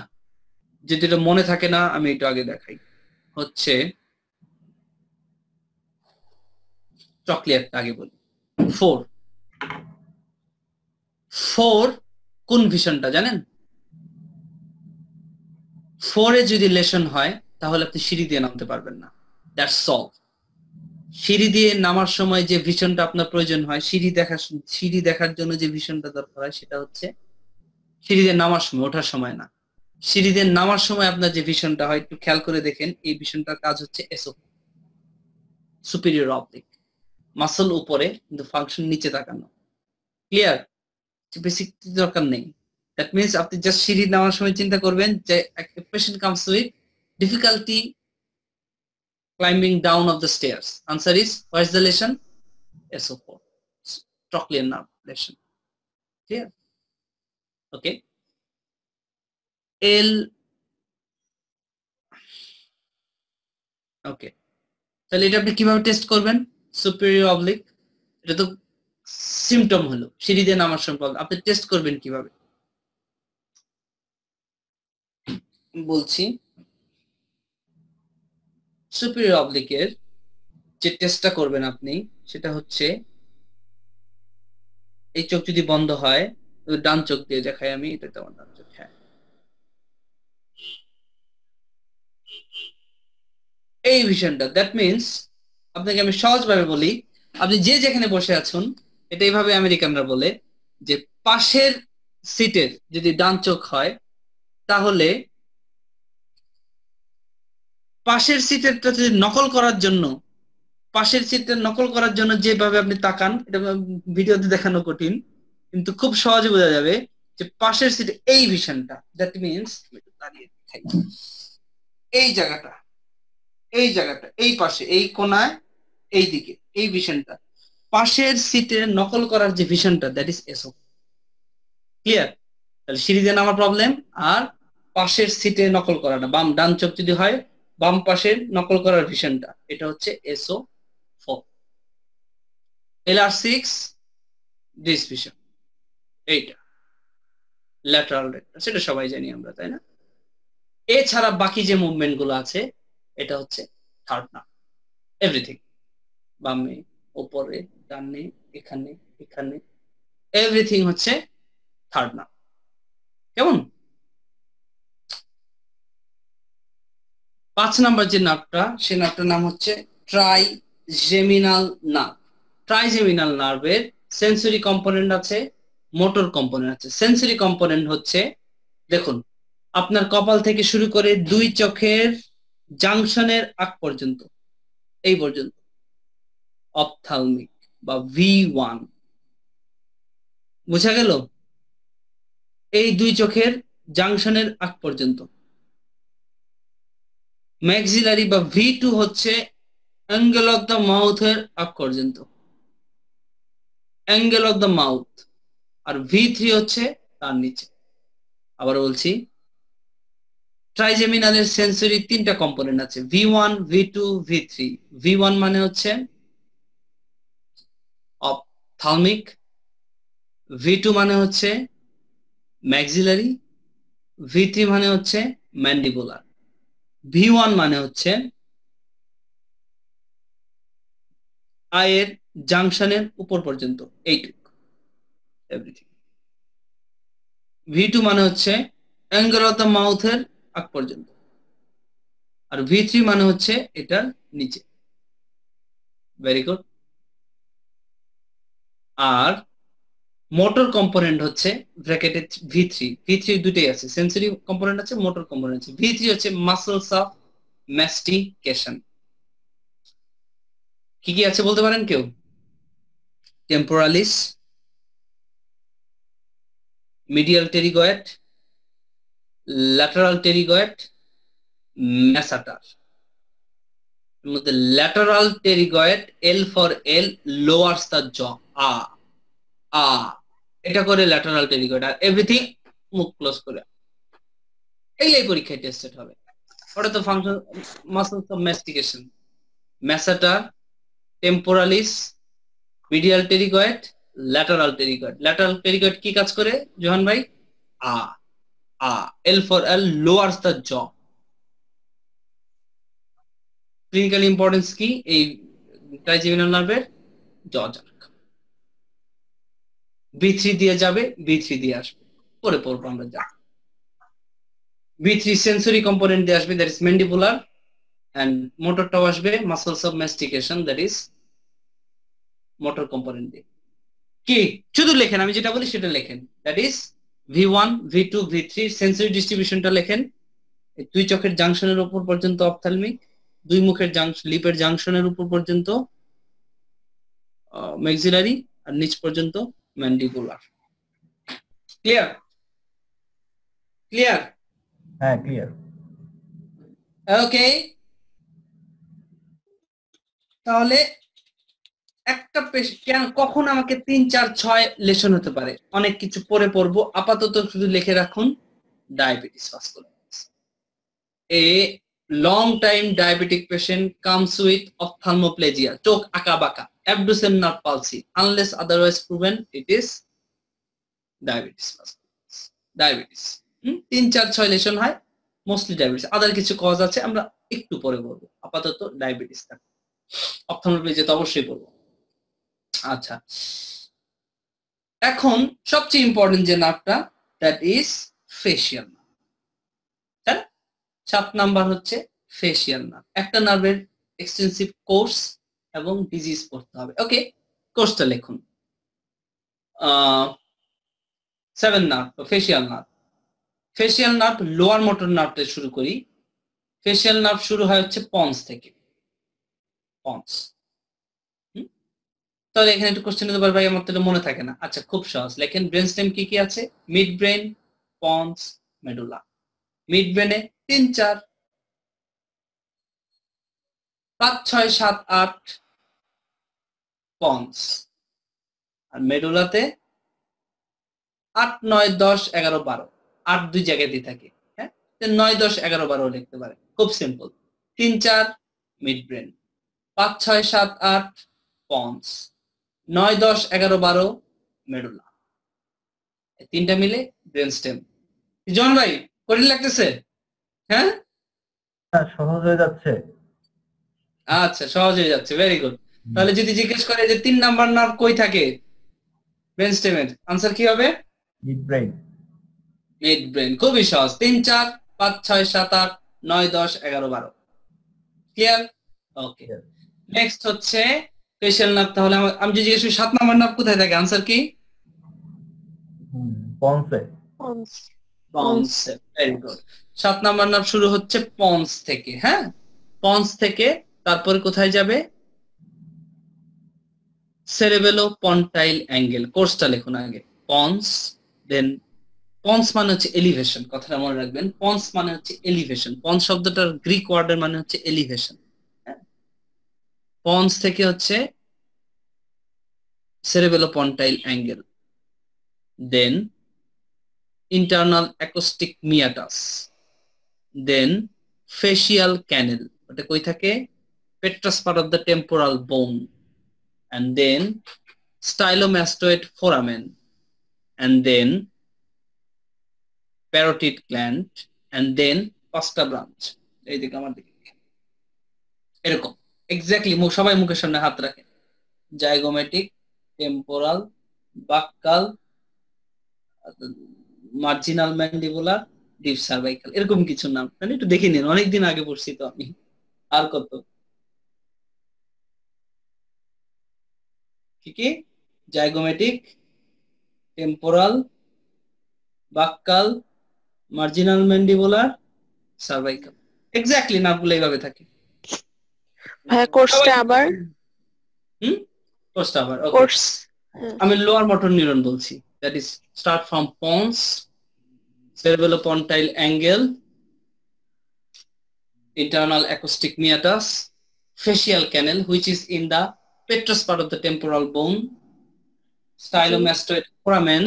S1: যদি এটা মনে থাকে না আমি এটা আগে দেখাই হচ্ছে চকলেট আগে বলি ফোর ফোর কোন ভিশনটা জানেন ফোরে যদি লেশন হয় তাহলে আপনি সিঁড়ি দিয়ে নামতে পারবেন না দ্যাটস সল সিঁড়ি দিয়ে নামার সময় যে ভিশনটা আপনার প্রয়োজন হয় সিঁড়ি দেখা সিঁড়ি দেখার জন্য যে ভিশনটা দরকার হয় সেটা হচ্ছে সিঁড়িতে নামার সময় ওঠার সময় না সিঁড়িতে নামার সময় আপনার যে ভিশনটা হয় একটু খেয়াল করে দেখেন এই ভিশনটার কাজ হচ্ছে এসও সুপিরিয়র অবলিক মাসল উপরে কিন্তু ফাংশন নিচে তাকানো ক্লিয়ার বেসিক দরকার নেই দ্যাট মিনস আপনি জাস্ট সিঁড়ি নামার সময় চিন্তা করবেন যে patient comes with difficulty climbing down of the stairs answer is what's the lesion SO four টকলিয়ান nerve lesion clear okay l okay তাহলে এটা আপনি কিভাবে টেস্ট করবেন সুপেরিয়র অবলিক এটা তো সিমটম হলো সিঁড়ি দিয়ে নামার সম্পর্ক আপনি টেস্ট করবেন কিভাবে বলছি সুপেরিয়র অবলিকের যে টেস্টটা করবেন আপনি সেটা হচ্ছে এই চোখ যদি বন্ধ হয় ডান চোখ দিয়ে দেখাই আমি এটা তো আমার ডান চোখ হ্যাঁ এই ভিশনটা দ্যাট মিনস আপনাকে আমি সহজভাবে বলি আপনি যে যেখানে বসে আছেন এটা এইভাবে আমেরিকানরা বলে যে পাশের সিটের যদি ডান চোখ হয় তাহলে পাশের সিটেরটা যদি নকল করার জন্য পাশের সিটটা নকল করার জন্য যেভাবে আপনি তাকান এটা ভিডিওতে দেখানো কঠিন কিন্তু খুব সহজে বোঝা যাবে যে পাশের সিটে এই ভিশনটা দ্যাট মিনস দাঁড়িয়ে এই জায়গাটা এই জায়গাটা এই পাশে এই কোনায় এই দিকে এই ভিশনটা পাশের সিটে নকল করার যে ভিশনটা দ্যাট ইজ এসো ক্লিয়ার তাহলে সিরিজে নামার প্রবলেম আর পাশের সিটে নকল করাটা বাম ডান চোখ যদি হয় বাম পাশের নকল করার ভিশনটা এটা হচ্ছে SO four L R six this vision এইটা ল্যাটারাল রেক্টাস সেটা সবাই জানি আমরা তাই না এছাড়া বাকি যে মুভমেন্ট গুলো আছে এটা হচ্ছে থার্ড নার্ভ এভরিথিং বামে ওপরে ডানে এখানে এখানে এভরিথিং হচ্ছে থার্ড নার্ভ কেমন পাঁচ নাম্বার যে নার্ভটা সে নার্ভটার নাম হচ্ছে ট্রাই জেমিনাল নার্ভ ট্রাইজেমিনাল নার্ভের সেন্সরি কম্পোনেন্ট আছে মোটর কম্পোনেন্ট আছে সেন্সরি কম্পোনেন্ট হচ্ছে দেখুন আপনার কপাল থেকে শুরু করে দুই চোখের জাংশনের আগ পর্যন্ত এই পর্যন্ত অপথালমিক বা ভি ওয়ান বোঝা গেল এই দুই চোখের জাংশনের আগ পর্যন্ত ম্যাক্সিলারি বা ভি টু হচ্ছে অ্যাঙ্গেল অফ দ্য মাউথের আগ পর্যন্ত অ্যাঙ্গেল অফ দ্য মাউথ আর ভি থ্রি হচ্ছে তার নিচে আবার বলছি ট্রাইজেমিনালের সেন্সরি তিনটা কম্পোনেন্ট আছে V one V two V three V one মানে হচ্ছে থালমিক ভি টু মানে হচ্ছে ম্যাক্সিলারি ভি থ্রি মানে হচ্ছে ম্যান্ডিবুলার ভি ওয়ান মানে হচ্ছে আয়ের জাংশনের উপর পর্যন্ত এইটুকু এভরিথিং ভি টু মানে হচ্ছে অ্যাঙ্গেল অফ দ্য মাউথের আগ পর্যন্ত আর ভি থ্রি মানে হচ্ছে এটার নিচে ভেরি গুড আর মোটর কম্পোনেন্ট হচ্ছে ব্র্যাকেটে ভি থ্রি ভি থ্রি দুটোই আছে সেন্সরি কম্পোনেন্ট আছে মোটর কম্পোনেন্ট আছে ভি থ্রি হচ্ছে মাসলস অফ ম্যাস্টিকেশন কি কি আছে বলতে পারেন কেউ টেম্পোরালিস medial pterygoid lateral pterygoid masseter মধ্যে lateral pterygoid, L for L, lowers the jaw. Ah, আ এটা করে ল্যাটারাল টেরিগয়েট আর এভরিথিং মুখ ক্লোজ করে এইলাই পরীক্ষায় টেস্টেড হবে ওটা তো function muscles of mastication masseter temporalis medial pterygoid lateral pterygoid lateral pterygoid কি কাজ করে জোহান ভাই ah ah L for L lowers the jaw clinical importance কি এই ট্রাইজিমিনাল নার্ভের জ বি থ্রি দিয়ে যাবে বি থ্রি দিয়ে আসবে পরে পড়বো আমরা যা বি থ্রি সেন্সরি কম্পোনেন্ট দিয়ে আসবে দ্যাট ইজ মেন্ডিপুলার অ্যান্ড মোটরটাও আসবে muscles of mastication that is motor component দিয়ে কি শুধু লেখেন আমি যেটা বলি সেটা লেখেন that is V one V two V three sensory ডিস্ট্রিবিউশনটা লেখেন দুই চোখের জাংশনের উপর পর্যন্ত অপথালমিক দুই মুখের লিপের জাংশনের উপর পর্যন্ত ম্যাক্সিলারি আর নিচ পর্যন্ত ম্যান্ডিকুলার
S2: ক্লিয়ার ক্লিয়ার হ্যাঁ ক্লিয়ার
S1: ওকে তাহলে একটা কেন কখন আমাকে তিন চার ছয় লেশন হতে পারে অনেক কিছু পরে পড়বো আপাতত শুধু লিখে রাখুন diabetes vasculitis a long time diabetic patient comes with ophthalmoplegia চোখ আঁকা বাঁকা abducens palsy unless otherwise proven it is diabetes vasculitis diabetes তিন চার ছয় লেশন হয় মোস্টলি ডায়াবেটিস আদার কিছু কজ আছে আমরা একটু পরে পড়বো আপাতত ডায়াবেটিসটা অপথালমোপ্লেজিয়া তো অবশ্যই বলবো আচ্ছা এখন সবচেয়ে ইম্পর্টেন্ট যে নার্ভটা দ্যাট ইজ ফেসিয়াল তাই সাত নাম্বার হচ্ছে ফেসিয়াল নার্ভ একটা নার্ভের এক্সটেন্সিভ কোর্স এবং ডিজিজ পড়তে হবে ওকে কোর্সটা লিখুন seven nerve facial nerve facial nerve lower motor nerve শুরু করি ফেসিয়াল নার্ভ শুরু হয় হচ্ছে পন্স থেকে পন্স তাহলে এখানে একটু কোশ্চেন হতে ভাই আমার তাহলে মনে থাকে না আচ্ছা খুব সহজ লেখেন ব্রেন স্টেম কি কি আছে mid brain pons medulla mid ব্রেনে তিন চার পাঁচ ছয় সাত আট পন্স আর মেডুলাতে আট নয় দশ এগারো বারো আট দুই জায়গায় দিয়ে থাকে হ্যাঁ নয় দশ এগারো বারো লিখতে পারে খুব সিম্পল তিন চার মিড ব্রেন পাঁচ ছয় সাত আট পন্স নয় দশ এগারো বারো মেডুলা তিনটা মিলে ব্রেন স্টেম জন ভাই কঠিন লাগতেছে হ্যাঁ?
S2: হ্যাঁ সহজ হয়ে যাচ্ছে
S1: আচ্ছা সহজ হয়ে যাচ্ছে ভেরি গুড তাহলে যদি জিজ্ঞেস করে যে তিন নাম্বার নার্ভ কই থাকে ব্রেন স্টেমের আনসার কি হবে মিড ব্রেন মিড ব্রেন খুবই সহজ তিন চার পাঁচ ছয় সাত আট নয় দশ এগারো বারো ক্লিয়ার ওকে নেক্সট হচ্ছে স্পেশাল নাম তাহলে আমি যে জিজ্ঞেস করি সাত নাম্বার নাম কোথায় থাকে আনসার কি পন্সে পন্সে সাত নাম্বার নাম শুরু হচ্ছে পন্স থেকে হ্যাঁ পন্স থেকে তারপরে কোথায় যাবে সেরেবেলো পন্টাইল অ্যাঙ্গেল কোর্সটা লিখুন আগে পন্স দেন পন্স মানে হচ্ছে এলিভেশন কথাটা মনে রাখবেন পন্স মানে হচ্ছে এলিভেশন পন্স শব্দটার গ্রিক ওয়ার্ডের মানে হচ্ছে এলিভেশন পন্স থেকে হচ্ছে cerebellopontile angle then internal acoustic meatus then facial canal ওটা কই থাকে petrous part of the temporal bone and then stylomastoid foramen and then parotid gland and then পাস্টা ব্রাঞ্চ এই দিকে আমার দিকে এরকম এক্স্যাক্টলি সবাই মুখের সামনে হাত রাখে zygomatic temporal buccal marginal mandibular deep cervical এরকম কিছু নাম মানে একটু দেখে নিন অনেকদিন আগে পড়ছি তো আমি আর কত কি কি zygomatic temporal buccal marginal mandibular cervical exactly নামগুলো এইভাবে থাকে
S3: ভাইয়া কোর্সটা আবার
S1: হুম কোর্সটা আবার কোর্স আমি লোয়ার মোটর নিউরন বলছি that is start from pons cerebellopontile angle internal acoustic meatus facial canal which is in the petrous part of the temporal bone stylomastoid foramen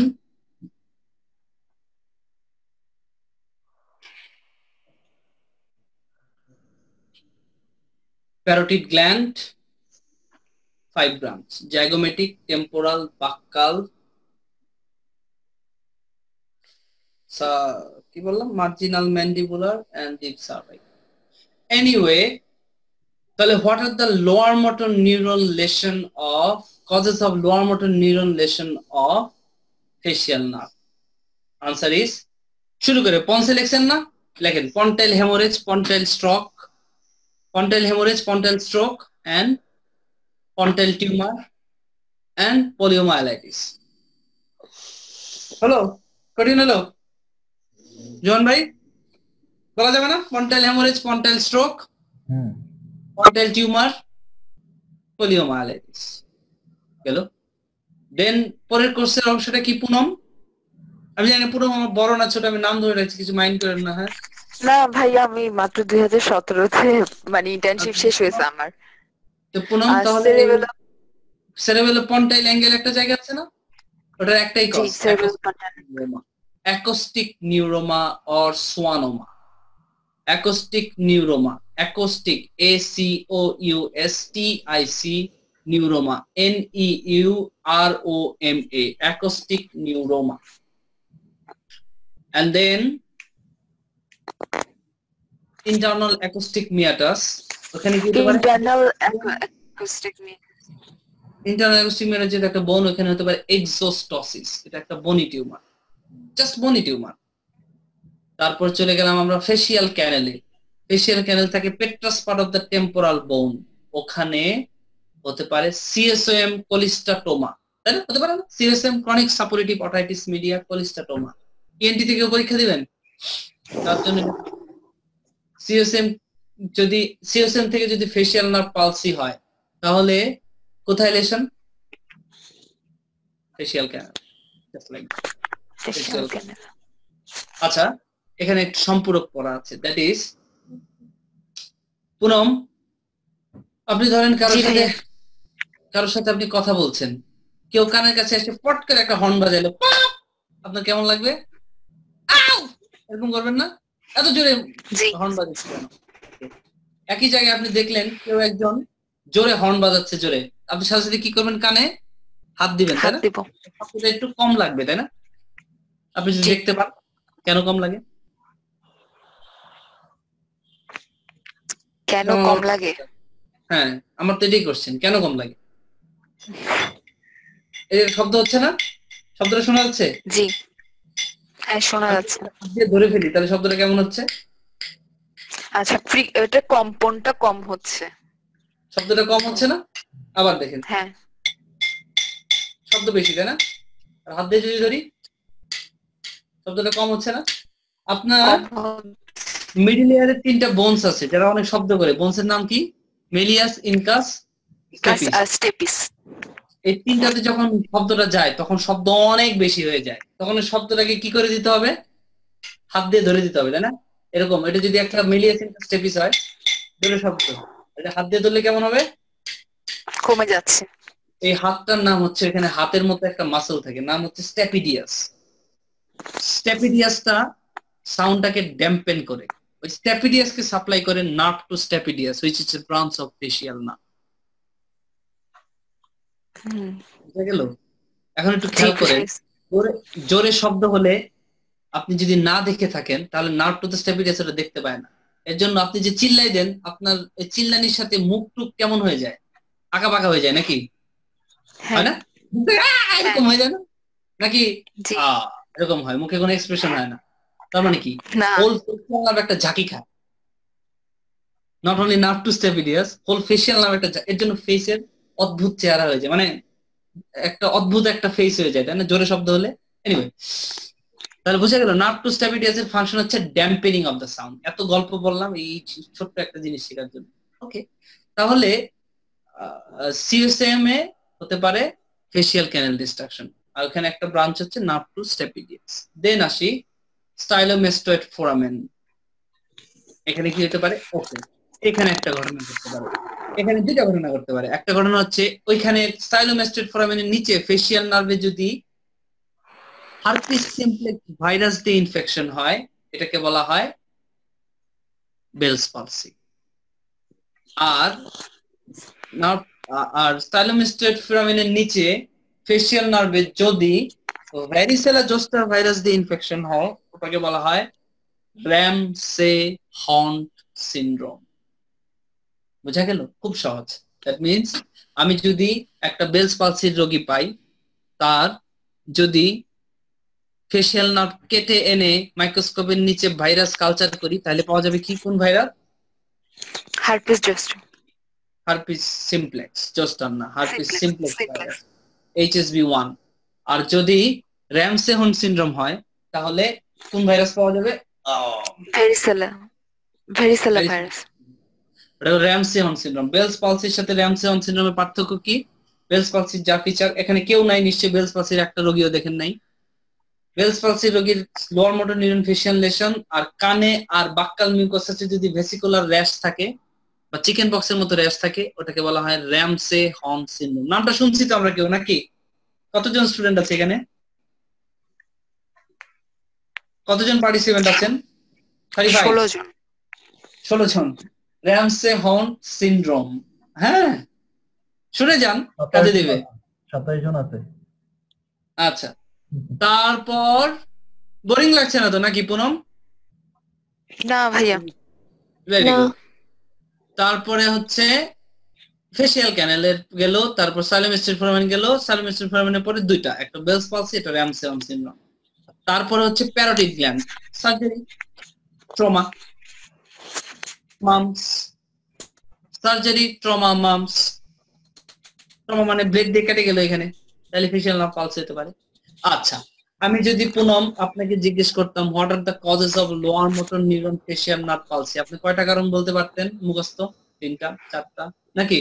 S1: parotid gland five grams zygomatic temporal buccal কি বললাম marginal mandibular and deep cervical anyway তাহলে what are the lower motor neuron lesion of causes of lower motor neuron lesion of facial nerve answer is শুরু করে পনসেল এক্সেন না লেখেন pontile hemorrhage pontile stroke Pontile hemorrhage, pontile stroke, and pontile tumor, and poliomyelitis. Hello কঠিন হলো জোহন ভাই বলা যাবে না pontile hemorrhage pontile stroke পন্টাইল tumor poliomyelitis গেল দেন পরের কোর্সের অংশটা কি পুনম আমি জানি পুনম আমার বড় না ছোট আমি নাম ধরে রাখছি কিছু মাইন্ড করেন না হ্যাঁ না ভাই আমি মাত্র দুই হাজার
S3: সতেরোতে মানে ইন্টার্নশিপ আচ্ছা। শেষ হয়েছে আমার তো পুনম তাহলে
S1: সেরেবেলো পন্টাইল অ্যাঙ্গেল একটা জায়গা আছে না ওটার একটাই acoustic neuroma or schwannoma acoustic neuroma acoustic A C O U S T I C neuroma N E U R O M A acoustic neuroma and then internal acoustic meatus ওখানে কি internal acoustic meatus internal acoustic meatus যেটা একটা বোন ওখানে হতে পারে এক্সোস্টসিস এটা একটা বনি টিউমার জাস্ট বনি টিউমার তারপর চলে গেলাম আমরা ফেসিয়াল ক্যানেলে ফেসিয়াল ক্যানেল থাকে petrous part of the temporal bone ওখানে হতে পারে সিএসএম কোলিস্টাটোমা তাই না হতে পারে CSM chronic suppurative otitis media cholesteatoma ENT থেকে পরীক্ষা দিবেন তার জন্য সিওসএম যদি সিওসএম থেকে যদি ফেসিয়াল নার্ভ পালসি হয় তাহলে কোথায় লেশন ফেসিয়াল ক্যানাল আচ্ছা এখানে সম্পূরক পড়া আছে দ্যাট ইজ পুনম আপনি ধরেন কারোর সাথে কারোর সাথে আপনি কথা বলছেন কেউ কানের কাছে এসে পট একটা হর্ন বাজাইলো আপনার কেমন লাগবে এরকম করবেন না এত জোরে হর্ন বাজাচ্ছে কেন একই জায়গায় আপনি দেখলেন কেউ একজন জোরে হর্ন বাজাচ্ছে জোরে আপনি সাথে সাথে কি করবেন কানে হাত দিবেন তাই না একটু কম লাগবে তাই না আপনি যদি দেখতে পান কেন কম লাগে কেন কম লাগে হ্যাঁ আমার তো এটাই কোশ্চেন কেন কম লাগে এই শব্দ হচ্ছে না শব্দটা শোনা যাচ্ছে জি হ্যাঁ শোনা আচ্ছা, যাচ্ছে ধরে ফেলি তাহলে শব্দটা কেমন হচ্ছে আচ্ছা ফ্রি এটা কম্পনটা কম হচ্ছে শব্দটা কম হচ্ছে না আবার দেখেন হ্যাঁ শব্দ বেশি তাই না হাত দিয়ে যদি ধরি শব্দটা কম হচ্ছে না আপনার মিডিল লেয়ারে তিনটা বোনস আছে যারা অনেক শব্দ করে বোনসের নাম কি মেলিয়াস ইনকাস স্টেপিস এই তিনটাতে যখন শব্দটা যায় তখন শব্দ অনেক বেশি হয়ে যায় তখন শব্দটাকে কি করে দিতে হবে হাত দিয়ে ধরে দিতে হবে তাই না এরকম এটা যদি একটা মিলিয়ে স্টেপিস হয় ধরে শব্দ এটা হাত দিয়ে ধরলে কেমন হবে কমে যাচ্ছে এই হাতটার নাম হচ্ছে এখানে হাতের মতো একটা মাসল থাকে নাম হচ্ছে স্ট্যাপিডিয়াস স্ট্যাপিডিয়াসটা সাউন্ডটাকে ড্যাম্পেন করে ওই স্ট্যাপিডিয়াসকে সাপ্লাই করে nerve to stapedius which is branch of facial nerve বুঝা গেল এখন একটু খেয়াল করে জোরে শব্দ হলে আপনি যদি না দেখে থাকেন তাহলে নার্ভ টু দ্য স্টেপিডেসটা দেখতে পায় না এর জন্য আপনি যে চিল্লাই দেন আপনার চিল্লানির সাথে মুখ টুক কেমন হয়ে যায় আঁকা বাঁকা হয়ে যায় নাকি হ্যাঁ। হয় না এরকম হয়ে যায় না নাকি এরকম হয় মুখে কোনো এক্সপ্রেশন হয় না তার মানে কি হোল ফেশিয়াল নার্ভ একটা ঝাঁকি খায় not only nerve to stapedius whole facial nerve একটা এর জন্য ফেসিয়াল অদ্ভুত চেহারা হয়ে যায় মানে একটা অদ্ভুত একটা ফেস হয়ে যায় তাই না জোরে শব্দ হলে এনিওয়ে তাহলে বোঝা গেল নার্ভ টু স্ট্যাবিলিটাইজ এর ফাংশন হচ্ছে ড্যাম্পেনিং অফ দ্য সাউন্ড এত গল্প বললাম এই ছোট্ট একটা জিনিস শেখার জন্য ওকে তাহলে সিএসএম এ হতে পারে ফেসিয়াল ক্যানেল ডিস্ট্রাকশন আর ওখানে একটা ব্রাঞ্চ হচ্ছে নার্ভ টু স্ট্যাবিলিটাইজ দেন আসি স্টাইলোমেস্টোয়েড ফোরামেন এখানে কি হতে পারে ওকে এখানে একটা ঘটনা ঘটতে পারে এখানে দুইটা ঘটনা করতে পারে একটা ঘটনা হচ্ছে ওইখানে স্টাইলোমেস্টেড ফোরামেনের নিচে ফেসিয়াল নার্ভে যদি হার্পিস সিমপ্লেক্স ভাইরাস দিয়ে ইনফেকশন হয় এটাকে বলা হয় বেলস পালসি আর আর স্টাইলোমেস্টেড ফোরামেনের নিচে ফেসিয়াল নার্ভে যদি ভ্যারিসেলা জোস্টার ভাইরাস দিয়ে ইনফেকশন হয় ওটাকে বলা হয় র্যাম সে হন্ট সিন্ড্রোম বোঝা গেল খুব সহজ দ্যাট মিনস আমি যদি একটা বেলস পালসির রোগী পাই তার যদি ফেসিয়াল নার্ভ কেটে এনে মাইক্রোস্কোপের নিচে ভাইরাস কালচার করি তাহলে পাওয়া যাবে কি কোন virus herpes zoster herpes simplex zoster না herpes simplex virus HSV one আর যদি হন সিনড্রোম হয় তাহলে কোন ভাইরাস পাওয়া যাবে
S3: ভ্যারিসেলা ভ্যারিসেলা ভাইরাস
S1: এটা হলো র্যামসে হর্ন সিনড্রোম বেলস পালসির সাথে র্যামসে হর্ন সিনড্রোমের পার্থক্য কি বেলস পালসির যা ফিচার এখানে কেউ নাই নিশ্চয়ই বেলস পালসির একটা রোগীও দেখেন নাই বেলস পালসির রোগীর lower motor neuron facial lesion আর কানে আর বাক্কাল মিউকোসাসে যদি ভেসিকুলার র্যাশ থাকে বা চিকেন বক্সের মতো র্যাশ থাকে ওটাকে বলা হয় র্যামসে হর্ন সিনড্রোম নামটা শুনছি তো আমরা কেউ নাকি কতজন স্টুডেন্ট আছে এখানে কতজন পার্টিসিপেন্ট আছেন সরি ষোলো জন ষোলো জন র্যামসে হন সিন্ড্রোম হ্যাঁ শুনে যান কাজে দেবে
S2: সাতাইশ জন আছে
S1: আচ্ছা তারপর বোরিং লাগছে না তো নাকি পুনম না ভাইয়া ভেরি তারপরে হচ্ছে ফেসিয়াল ক্যানেলের গেল তারপর সালেম স্ট্রিট ফরম্যান গেল সালেম স্ট্রিট ফরম্যানের পরে দুইটা একটা বেলস পালসি এটা র্যামসে সিনড্রোম তারপরে হচ্ছে parotid gland surgery trauma mumps surgery trauma mumps trauma মানে ব্লেড দিয়ে কেটে গেল এখানে তাহলে ফেসিয়াল পালস হতে পারে আচ্ছা আমি যদি পুনম আপনাকে জিজ্ঞেস করতাম what are the causes of lower motor neuron facial nerve palsy আপনি কয়টা কারণ বলতে পারতেন মুখস্থ তিনটা চারটা নাকি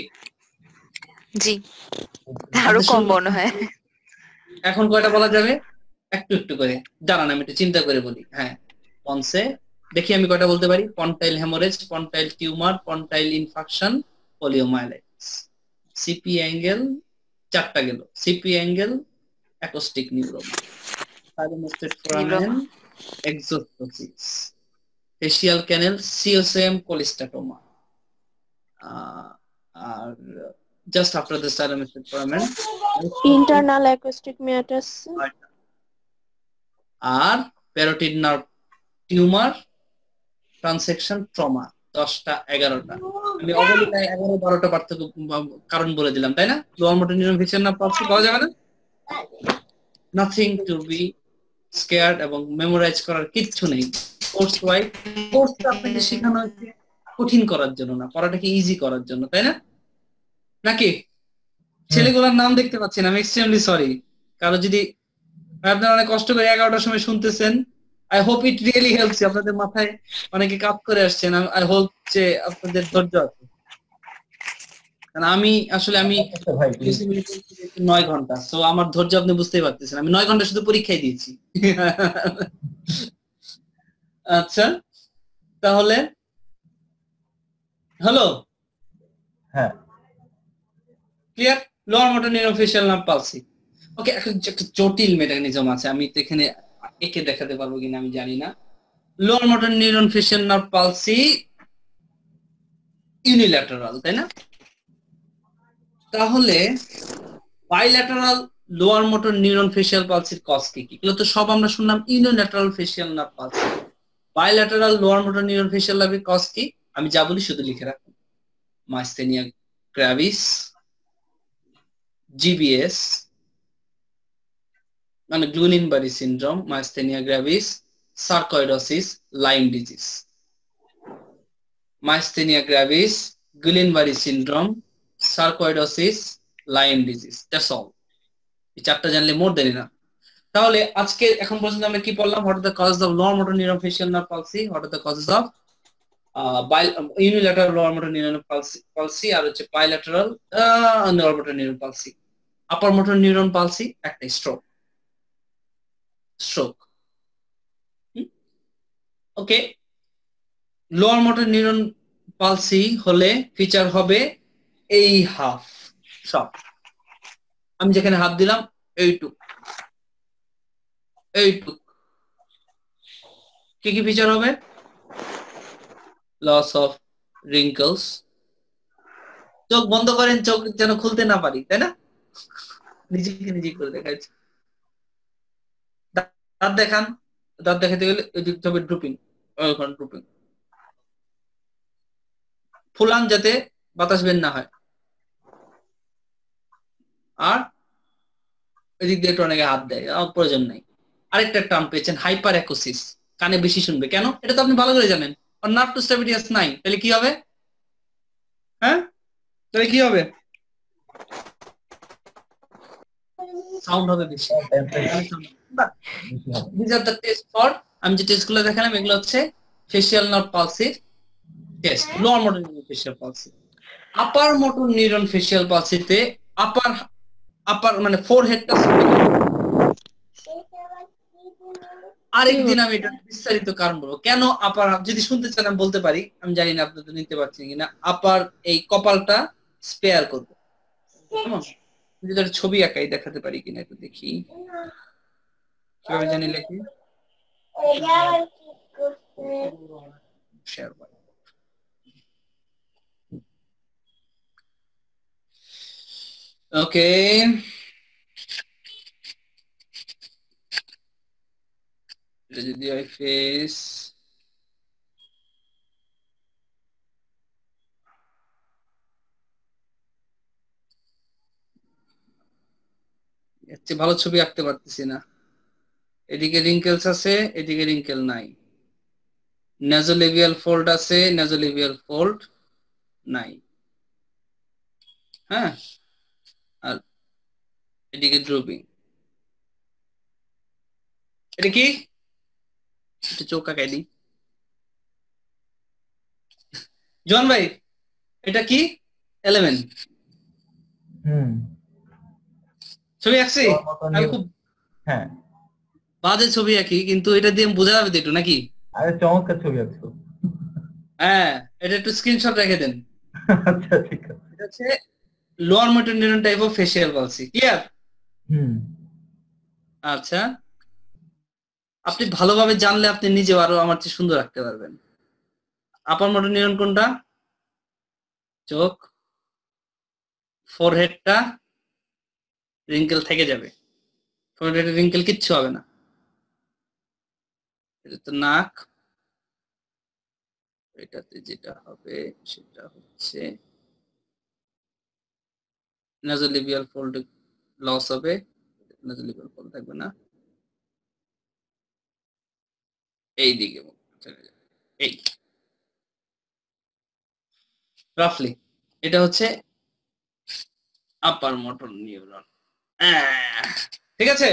S1: জি আচ্ছা, আরো আচ্ছা, কম মনে হয় এখন কয়টা বলা যাবে একটু একটু করে জানান আমি একটু চিন্তা করে বলি হ্যাঁ পনসে দেখি আমি কটা বলতে পারি pontile hemorrhage pontile tumor pontile infarction poliomyelitis CP angle চারটা গেল CP angle acoustic neuroma stylomastoid foramen exostosis facial canal CSOM cholesteatoma আর just after the stylomastoid foramen internal
S3: acoustic meatus
S1: আর parotid nerve tumor transection trauma
S2: দশটা এগারোটা oh,
S1: আমি অবলীলায় এগারো বারোটা পার্থক্য কারণ বলে দিলাম তাই না লোয়ার মোটর নিউরন না পার্থক্য পাওয়া যাবে না নাথিং টু বি স্কেয়ার্ড এবং মেমোরাইজ করার কিচ্ছু নেই কোর্স ওয়াইজ কোর্সটা আপনাকে শেখানো হয়েছে কঠিন করার জন্য না পড়াটাকে ইজি করার জন্য তাই না নাকি ছেলেগুলোর নাম দেখতে পাচ্ছি না আমি এক্সট্রিমলি সরি কারো যদি আপনারা অনেক কষ্ট করে এগারোটার সময় শুনতেছেন I hope it really helps আপনাদের মাথায় অনেকে কাজ করে আসছেন আই হোপ যে আপনাদের ধৈর্য আছে আমি আসলে আমি আচ্ছা নয় ঘন্টা তো আমার ধৈর্য আপনি বুঝতেই পারতেছেন আমি নয় ঘন্টা শুধু পরীক্ষায় দিয়েছি আচ্ছা তাহলে হ্যালো হ্যাঁ ক্লিয়ার লোয়ার মোটর নিউরোফেশিয়াল নাম পালসি ওকে একটা জটিল মেটানিজম আছে আমি তো এখানে একে দেখাতে পারবো কিনা আমি জানি না লোয়ার মোটর নিউরন ফেশন নার পালসি ইউনিল্যাটারাল তাই না তাহলে bilateral lower motor neuron facial পালসির কজ কি কি এগুলো তো সব আমরা শুনলাম unilateral facial nerve palsy bilateral lower motor neuron facial নার্ভের কজ কি আমি যা বলি শুধু লিখে রাখুন মাইস্থেনিয়া ক্র্যাভিস জিবিএস মানে Guillain Barré syndrome myasthenia gravis sarcoidosis, Lyme disease myasthenia gravis Guillain barré syndrome, sarcoidosis, Lyme disease that's all এই চারটা জানলে মোর দেন না তাহলে আজকে এখন পর্যন্ত আমরা কি পড়লাম what the cause of lower motor neuron facial nerve palsy what the cause of বাইল unilateral lower motor neuron palsy palsy আর হচ্ছে bilateral lower motor neuron palsy upper motor neuron palsy একটা stroke stroke. Hmm? Okay. Lower motor neuron palsy হলে feature হবে এই half সব আমি যেখানে হাফ দিলাম এইটুক এইটুক কি কি ফিচার হবে লস অফ রিঙ্কলস চোখ বন্ধ করেন চোখ যেন খুলতে না পারি তাই না নিজেকে নিজে করে দেখাচ্ছে তার দেখান তার দেখাতে গেলে দেখতে হবে ড্রুপিং ড্রুপিং ফুলান যাতে বাতাস বের না হয় আর এদিক দিয়ে একটু অনেকে হাত দেয় আমার প্রয়োজন নাই আরেকটা টার্ম পেয়েছেন হাইপার অ্যাকোসিস কানে বেশি শুনবে কেন এটা তো আপনি ভালো করে জানেন আর নার্ভ টু স্টেবিলিটিস নাই তাহলে কি হবে হ্যাঁ তাহলে কি হবে সাউন্ড হবে বেশি this are the test for আমি যে টেস্ট দেখালাম এগুলো হচ্ছে ফেসিয়াল নট পালসির test lower motor neuron facial palsy upper motor neuron facial পালসিতে আপার আপার মানে ফোর হেডটা আরেকদিন আমি এটা বিস্তারিত কারণ বলবো কেন আপার যদি শুনতে চান আমি বলতে পারি আমি জানি না আপনাদের নিতে পারছেন কিনা আপার এই কপালটা স্পেয়ার করবো কেমন যদি ছবি আঁকাই দেখাতে পারি কিনা একটু দেখি কিভাবে জানি লেখি ওকে
S2: যদি আই ফেস
S1: এর চেয়ে ভালো ছবি আঁকতে পারতেছি না এদিকে রিঙ্কেলস আছে এদিকে রিঙ্কেল নাই নেজোলিভিয়াল ফোল্ড আছে নেজোলিভিয়াল ফোল্ড নাই হ্যাঁ আর এদিকে ড্রুবিং এটা কি চোখ আঁকাই দিই জন ভাই এটা কি এলেভেন ছবি আঁকছি খুব হ্যাঁ বাজে ছবি আঁকি কিন্তু এটা দিয়ে বোঝা যাবে একটু নাকি
S2: আরে চমৎকার ছবি আঁকছো
S1: হ্যাঁ এটা একটু স্ক্রিনশট রেখে দেন
S2: আচ্ছা ঠিক আছে এটা হচ্ছে
S1: lower motor type of facial palsy clear hmm আচ্ছা আপনি ভালোভাবে জানলে আপনি নিজে আরো আমার চেয়ে সুন্দর রাখতে পারবেন আপার মোটর নিউরন কোনটা চোখ ফোরহেডটা রিঙ্কেল থেকে যাবে ফোরহেডের রিঙ্কেল কিচ্ছু হবে না নাক এটাতে যেটা হবে সেটা হচ্ছে নাজোলিবিয়াল ফোল্ড লস হবে নাজোলিবিয়াল ফোল্ড থাকবে না এই দিকে এই রাফলি এটা হচ্ছে আপার মোটর নিউরন ঠিক আছে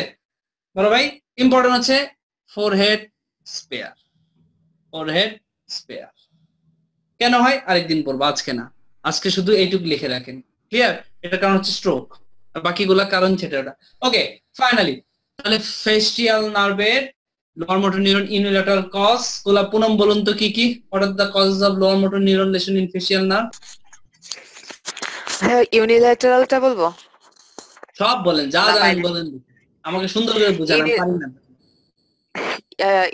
S1: বড় ভাই ইম্পর্টেন্ট হচ্ছে forehead spare head spare কেন হয় আরেকদিন বলবো আজকে না আজকে শুধু এইটুকু লিখে রাখেন ক্লিয়ার এটার কারণ হচ্ছে স্ট্রোক আর বাকিগুলা কারণ সেটা ওটা ওকে ফাইনালি তাহলে ফেস্টিয়াল নার্ভের লোয়ার মোটর নিউরন ইনুলেটার কজ গুলা পুনম বলুন তো কি কি what are the causes of lower motor neuron lesion in facial nerve
S3: ইউনিলেটারালটা বলবো
S1: সব বলেন যা যা বলেন আমাকে সুন্দর করে বুঝান পারি না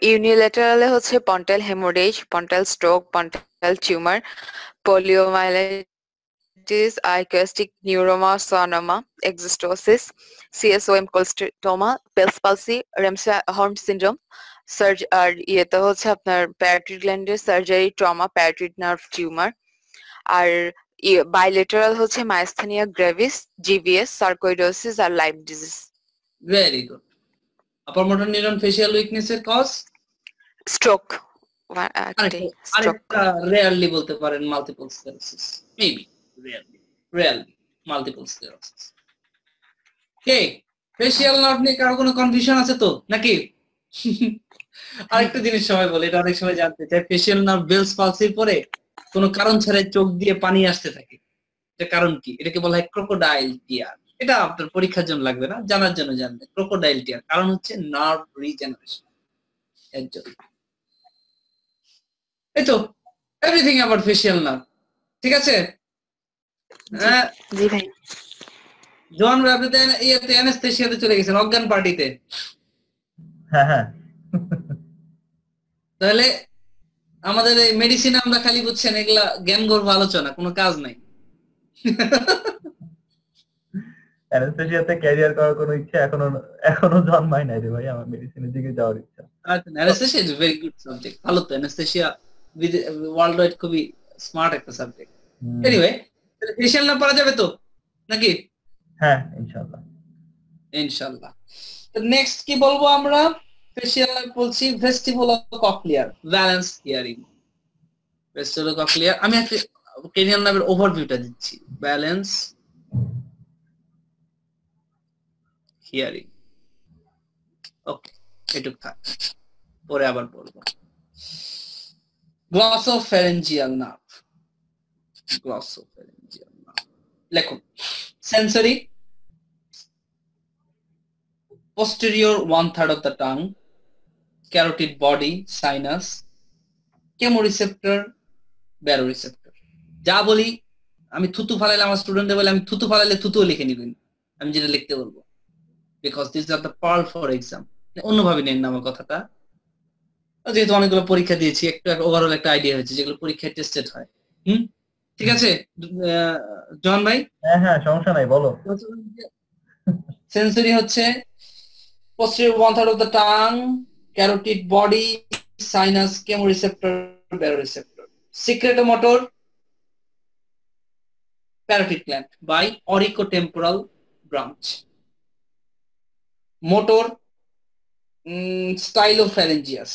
S3: ইউনিলেটারালে হচ্ছে pontine hemorrhage pontine stroke pontine tumor poliomyelitis acoustic neuroma schwannoma exostosis CSOM cholesteatoma Bell's palsy Ramsay হর্ন সিন্ড্রোম সার্জ আর ইয়েতে হচ্ছে আপনার প্যারাটিড গ্ল্যান্ডের surgery trauma parotid nerve tumor আর বাইলেটারাল ইয়ে হচ্ছে মাইস্থানিয়া গ্রেভিস জিভিএস সার্কোইডোসিস
S1: আর Lyme disease very good upper motor neuron facial উইকনেসের কজ স্ট্রোক আরেকটা বলতে পারেন কে ফেশিয়াল নার্ভ নিয়ে কারো কোনো কনফিউশন আছে তো নাকি আরেকটা জিনিস সবাই বলে এটা অনেক সময় জানতে চাই ফেশিয়াল নার্ভ বেলস পালসির পরে কোনো কারণ ছাড়াই চোখ দিয়ে পানি আসতে থাকে এটা কারণ কি এটাকে বলা হয় ক্রোকোডাইল টিয়ার এটা আপনার পরীক্ষার জন্য লাগবে না জানার জন্য জানবে ক্রোকোডাইল টিয়ার কারণ হচ্ছে নার্ভ রিজেনারেশন এর জন্য এই তো এভরিথিং অ্যাবাউট ফেসিয়াল নার্ভ ঠিক আছে জি হ্যাঁ। ভাই আপনি তো অ্যানেস্থেশিয়াতে চলে গেছেন অজ্ঞান পার্টিতে হ্যাঁ, হ্যাঁ। তাহলে আমাদের এই মেডিসিন আমরা খালি বুঝছেন এগুলা জ্ঞান গর্ভ আলোচনা কোনো কাজ নাই
S2: অ্যানেস্থেশিয়াতে ক্যারিয়ার করার কোনো ইচ্ছা এখনো এখনো জন্মায় নাই রে ভাই আমার মেডিসিনের দিকে যাওয়ার ইচ্ছা আচ্ছা
S1: anaesthesia is very good subject ভালো তো অ্যানেস্থেশিয়া ওয়ার্ল্ড ওয়াইড খুবই স্মার্ট একটা সাবজেক্ট এনিওয়ে ফেশিয়াল না পড়া যাবে তো নাকি
S2: হ্যাঁ ইনশাআল্লাহ
S1: ইনশাআল্লাহ তো নেক্সট কি বলবো আমরা ফেশিয়াল বলছি vestibule cochlear balance hearing vestibule cochlear আমি একটা কেনিয়ান নামের ওভারভিউটা দিচ্ছি ব্যালেন্স হিয়ারিং ওকে এটুক থাক পরে আবার বলবো গ্লসোফেরেঞ্জিয়াল নার্ভ গ্লসোফেরেঞ্জিয়াল নার্ভ লেখো sensory posterior one third of the tongue carotid body sinus chemoreceptor baroreceptor যা বলি আমি থুতু ফালাইলে আমার স্টুডেন্টদের বলে আমি থুতু ফালাইলে থুতুও লিখে নিবেন আমি যেটা লিখতে বলবো মানে because this are the pearl for exam অন্যভাবে নেন আমার কথাটা যেহেতু অনেকগুলো পরীক্ষা দিয়েছি একটু ওভারঅল একটা আইডিয়া হয়েছে যেগুলো পরীক্ষায় টেস্টেড হয় হুম ঠিক আছে জন ভাই হ্যাঁ, হ্যাঁ, সেন্সরি হচ্ছে posterior one of the tongue carotid body sinus chemoreceptor baroreceptor motor parotid gland by auriculotemporal branch motor stylopharyngeus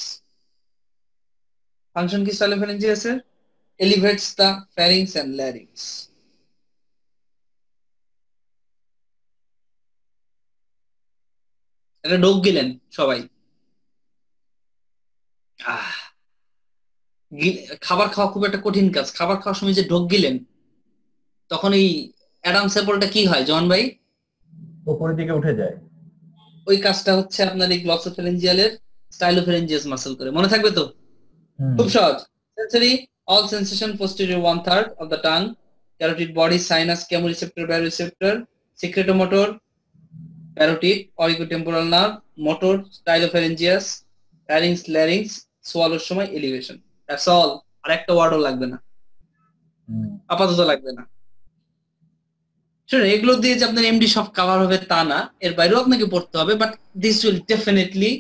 S1: function কি স্টাইলোফ্যারেঞ্জিয়াসের elevates the pharynx and larynx এটা ডোক গেলেন সবাই খাবার খাওয়া খুব একটা কঠিন কাজ খাবার খাওয়ার সময় যে ঢোক গিলেন তখন এই অ্যাডাম স্যাপলটা কি হয় জন ভাই উপরের দিকে উঠে যায় ওই কাজটা হচ্ছে আপনার এই গ্লসোফেরেঞ্জিয়ালের স্টাইলোফেরেঞ্জিয়াস মাসল করে মনে থাকবে তো খুব সহজ sensory all sensation posterior one third of the tongue carotid body sinus chemoreceptor baroreceptor secretomotor parotid auriculotemporal nerve motor stylopharyngeus pharynx larynx সোয়ালোর সময় এলিভেশন দ্যাটস অল আর একটা ওয়ার্ডও লাগবে না আপাতত লাগবে না শুনুন এগুলো দিয়ে যে আপনার এমডি সব কভার হবে তা না এর বাইরেও আপনাকে পড়তে হবে but this will definitely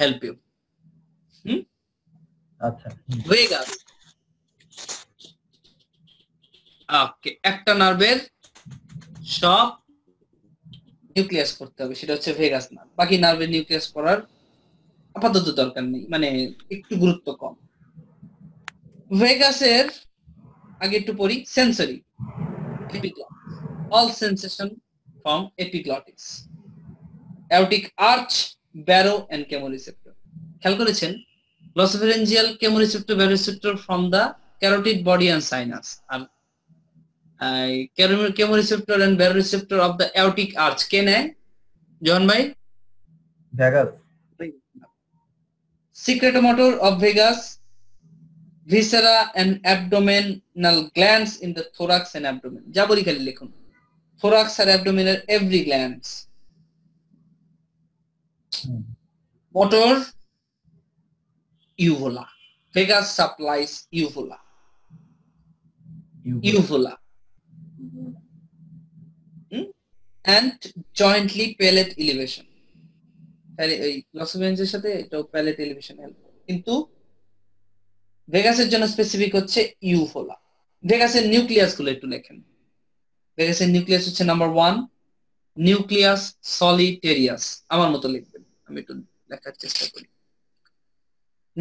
S1: help you hmm আচ্ছা হয়ে গেল ওকে একটা নার্ভের সব নিউক্লিয়াস করতে হবে সেটা হচ্ছে ভেগাস না বাকি নার্ভের নিউক্লিয়াস করার আপাতত দরকার নেই মানে একটু গুরুত্ব কম ভেগাসের আগে একটু পড়ি সেন্সরি এপিগ্রাম all sensation from epiglottis. Aortic arch, barrow and chemoreceptor. খেয়াল করেছেন glossopharyngeal chemoreceptor baroreceptor from the carotid body and sinus R chemoreceptor and baroreceptor of the aortic arch কে নেয় জহন ভাই vagus secretomotor of vagus viscera and abdominal glands in the thorax and abdomen যা বলি খালি লিখুন thorax or abdominal every glands hmm. motor uvula Vegas supplies uvula uvula, uvula. Hmm? and jointly palate elevation তাহলে ওই লসোভেঞ্জের সাথে এটাও palette elevation help কিন্তু ভেগাসের জন্য স্পেসিফিক হচ্ছে ইউফোলা ভেগাসের নিউক্লিয়াস একটু লেখেন দেখেছেন নিউক্লিয়াস হচ্ছে নাম্বার ওয়ান নিউক্লিয়াস সলিটেরিয়াস আমার মতো লিখবেন আমি একটু লেখার চেষ্টা করি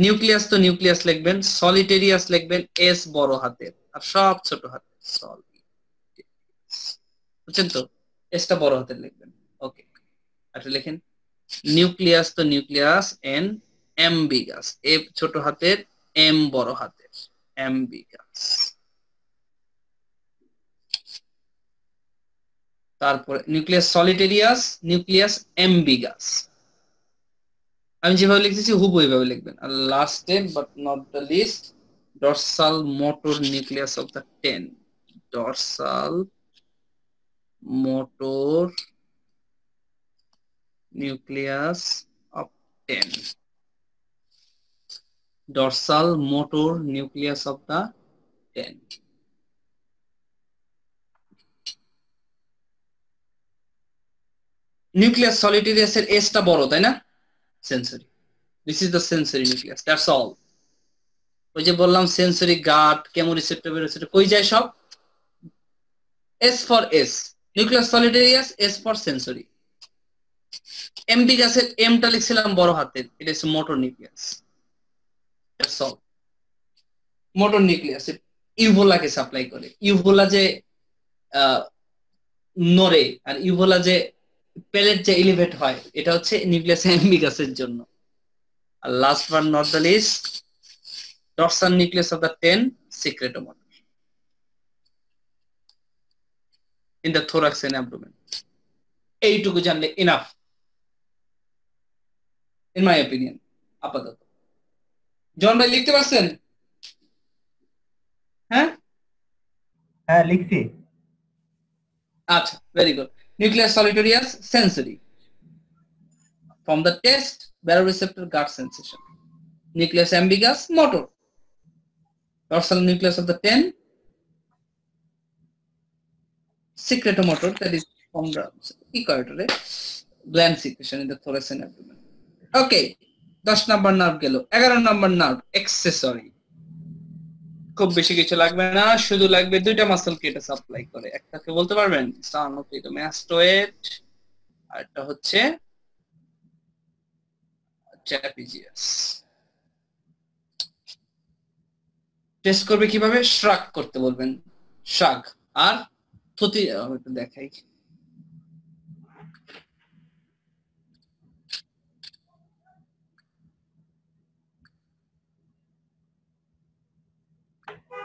S1: নিউক্লিয়াস তো নিউক্লিয়াস লিখবেন সলিটেরিয়াস লিখবেন এস বড় হাতের আর সব ছোট হাতের সলি বুঝছেন তো এসটা বড় হাতের লিখবেন ওকে আচ্ছা লেখেন নিউক্লিয়াস তো নিউক্লিয়াস এন বিগাস এ ছোট হাতের এম বড় হাতের বিগাস তারপরে নিউক্লিয়াস সলিটেরিয়াস নিউক্লিয়াস অ্যাম্বিগাস আমি যেভাবে লিখতেছি হুব ওইভাবে লিখবেন আর ten but not the least dorsal motor nucleus of the ten dorsal motor nucleus of ten dorsal motor nucleus of the ten nucleus solitarius এর s টা বড় তাই না sensory this is the sensory nucleus that's all ওই যে বললাম sensory gut chemo receptor receptor কই যায় সব S for S nucleus solitarius S for sensory MD গ্যাসের এমটা লিখছিলাম বড় হাতের এটা হচ্ছে motor nucleus that's all motor nucleus ইউভোলাকে সাপ্লাই করে ইউভোলা যে নরে আর ইউভোলা যে প্যালেট যে এলিভেট হয় এটা হচ্ছে নিউক্লিয়াস অ্যাম্বিগাসের জন্য আর last one not the least dorsal nucleus of the ten secretomotor in the thorax and abdomen এইটুকু জানলে ইনাফ ইন মাই অপিনিয়ন আপাতত জন ভাই লিখতে পারছেন হ্যাঁ হ্যাঁ লিখছি আচ্ছা very good nucleus solitarius sensory. From the test, baroreceptor gut sensation. Nucleus ambiguous motor. Dorsal nucleus of the 10, secretomotor that is from the ecoidore gland secretion in the thoracic abdomen. Okay, 10 number nerve গেল 11 number nerve accessory খুব বেশি কিছু লাগবে না শুধু লাগবে দুইটা muscle কি এটা সাপ্লাই করে একটাকে বলতে পারবেন স্টার্নোক্লিটো ম্যাস্টোয়েড আর এটা হচ্ছে ট্র্যাপিজিয়াস টেস্ট করবে কিভাবে শ্রাক করতে বলবেন শাক আর থুতি দেখাই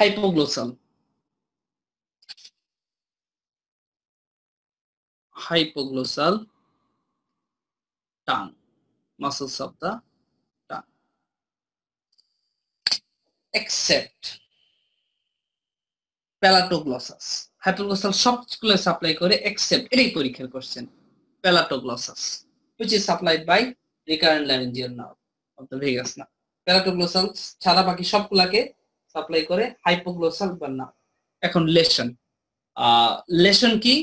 S2: hypoglossal
S1: hypoglossal tongue muscles of the tongue except palatoglossus hypoglossal সবগুলো সাপ্লাই করে এক্সেপ্ট এটাই পরীক্ষার question palatoglossus which is supplied by recurrent laryngeal nerve of the vagus nerve palatoglossal ছাড়া বাকি সবগুলাকে সাপ্লাই করে হাইপোগ্লোসাল বান্না এখন লেশন লেশন কি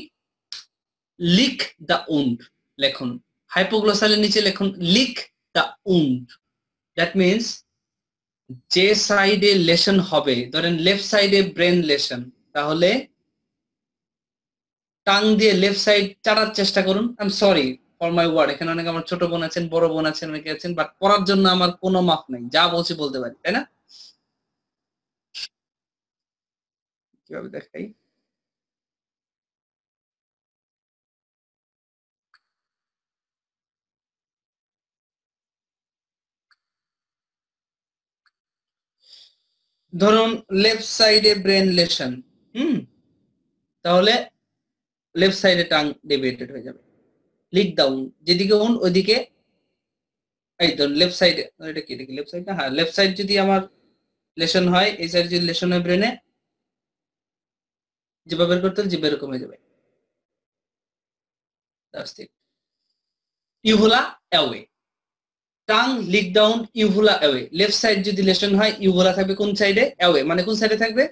S1: লিক দ্য উন্ড লেখুন হাইপোগ্লোসালের নিচে লেখুন lick the wound that means যে সাইডে লেশন হবে ধরেন লেফট সাইডে ব্রেন লেশন তাহলে টাং দিয়ে লেফট সাইড চাড়ার চেষ্টা করুন I am sorry for my word এখানে অনেক আমার ছোট বোন আছেন বড় বোন আছেন অনেকে আছেন বাট পড়ার জন্য আমার কোনো মাফ নাই যা বলছি বলতে পারি তাই না কিভাবে দেখাই ধরুন লেফট সাইডে ব্রেন লেশন হুম তাহলে লেফট সাইডে টাং ডেভিয়েটেড হয়ে যাবে লিক ডাউন যেদিকে হন ওইদিকে এই ধরুন লেফট সাইডে এটা কি দেখি লেফট সাইড হ্যাঁ লেফট সাইড যদি আমার লেশন হয় এই সাইড যদি লেশন হয় ব্রেনে জিব্বা বের করতে হলে জিব্বা এরকম হয়ে যাবে uvula away tongue lick down uvula away left side যদি লেসন হয় ইহুলা থাকবে কোন সাইডে অ্যাওয়ে মানে কোন সাইডে থাকবে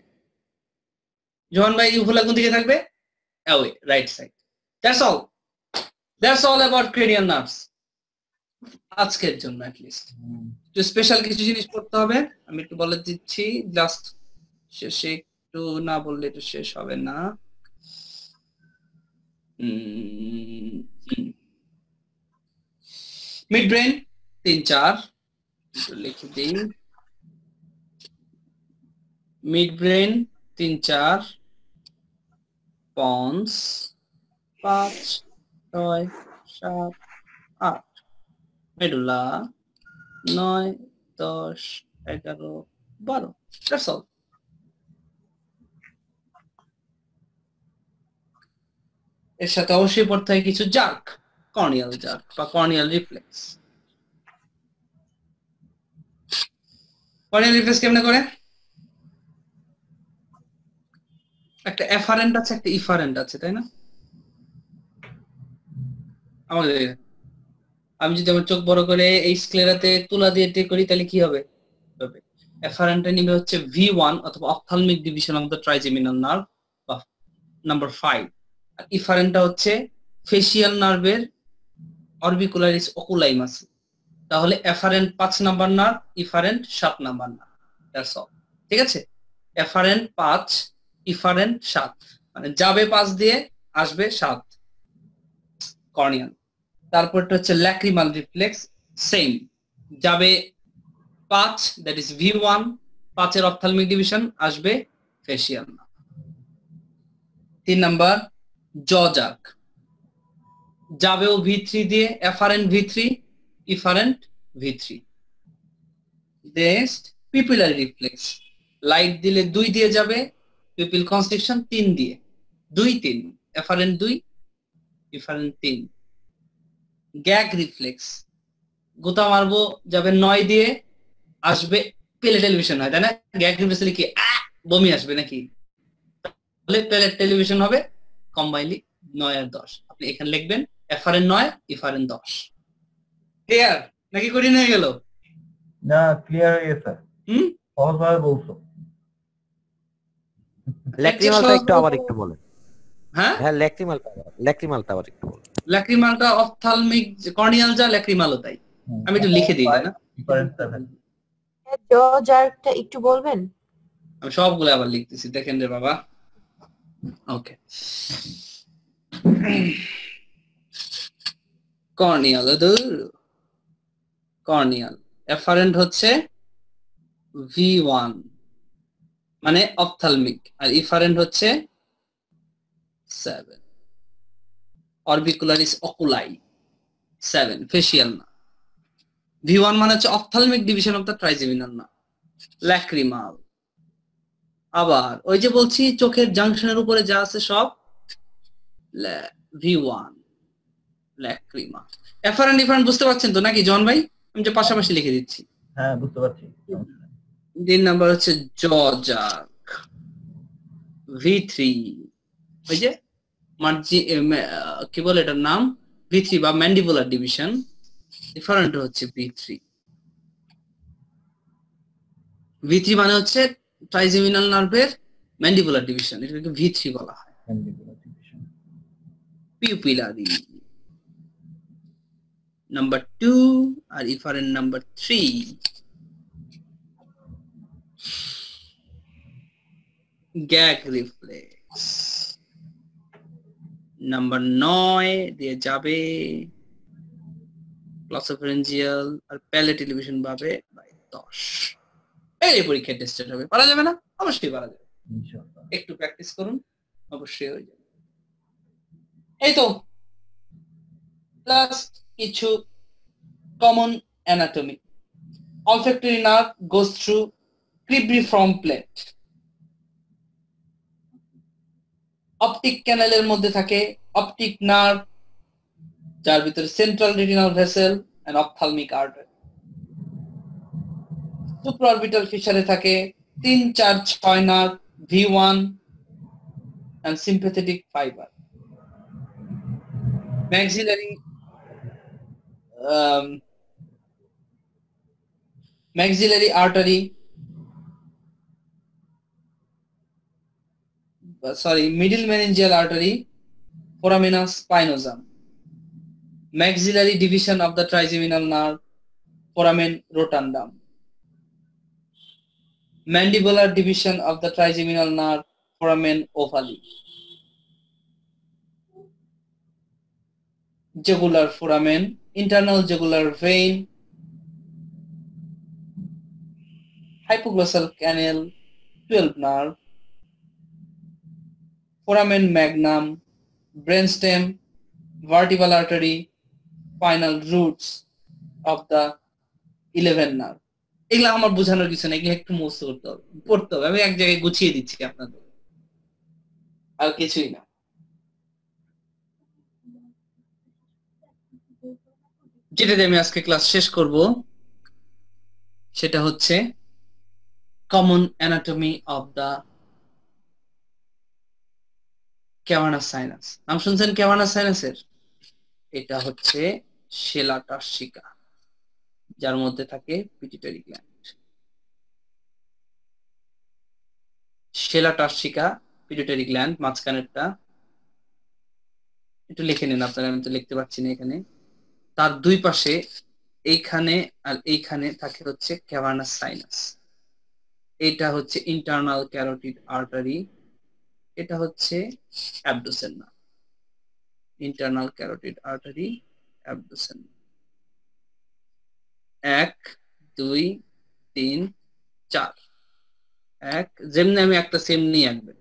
S1: জোহান ভাই ইহুলা কোন দিকে থাকবে away right side that's all that's all about cranial nerves আজকের জন্য অ্যাটলিস্ট তো স্পেশাল কিছু জিনিস করতে হবে আমি একটু বলে দিচ্ছি জাস্ট শেষে একটু না বললে তো শেষ হবে না মিড ব্রেন তিন চার লিখে দিই মিড ব্রেন তিন চার পন্স পাঁচ ছয় সাত আট মেডুলা নয় দশ এগারো বারো দ্যাটস অল এর সাথে অবশ্যই পড়তে হয় কিছু জার্ক কর্নিয়াল জার্ক বা কর্নিয়াল রিফ্লেক্স কর্নিয়াল রিফ্লেক্স কেমনে করে একটা এফারেন্ট আছে একটা ইফারেন্ট আছে তাই না আমাদের আমি যদি আমার চোখ বড় করে এই স্ক্লেরাতে তুলা দিয়ে টে করি তাহলে কি হবে এফারেন্টটা নিবে হচ্ছে ভি ওয়ান অথবা ophthalmic division of the trigeminal nerve বা নাম্বার ফাইভ ইফারেন্টটা হচ্ছে ফেসিয়াল নার্ভের অরবিকুলারিস অকুলাই মাসল তাহলে এফারেন্ট পাঁচ নাম্বার নার্ভ ইফারেন্ট সাত নাম্বার নার্ভ দ্যাটস অল ঠিক আছে এফারেন্ট পাঁচ ইফারেন্ট সাত মানে যাবে পাঁচ দিয়ে আসবে সাত কর্নিয়াল তারপরটা হচ্ছে ল্যাক্রিমাল রিফ্লেক্স সেম যাবে পাঁচ দ্যাট ইজ ভি ওয়ান পাঁচের অপথালমিক ডিভিশন আসবে ফেসিয়াল তিন নাম্বার যাবে ও ভিত্রি দিয়ে afferent V three efferent V three next pupillary reflex light দিলে দুই দিয়ে যাবে পিপিল কনস্ট্রিকশন তিন দিয়ে দুই তিন এফারেন্ট দুই ইফারেন্ট তিন গ্যাগ রিফ্লেক্স গোতা মারবো যাবে নয় দিয়ে আসবে পেলে টেলিভিশন হয় তাই না গ্যাগ রিফ্লেক্স কি বমি আসবে নাকি তাহলে পেলে টেলিভিশন হবে কম্বাইনলি নয় আর দশ আপনি এখানে লিখবেন এফারেন নয় ইফারেন দশ
S2: ক্লিয়ার নাকি করি নিয়ে গেল না ক্লিয়ার হয়ে গেছে হুম সহজভাবে বলছো ল্যাক্রিমালটা একটু আবার একটু বলেন হ্যাঁ হ্যাঁ ল্যাক্রিমালটা ল্যাক্রিমালটা আবার একটু বলেন
S1: ল্যাক্রিমালটা অফথালমিক কর্নিয়াল যা ল্যাক্রিমালও তাই আমি একটু লিখে দিই না জজারটা একটু বলবেন আমি সবগুলো আবার লিখতেছি দেখেন রে বাবা Okay. কর্নিয়াল কর্নিয়াল এফারেন্ট হচ্ছে ভি ওয়ান মানে অপথালমিক আর ইফারেন্ট হচ্ছে seven orbicularis oculi seven facial না ভি ওয়ান মানে হচ্ছে ophthalmic division of the trigeminal না ল্যাক্রিমাল আবার ওই যে বলছি চোখের জাংশনের উপরে যা আছে সব V one lacrimal afferent different বুঝতে পারছেন তো নাকি জন ভাই আমি যে পাশাপাশি লিখে দিচ্ছি
S2: হ্যাঁ বুঝতে পারছি
S1: দিন নাম্বার হচ্ছে জজাক ভি থ্রি ওই যে মার্জি কি বলে এটার নাম ভি থ্রি বা ম্যান্ডিবুলার ডিভিশন ডিফারেন্ট হচ্ছে ভি থ্রি ভি থ্রি মানে হচ্ছে ট্রাইজেমিনাল নার্ভের ম্যান্ডিবুলার ডিভিশন এটাকে ভি থ্রি বলা হয় পিউপিলা নাম্বার টু আর efferent number three gag reflex number নয় দিয়ে যাবে প্লাসোফেরেঞ্জিয়াল আর প্যালেট ইলিভিশন পাবে বাই দশ এই পরীক্ষা টেস্টেড হবে পারা যাবে না অবশ্যই পারা যাবে একটু প্র্যাকটিস করুন অবশ্যই হয়ে যাবে এই তো প্লাস কিছু common anatomy nerve goes through cribriform plate optic ক্যানেলের মধ্যে থাকে অপটিক নার্ভ যার ভিতরে central retinal vessel and ophthalmic artery superorbital ফিশারে থাকে তিন চার ছয় V one and sympathetic fiber maxillary maxillary artery sorry middle meningeal artery foramina spinosum maxillary division of the trigeminal nerve foramen rotundum mandibular division of the trigeminal nerve foramen ovale. Jugular foramen, internal jugular vein, hypoglossal canal, 12 nerve, foramen magnum, brainstem, vertebral artery, final roots of the 11 nerve. এগুলো আমার বোঝানোর কিছু নেই একটু মুখস্থ করতে হবে পড়তে হবে আমি এক জায়গায় গুছিয়ে দিচ্ছি আপনাদের আর কিছুই না যেটা আমি আজকে ক্লাস শেষ করব সেটা হচ্ছে common anatomy of the cavernous sinus নাম শুনছেন কেওয়ানা সাইনাসের এটা হচ্ছে শেলাটার শিকা যার মধ্যে থাকে পিটিটারি গ্ল্যান্ড সেলা টার্সিকা পিটিটারি গ্ল্যান্ড মাঝখানেরটা একটু লিখে নিন আপনারা আমি তো লিখতে পারছি না এখানে তার দুই পাশে এইখানে আর এইখানে থাকে হচ্ছে ক্যাভার্নাস সাইনাস এটা হচ্ছে ইন্টারনাল ক্যারোটিড আর্টারি এটা হচ্ছে abducens internal carotid artery abducens এক দুই তিন চার এক যেমনি আমি একটা সেম নিয়ে আঁকবেন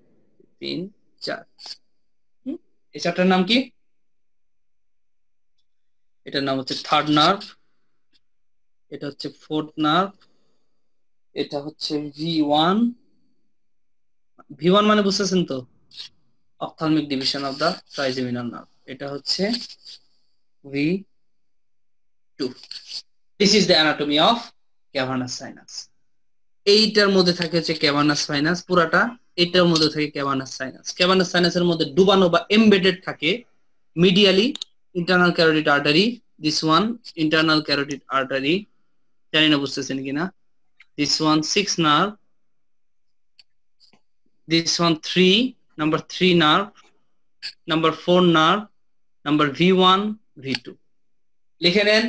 S1: তিন চার এই চারটার নাম কি এটার নাম হচ্ছে থার্ড নার্ভ এটা হচ্ছে ফোর্থ নার্ভ এটা হচ্ছে ভি ওয়ান ভি ওয়ান মানে বুঝতেছেন তো ophthalmic division of the trigeminal nerve এটা হচ্ছে V two this is the anatomy of cavernous sinus এইটার মধ্যে থাকে হচ্ছে ক্যাভার্নাস সাইনাস পুরাটা এটার মধ্যে থাকে ক্যাভার্নাস সাইনাস ক্যাভার্নাস সাইনাসের মধ্যে ডুবানো বা এমবেডেড থাকে medially internal carotid artery this one internal carotid artery জানি না বুঝতেছেন কিনা this one six nerve three number 3 number 3 four number 4 V one v1 v2 লিখে নেন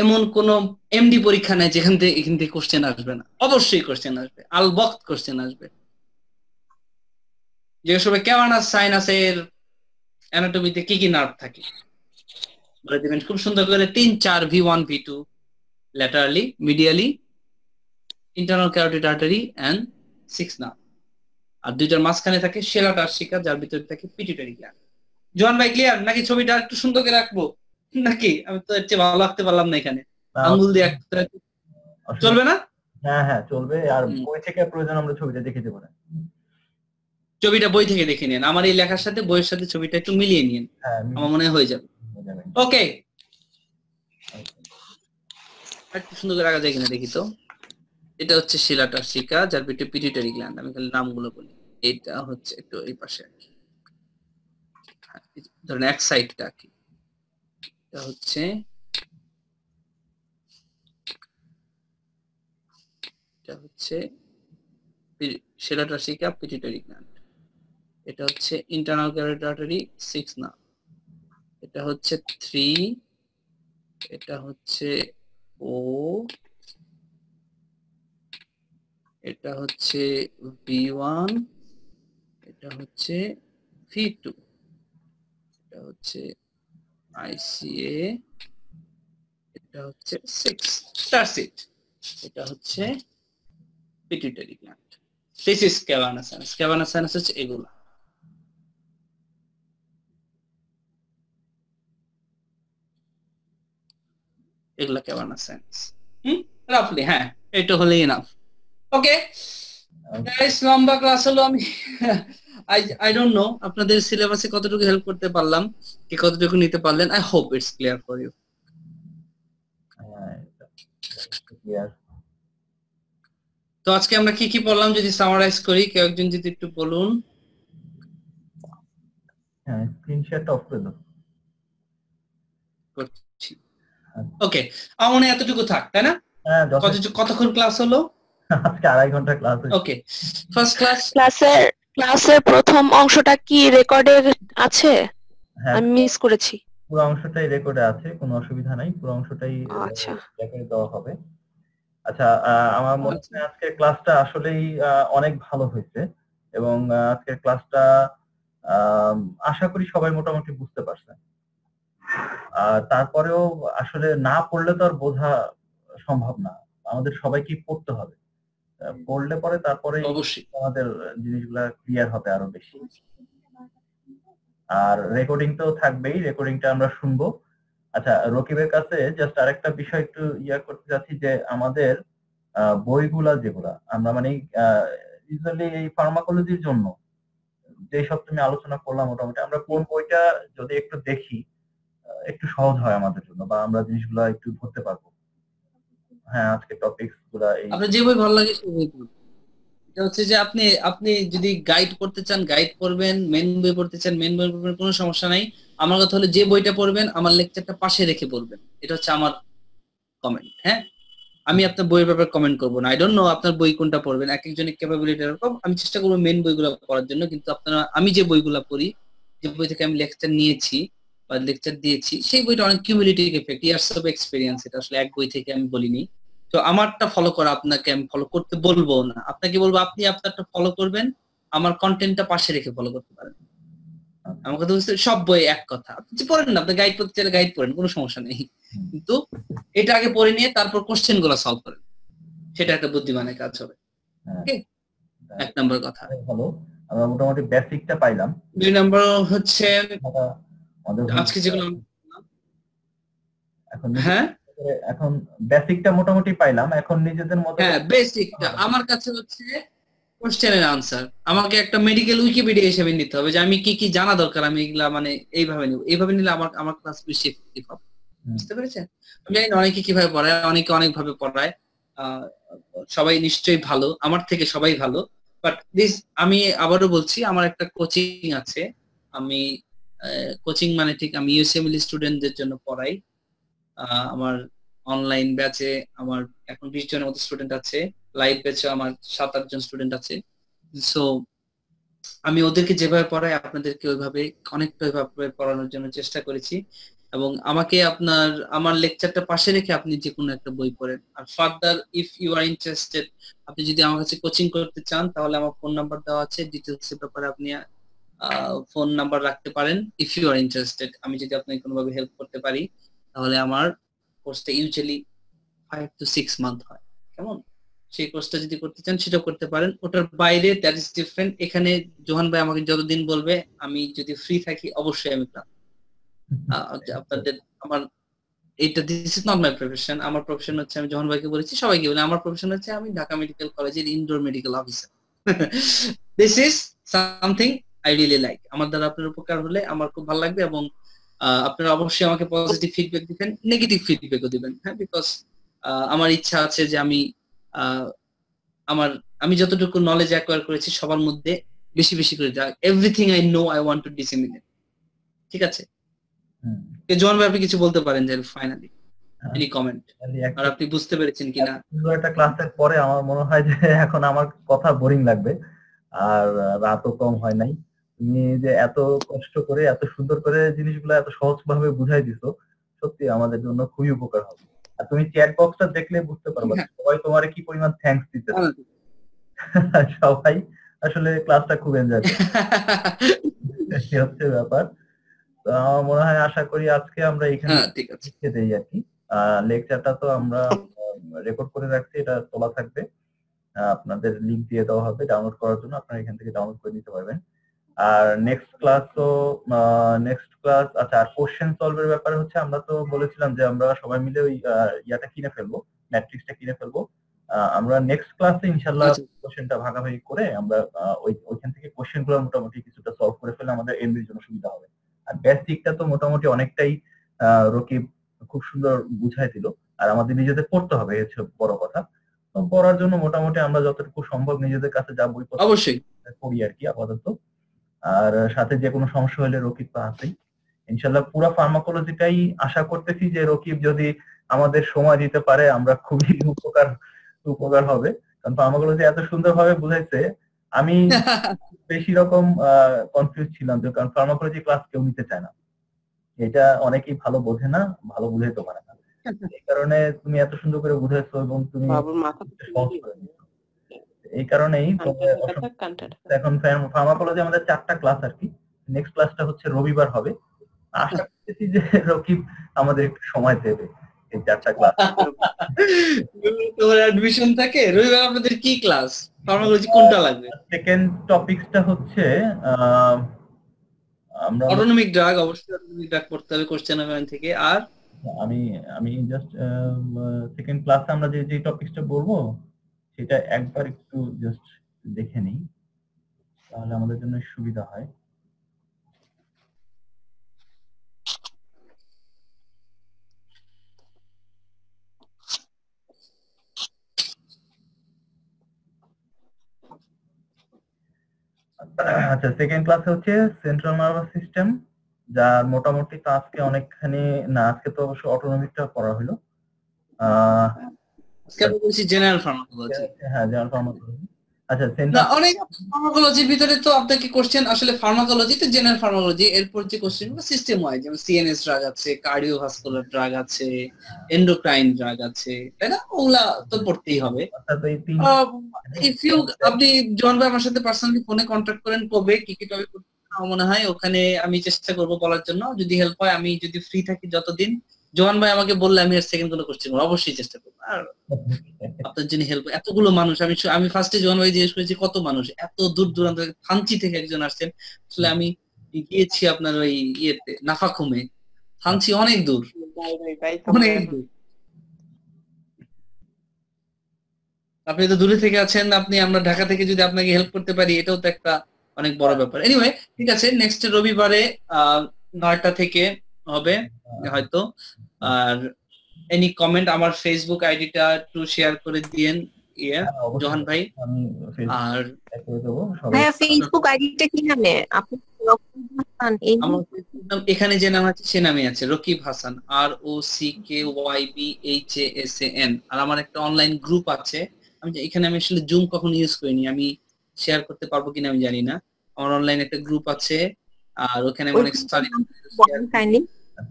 S1: এমন কোন এমডি পরীক্ষা নাই যেখান থেকে এখান থেকে কোশ্চেন আসবে না অবশ্যই কোশ্চেন আসবে আল বক্ত কোশ্চেন আসবে যে সবে কেমানাস সাইনাসের অ্যানাটমিতে কি কি নার্ভ থাকে বলে খুব সুন্দর করে তিন চার V one V two laterally medially internal carotid artery and six nerve আর দুইটার মাঝখানে থাকে সেরাটার শিকা যার ভিতরে থাকে পিটিটারি গ্ল্যান্ড জোয়ান ভাই ক্লিয়ার নাকি ছবিটা একটু সুন্দর করে রাখবো নাকি আমি তো এর চেয়ে ভালো আঁকতে পারলাম না এখানে আঙ্গুল দিয়ে আঁকতে চলবে না
S2: হ্যাঁ হ্যাঁ চলবে আর বই থেকে প্রয়োজন আমরা ছবিটা দেখে দেবো না ছবিটা বই থেকে দেখে
S1: নিন আমার এই লেখার সাথে বইয়ের সাথে ছবিটা একটু মিলিয়ে নিন হ্যাঁ, আমার মনে হয়ে যাবে ওকে একটু সুন্দর করে আঁকা যায় কিনা দেখি তো এটা হচ্ছে শিকা যার পেটে পিটিটারি গ্ল্যান্ড আমি খালি নামগুলো বলি এটা হচ্ছে একটু এই পাশে আর কি হ্যাঁ, ধরেন এক সাইডটা আর কি এটা হচ্ছে এটা হচ্ছে সেরাটাসিকা পিটিটারি গ্ল্যান্ড এটা হচ্ছে ইন্টারনাল ক্যারেটারি সিক্স না এটা হচ্ছে থ্রি এটা হচ্ছে ও এটা হচ্ছে বি ওয়ান এটা হচ্ছে ভি টু এটা হচ্ছে আইসিএ এটা হচ্ছে সিক্স টার্সিট এটা হচ্ছে pituitary gland this is cavernous sinus হচ্ছে এগুলো এগুলো ক্যাভানা সাইনাস হুম রাফলি হ্যাঁ এটা হলেই ইনাফ ওকে লম্বা ক্লাস হলো আমি আই আই ডোন্ট নো আপনাদের সিলেবাসে কতটুকু হেল্প করতে পারলাম কি কতটুকু নিতে পারলেন I hope it's clear for you তো আজকে আমরা কি কি পড়লাম যদি সামারাইজ করি কেউ একজন যদি একটু বলুন হ্যাঁ করছি ওকে আমার এতটুকু থাক তাই না হ্যাঁ, কতক্ষণ ক্লাস হলো আজকে আড়াই ঘন্টা ক্লাস ওকে ফার্স্ট ক্লাস ক্লাসের ক্লাসের প্রথম অংশটা
S3: কি রেকর্ডে আছে
S2: হ্যাঁ। আমি মিস করেছি পুরো অংশটাই রেকর্ডে আছে কোনো অসুবিধা নাই পুরো অংশটাই রেকর্ডে আচ্ছা। দেওয়া হবে আচ্ছা আমার মনে আচ্ছা। হয় আজকের ক্লাসটা আসলেই অনেক ভালো হয়েছে এবং আজকের ক্লাসটা আশা করি সবাই মোটামুটি বুঝতে পারছে তারপরেও আসলে না পড়লে তো আর বোঝা সম্ভব না আমাদের সবাইকে পড়তে হবে পড়লে পরে তারপরে আমাদের জিনিসগুলা ক্লিয়ার হবে আরো বেশি আর রেকর্ডিং তো থাকবেই রেকর্ডিংটা আমরা শুনবো আচ্ছা রকিবের কাছে জাস্ট আরেকটা বিষয় একটু ইয়া করতে চাচ্ছি যে আমাদের বইগুলা যেগুলা আমরা মানে ইউজুয়ালি এই ফার্মাকোলজির জন্য যেসব তুমি আলোচনা করলাম মোটামুটি আমরা কোন বইটা যদি একটু দেখি একটু সহজ হয় আমাদের জন্য বা আমরা জিনিসগুলা একটু ধরতে পারবো হ্যাঁ আজকে টপিকস এই আপনার যে বই ভালো লাগে সেই
S1: বই এটা হচ্ছে যে আপনি আপনি যদি গাইড করতে চান গাইড করবেন মেন বই পড়তে চান মেন বই পড়বেন কোনো সমস্যা নাই আমার কথা হলো যে বইটা পড়বেন আমার লেকচারটা পাশে রেখে পড়বেন এটা হচ্ছে আমার কমেন্ট হ্যাঁ আমি আপনার বইয়ের ব্যাপারে কমেন্ট করবো না আই ডোন্ট নো আপনার বই কোনটা পড়বেন এক একজনের ক্যাপাবিলিটি এরকম আমি চেষ্টা করবো মেন বইগুলো পড়ার জন্য কিন্তু আপনারা আমি যে বইগুলো পড়ি যে বই থেকে আমি লেকচার নিয়েছি বা লেকচার দিয়েছি সেই বইটা অনেক cumulative effect years of experience এটা আসলে এক বই থেকে আমি বলিনি তো আমারটা ফলো করা আপনাকে আমি ফলো করতে বলবো না আপনাকে বলবো আপনি আপনারটা ফলো করবেন আমার কন্টেন্টটা পাশে রেখে ফলো করতে পারেন আমার কথা হচ্ছে সব বই এক কথা আপনি পড়েন না আপনি গাইড করতে চাইলে গাইড করেন কোনো সমস্যা নেই কিন্তু এটা আগে পড়ে নিয়ে তারপর কোশ্চেন গুলো সলভ করেন সেটা একটা বুদ্ধিমানের কাজ হবে
S2: হ্যাঁ। হ্যাঁ।
S1: এক নম্বর কথা হ্যাঁ, আমরা
S2: মোটামুটি বেসিকটা পাইলাম দুই নম্বর হচ্ছে আজকে যেগুলো এখন হ্যাঁ এখন বেসিকটা মোটামুটি পাইলাম এখন নিজেদের মতো হ্যাঁ বেসিকটা
S1: হ্যাঁ। আমার কাছে হচ্ছে কোশ্চেনের আনসার আমাকে একটা মেডিকেল উইকিপিডিয়া হিসেবে নিতে হবে যে আমি কি কি জানা দরকার আমি এগুলা মানে এইভাবে নিব এইভাবে নিলে আমার আমার ক্লাস বেশি এফেক্টিভ হবে বুঝতে পেরেছেন আমি জানি অনেকে কিভাবে পড়ায় অনেকে অনেকভাবে পড়ায় সবাই নিশ্চয়ই ভালো আমার থেকে সবাই ভালো বাট দিস আমি আবারও বলছি আমার একটা কোচিং আছে আমি কোচিং মানে ঠিক আমি ইউসিএমএল স্টুডেন্টদের জন্য পড়াই আমার অনলাইন ব্যাচে আমার এখন বিশ জনের মতো স্টুডেন্ট আছে লাইভ ব্যাচে আমার সাত আট জন স্টুডেন্ট আছে সো আমি ওদেরকে যেভাবে পড়াই আপনাদেরকে ওইভাবে অনেকটা পড়ানোর জন্য চেষ্টা করেছি এবং আমাকে আপনার আমার লেকচারটা পাশে রেখে আপনি যে কোনো একটা বই পড়েন আর further if you are interested আপনি যদি আমার কাছে কোচিং করতে চান তাহলে আমার ফোন নাম্বার দেওয়া আছে ডিটেলস এর ব্যাপারে আপনি ফোন নাম্বার রাখতে পারেন ইফ ইউ আর ইন্টারেস্টেড আমি যদি আপনাকে কোনোভাবে হেল্প করতে পারি তাহলে আমার কোর্সটা usually five to six month হয় কেমন সেই কোর্সটা যদি করতে চান সেটা করতে পারেন ওটার বাইরে দ্যাট ইজ ডিফারেন্ট এখানে জোহান ভাই আমাকে যতদিন বলবে আমি যদি ফ্রি থাকি অবশ্যই আমি ক্লাস আপনাদের আমার এটা this is not my profession আমার প্রফেশন হচ্ছে আমি জোহান ভাইকে বলেছি সবাইকে বলে আমার প্রফেশন হচ্ছে আমি ঢাকা মেডিকেল কলেজের indoor medical officer this is something I really like আমার দ্বারা আপনার উপকার হলে আমার খুব ভালো লাগবে এবং আপনারা অবশ্যই আমাকে পজিটিভ ফিডব্যাক দিবেন নেগেটিভ ফিডব্যাকও দিবেন হ্যাঁ বিকজ আমার ইচ্ছা আছে যে আমি আমার আমি যতটুকু নলেজ অ্যাকোয়ার করেছি সবার মধ্যে বেশি বেশি করে যাক everything I know I want to disseminate ঠিক আছে জোয়ান ভাই আপনি কিছু বলতে পারেন যে ফাইনালি এনি কমেন্ট আর আপনি বুঝতে পেরেছেন কিনা
S2: একটা ক্লাসের পরে আমার মনে হয় যে এখন আমার কথা বোরিং লাগবে আর রাতও কম হয় নাই তুমি যে এত কষ্ট করে এত সুন্দর করে জিনিসগুলো এত সহজ ভাবে বুঝাই দিছো সত্যি আমাদের জন্য খুবই উপকার হবে আর তুমি চ্যাট বক্সটা দেখলে বুঝতে পারবে হ্যাঁ। সবাই তোমার কি পরিমাণ থ্যাঙ্কস দিতে হ্যাঁ। সবাই আসলে ক্লাসটা খুব এনজয় সে হচ্ছে ব্যাপার মনে হয় আশা করি আজকে আমরা এখানে হ্যাঁ, দেই আর কি লেকচারটা তো আমরা রেকর্ড করে রাখছি এটা তোলা থাকবে আপনাদের লিংক দিয়ে দেওয়া হবে ডাউনলোড করার জন্য আপনারা এখান থেকে ডাউনলোড করে নিতে পারবেন আর নেক্সট ক্লাস তো নেক্সট ক্লাস আচ্ছা আর কোশ্চেন সলভের ব্যাপারে হচ্ছে আমরা তো বলেছিলাম যে আমরা সবাই মিলে ওই ইয়াটা কিনে ফেলবো ম্যাট্রিক্সটা কিনে ফেলবো আমরা নেক্সট ক্লাসে ইনশাল্লাহ কোশ্চেনটা ভাগাভাগি করে আমরা ওই ওইখান থেকে কোশ্চেন গুলো মোটামুটি কিছুটা সলভ করে ফেলে আমাদের এমবির জন্য সুবিধা হবে আর বেসিকটা তো মোটামুটি অনেকটাই রকিব খুব সুন্দর বুঝাই দিল আর আমাদের নিজেদের পড়তে হবে হচ্ছে বড় কথা পড়ার জন্য মোটামুটি আমরা যতটুকু সম্ভব নিজেদের কাছে যা বই পড়ি আর কি আপাতত আর সাথে যে কোনো সমস্যা হলে রকিব তো আছেই ইনশাল্লাহ পুরো ফার্মাকোলজিটাই আশা করতেছি যে রকিব যদি আমাদের সময় দিতে পারে আমরা খুবই উপকার উপকার হবে কারণ ফার্মাকোলজি এত সুন্দর ভাবে বুঝাইছে আমি বেশি রকম কনফিউজ ছিলাম যে কারণ ফার্মাকোলজি ক্লাস কেউ নিতে চায় না এটা অনেকেই ভালো বোঝে না ভালো বুঝাইতে পারে না এই কারণে তুমি এত সুন্দর করে বুঝাইছো এবং তুমি সহজ করে এই কারণেই হ্যাঁ, হ্যাঁ, হ্যাঁ, এখন ফার্মাকোলজি আমাদের চারটা ক্লাস আর কি নেক্সট ক্লাসটা হচ্ছে রবিবার হবে আশা করতেছি যে রকিব আমাদের একটু সময় দেবে এই চারটা ক্লাস তোমার অ্যাডমিশন থাকে রবিবার আপনাদের কি ক্লাস ফার্মাকোলজি কোনটা লাগবে সেকেন্ড টপিকসটা হচ্ছে আমরা অটোনমিক
S1: ড্রাগ অবশ্যই অটোনমিক ড্রাগ পড়তে হবে কোশ্চেন আমি থেকে আর
S2: আমি আমি জাস্ট সেকেন্ড ক্লাসে আমরা যে যে টপিকসটা বলবো সেটা একবার একটু জাস্ট দেখে নিই তাহলে আমাদের জন্য সুবিধা হয় আচ্ছা সেকেন্ড ক্লাসে হচ্ছে সেন্ট্রাল নার্ভাস সিস্টেম যা মোটামুটি তো আজকে অনেকখানি না আজকে তো অবশ্য অটোনোমিকটা করা হলো আহ ফার্মাকোলজির হ্যাঁ,
S1: হ্যাঁ, আচ্ছা, ভিতরে তো আপনাকে আসলে ফার্মাকোলজি তো জেনারেল এরপর যে সিস্টেম যেমন সিএনএস আছে ড্রাগ আছে এন্ডোক্রাইন ড্রাগ আছে তাই না তো পড়তেই হবে ইফ ইউ আপনি জন আমার সাথে পার্সোনালি ফোনে কন্ট্যাক্ট করেন কবে মনে হয় ওখানে আমি চেষ্টা করব বলার জন্য যদি হেল্প হয় আমি যদি ফ্রি থাকি যতদিন জোয়ান ভাই আমাকে বললে আমি সেকেন্ড কোনো কোশ্চেন করবো অবশ্যই চেষ্টা করবো আর আপনার জন্য হেল্প এতগুলো মানুষ আমি আমি ফার্স্টে জোয়ান ভাই জিজ্ঞেস করেছি কত মানুষ এত দূর দূরান্ত ফাঞ্চি থেকে একজন আসছেন আসলে আমি গিয়েছি আপনার ওই ইয়েতে নাফাকুমে ফাঞ্চি অনেক দূর অনেক দূর আপনি তো দূরে থেকে আছেন আপনি আমরা ঢাকা থেকে যদি আপনাকে হেল্প করতে পারি এটাও তো একটা অনেক বড় ব্যাপার এনিওয়ে ঠিক আছে নেক্সট রবিবারে নয়টা থেকে হবে হয়তো আর এনি কমেন্ট আমার ফেসবুক আইডিটা একটু শেয়ার করে দিয়েন ইয়া হ্যাঁ, জোহান ভাই আর ফেসবুক
S3: আইডিটা হ্যাঁ, কি নামে
S1: এখানে যে নাম আছে সে নামে আছে Rakib Hasan R O C K Y B H A S A N আর আমার একটা অনলাইন গ্রুপ আছে আমি এখানে আমি আসলে জুম কখনো ইউজ করিনি আমি শেয়ার করতে পারবো কিনা আমি জানি না আমার অনলাইন একটা গ্রুপ আছে আর ওখানে অনেক
S2: স্টাডি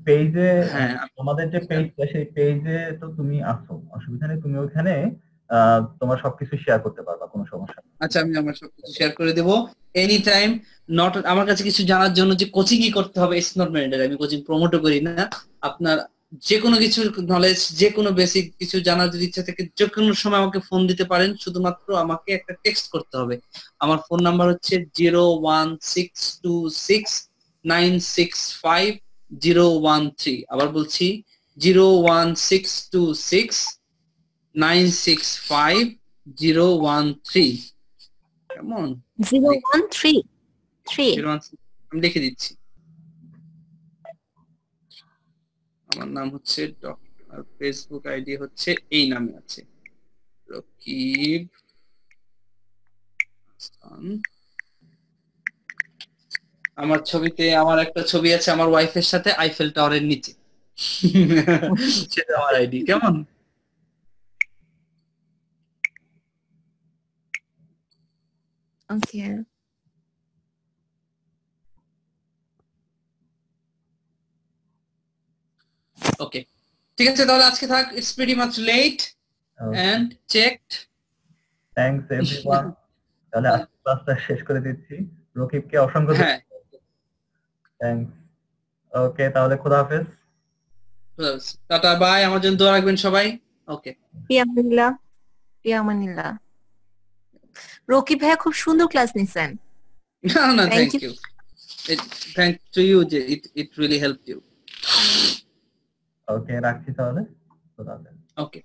S2: পেজে হ্যাঁ। আমাদের যে পেজটা সেই পেজে তো তুমি আছো অসুবিধা নেই তুমি ওখানে তোমার সবকিছু শেয়ার করতে পারবা কোনো সমস্যা
S1: আচ্ছা আমি আমার সবকিছু শেয়ার করে দেব এনি টাইম নট আমার কাছে কিছু জানার জন্য যে কোচিং ই করতে হবে ইটস নট ম্যান্ডেটরি আমি কোচিং প্রমোটও করি না আপনার যে কোনো কিছু নলেজ যে কোনো বেসিক কিছু জানার যদি ইচ্ছা থাকে যে কোনো সময় আমাকে ফোন দিতে পারেন শুধুমাত্র আমাকে একটা টেক্সট করতে হবে আমার ফোন নাম্বার হচ্ছে zero one six two six nine six five zero one three আবার বলছি zero one six two six nine six five zero one three কেমন জিরো ওয়ান থ্রি থ্রি আমি লিখে দিচ্ছি আমার নাম হচ্ছে ডক্টর ফেসবুক আইডি হচ্ছে এই নামে আছে রকিব আমার ছবিতে আমার একটা ছবি আছে আমার ওয়াইফের সাথে আইফেল টাওয়ারের নিচে সেটা আমার আইডি কেমন ওকে ঠিক আছে তাহলে আজকে থাক it's pretty much late and checked
S2: thanks everyone তাহলে আজকে ক্লাসটা শেষ করে দিচ্ছি রকিবকে অসংখ্য হ্যাঁ থ্যাংকস ওকে তাহলে খোদা হাফেজ
S1: টাটা বাই আমার জন্য দোয়া রাখবেন সবাই ওকে
S3: পিয়ামানিল্লা পিয়ামানিল্লা রকি ভাই খুব সুন্দর ক্লাস নিছেন
S1: না না thank you
S2: thank to you যে it it really help you okay রাখছি তাহলে খোদা হাফেজ ওকে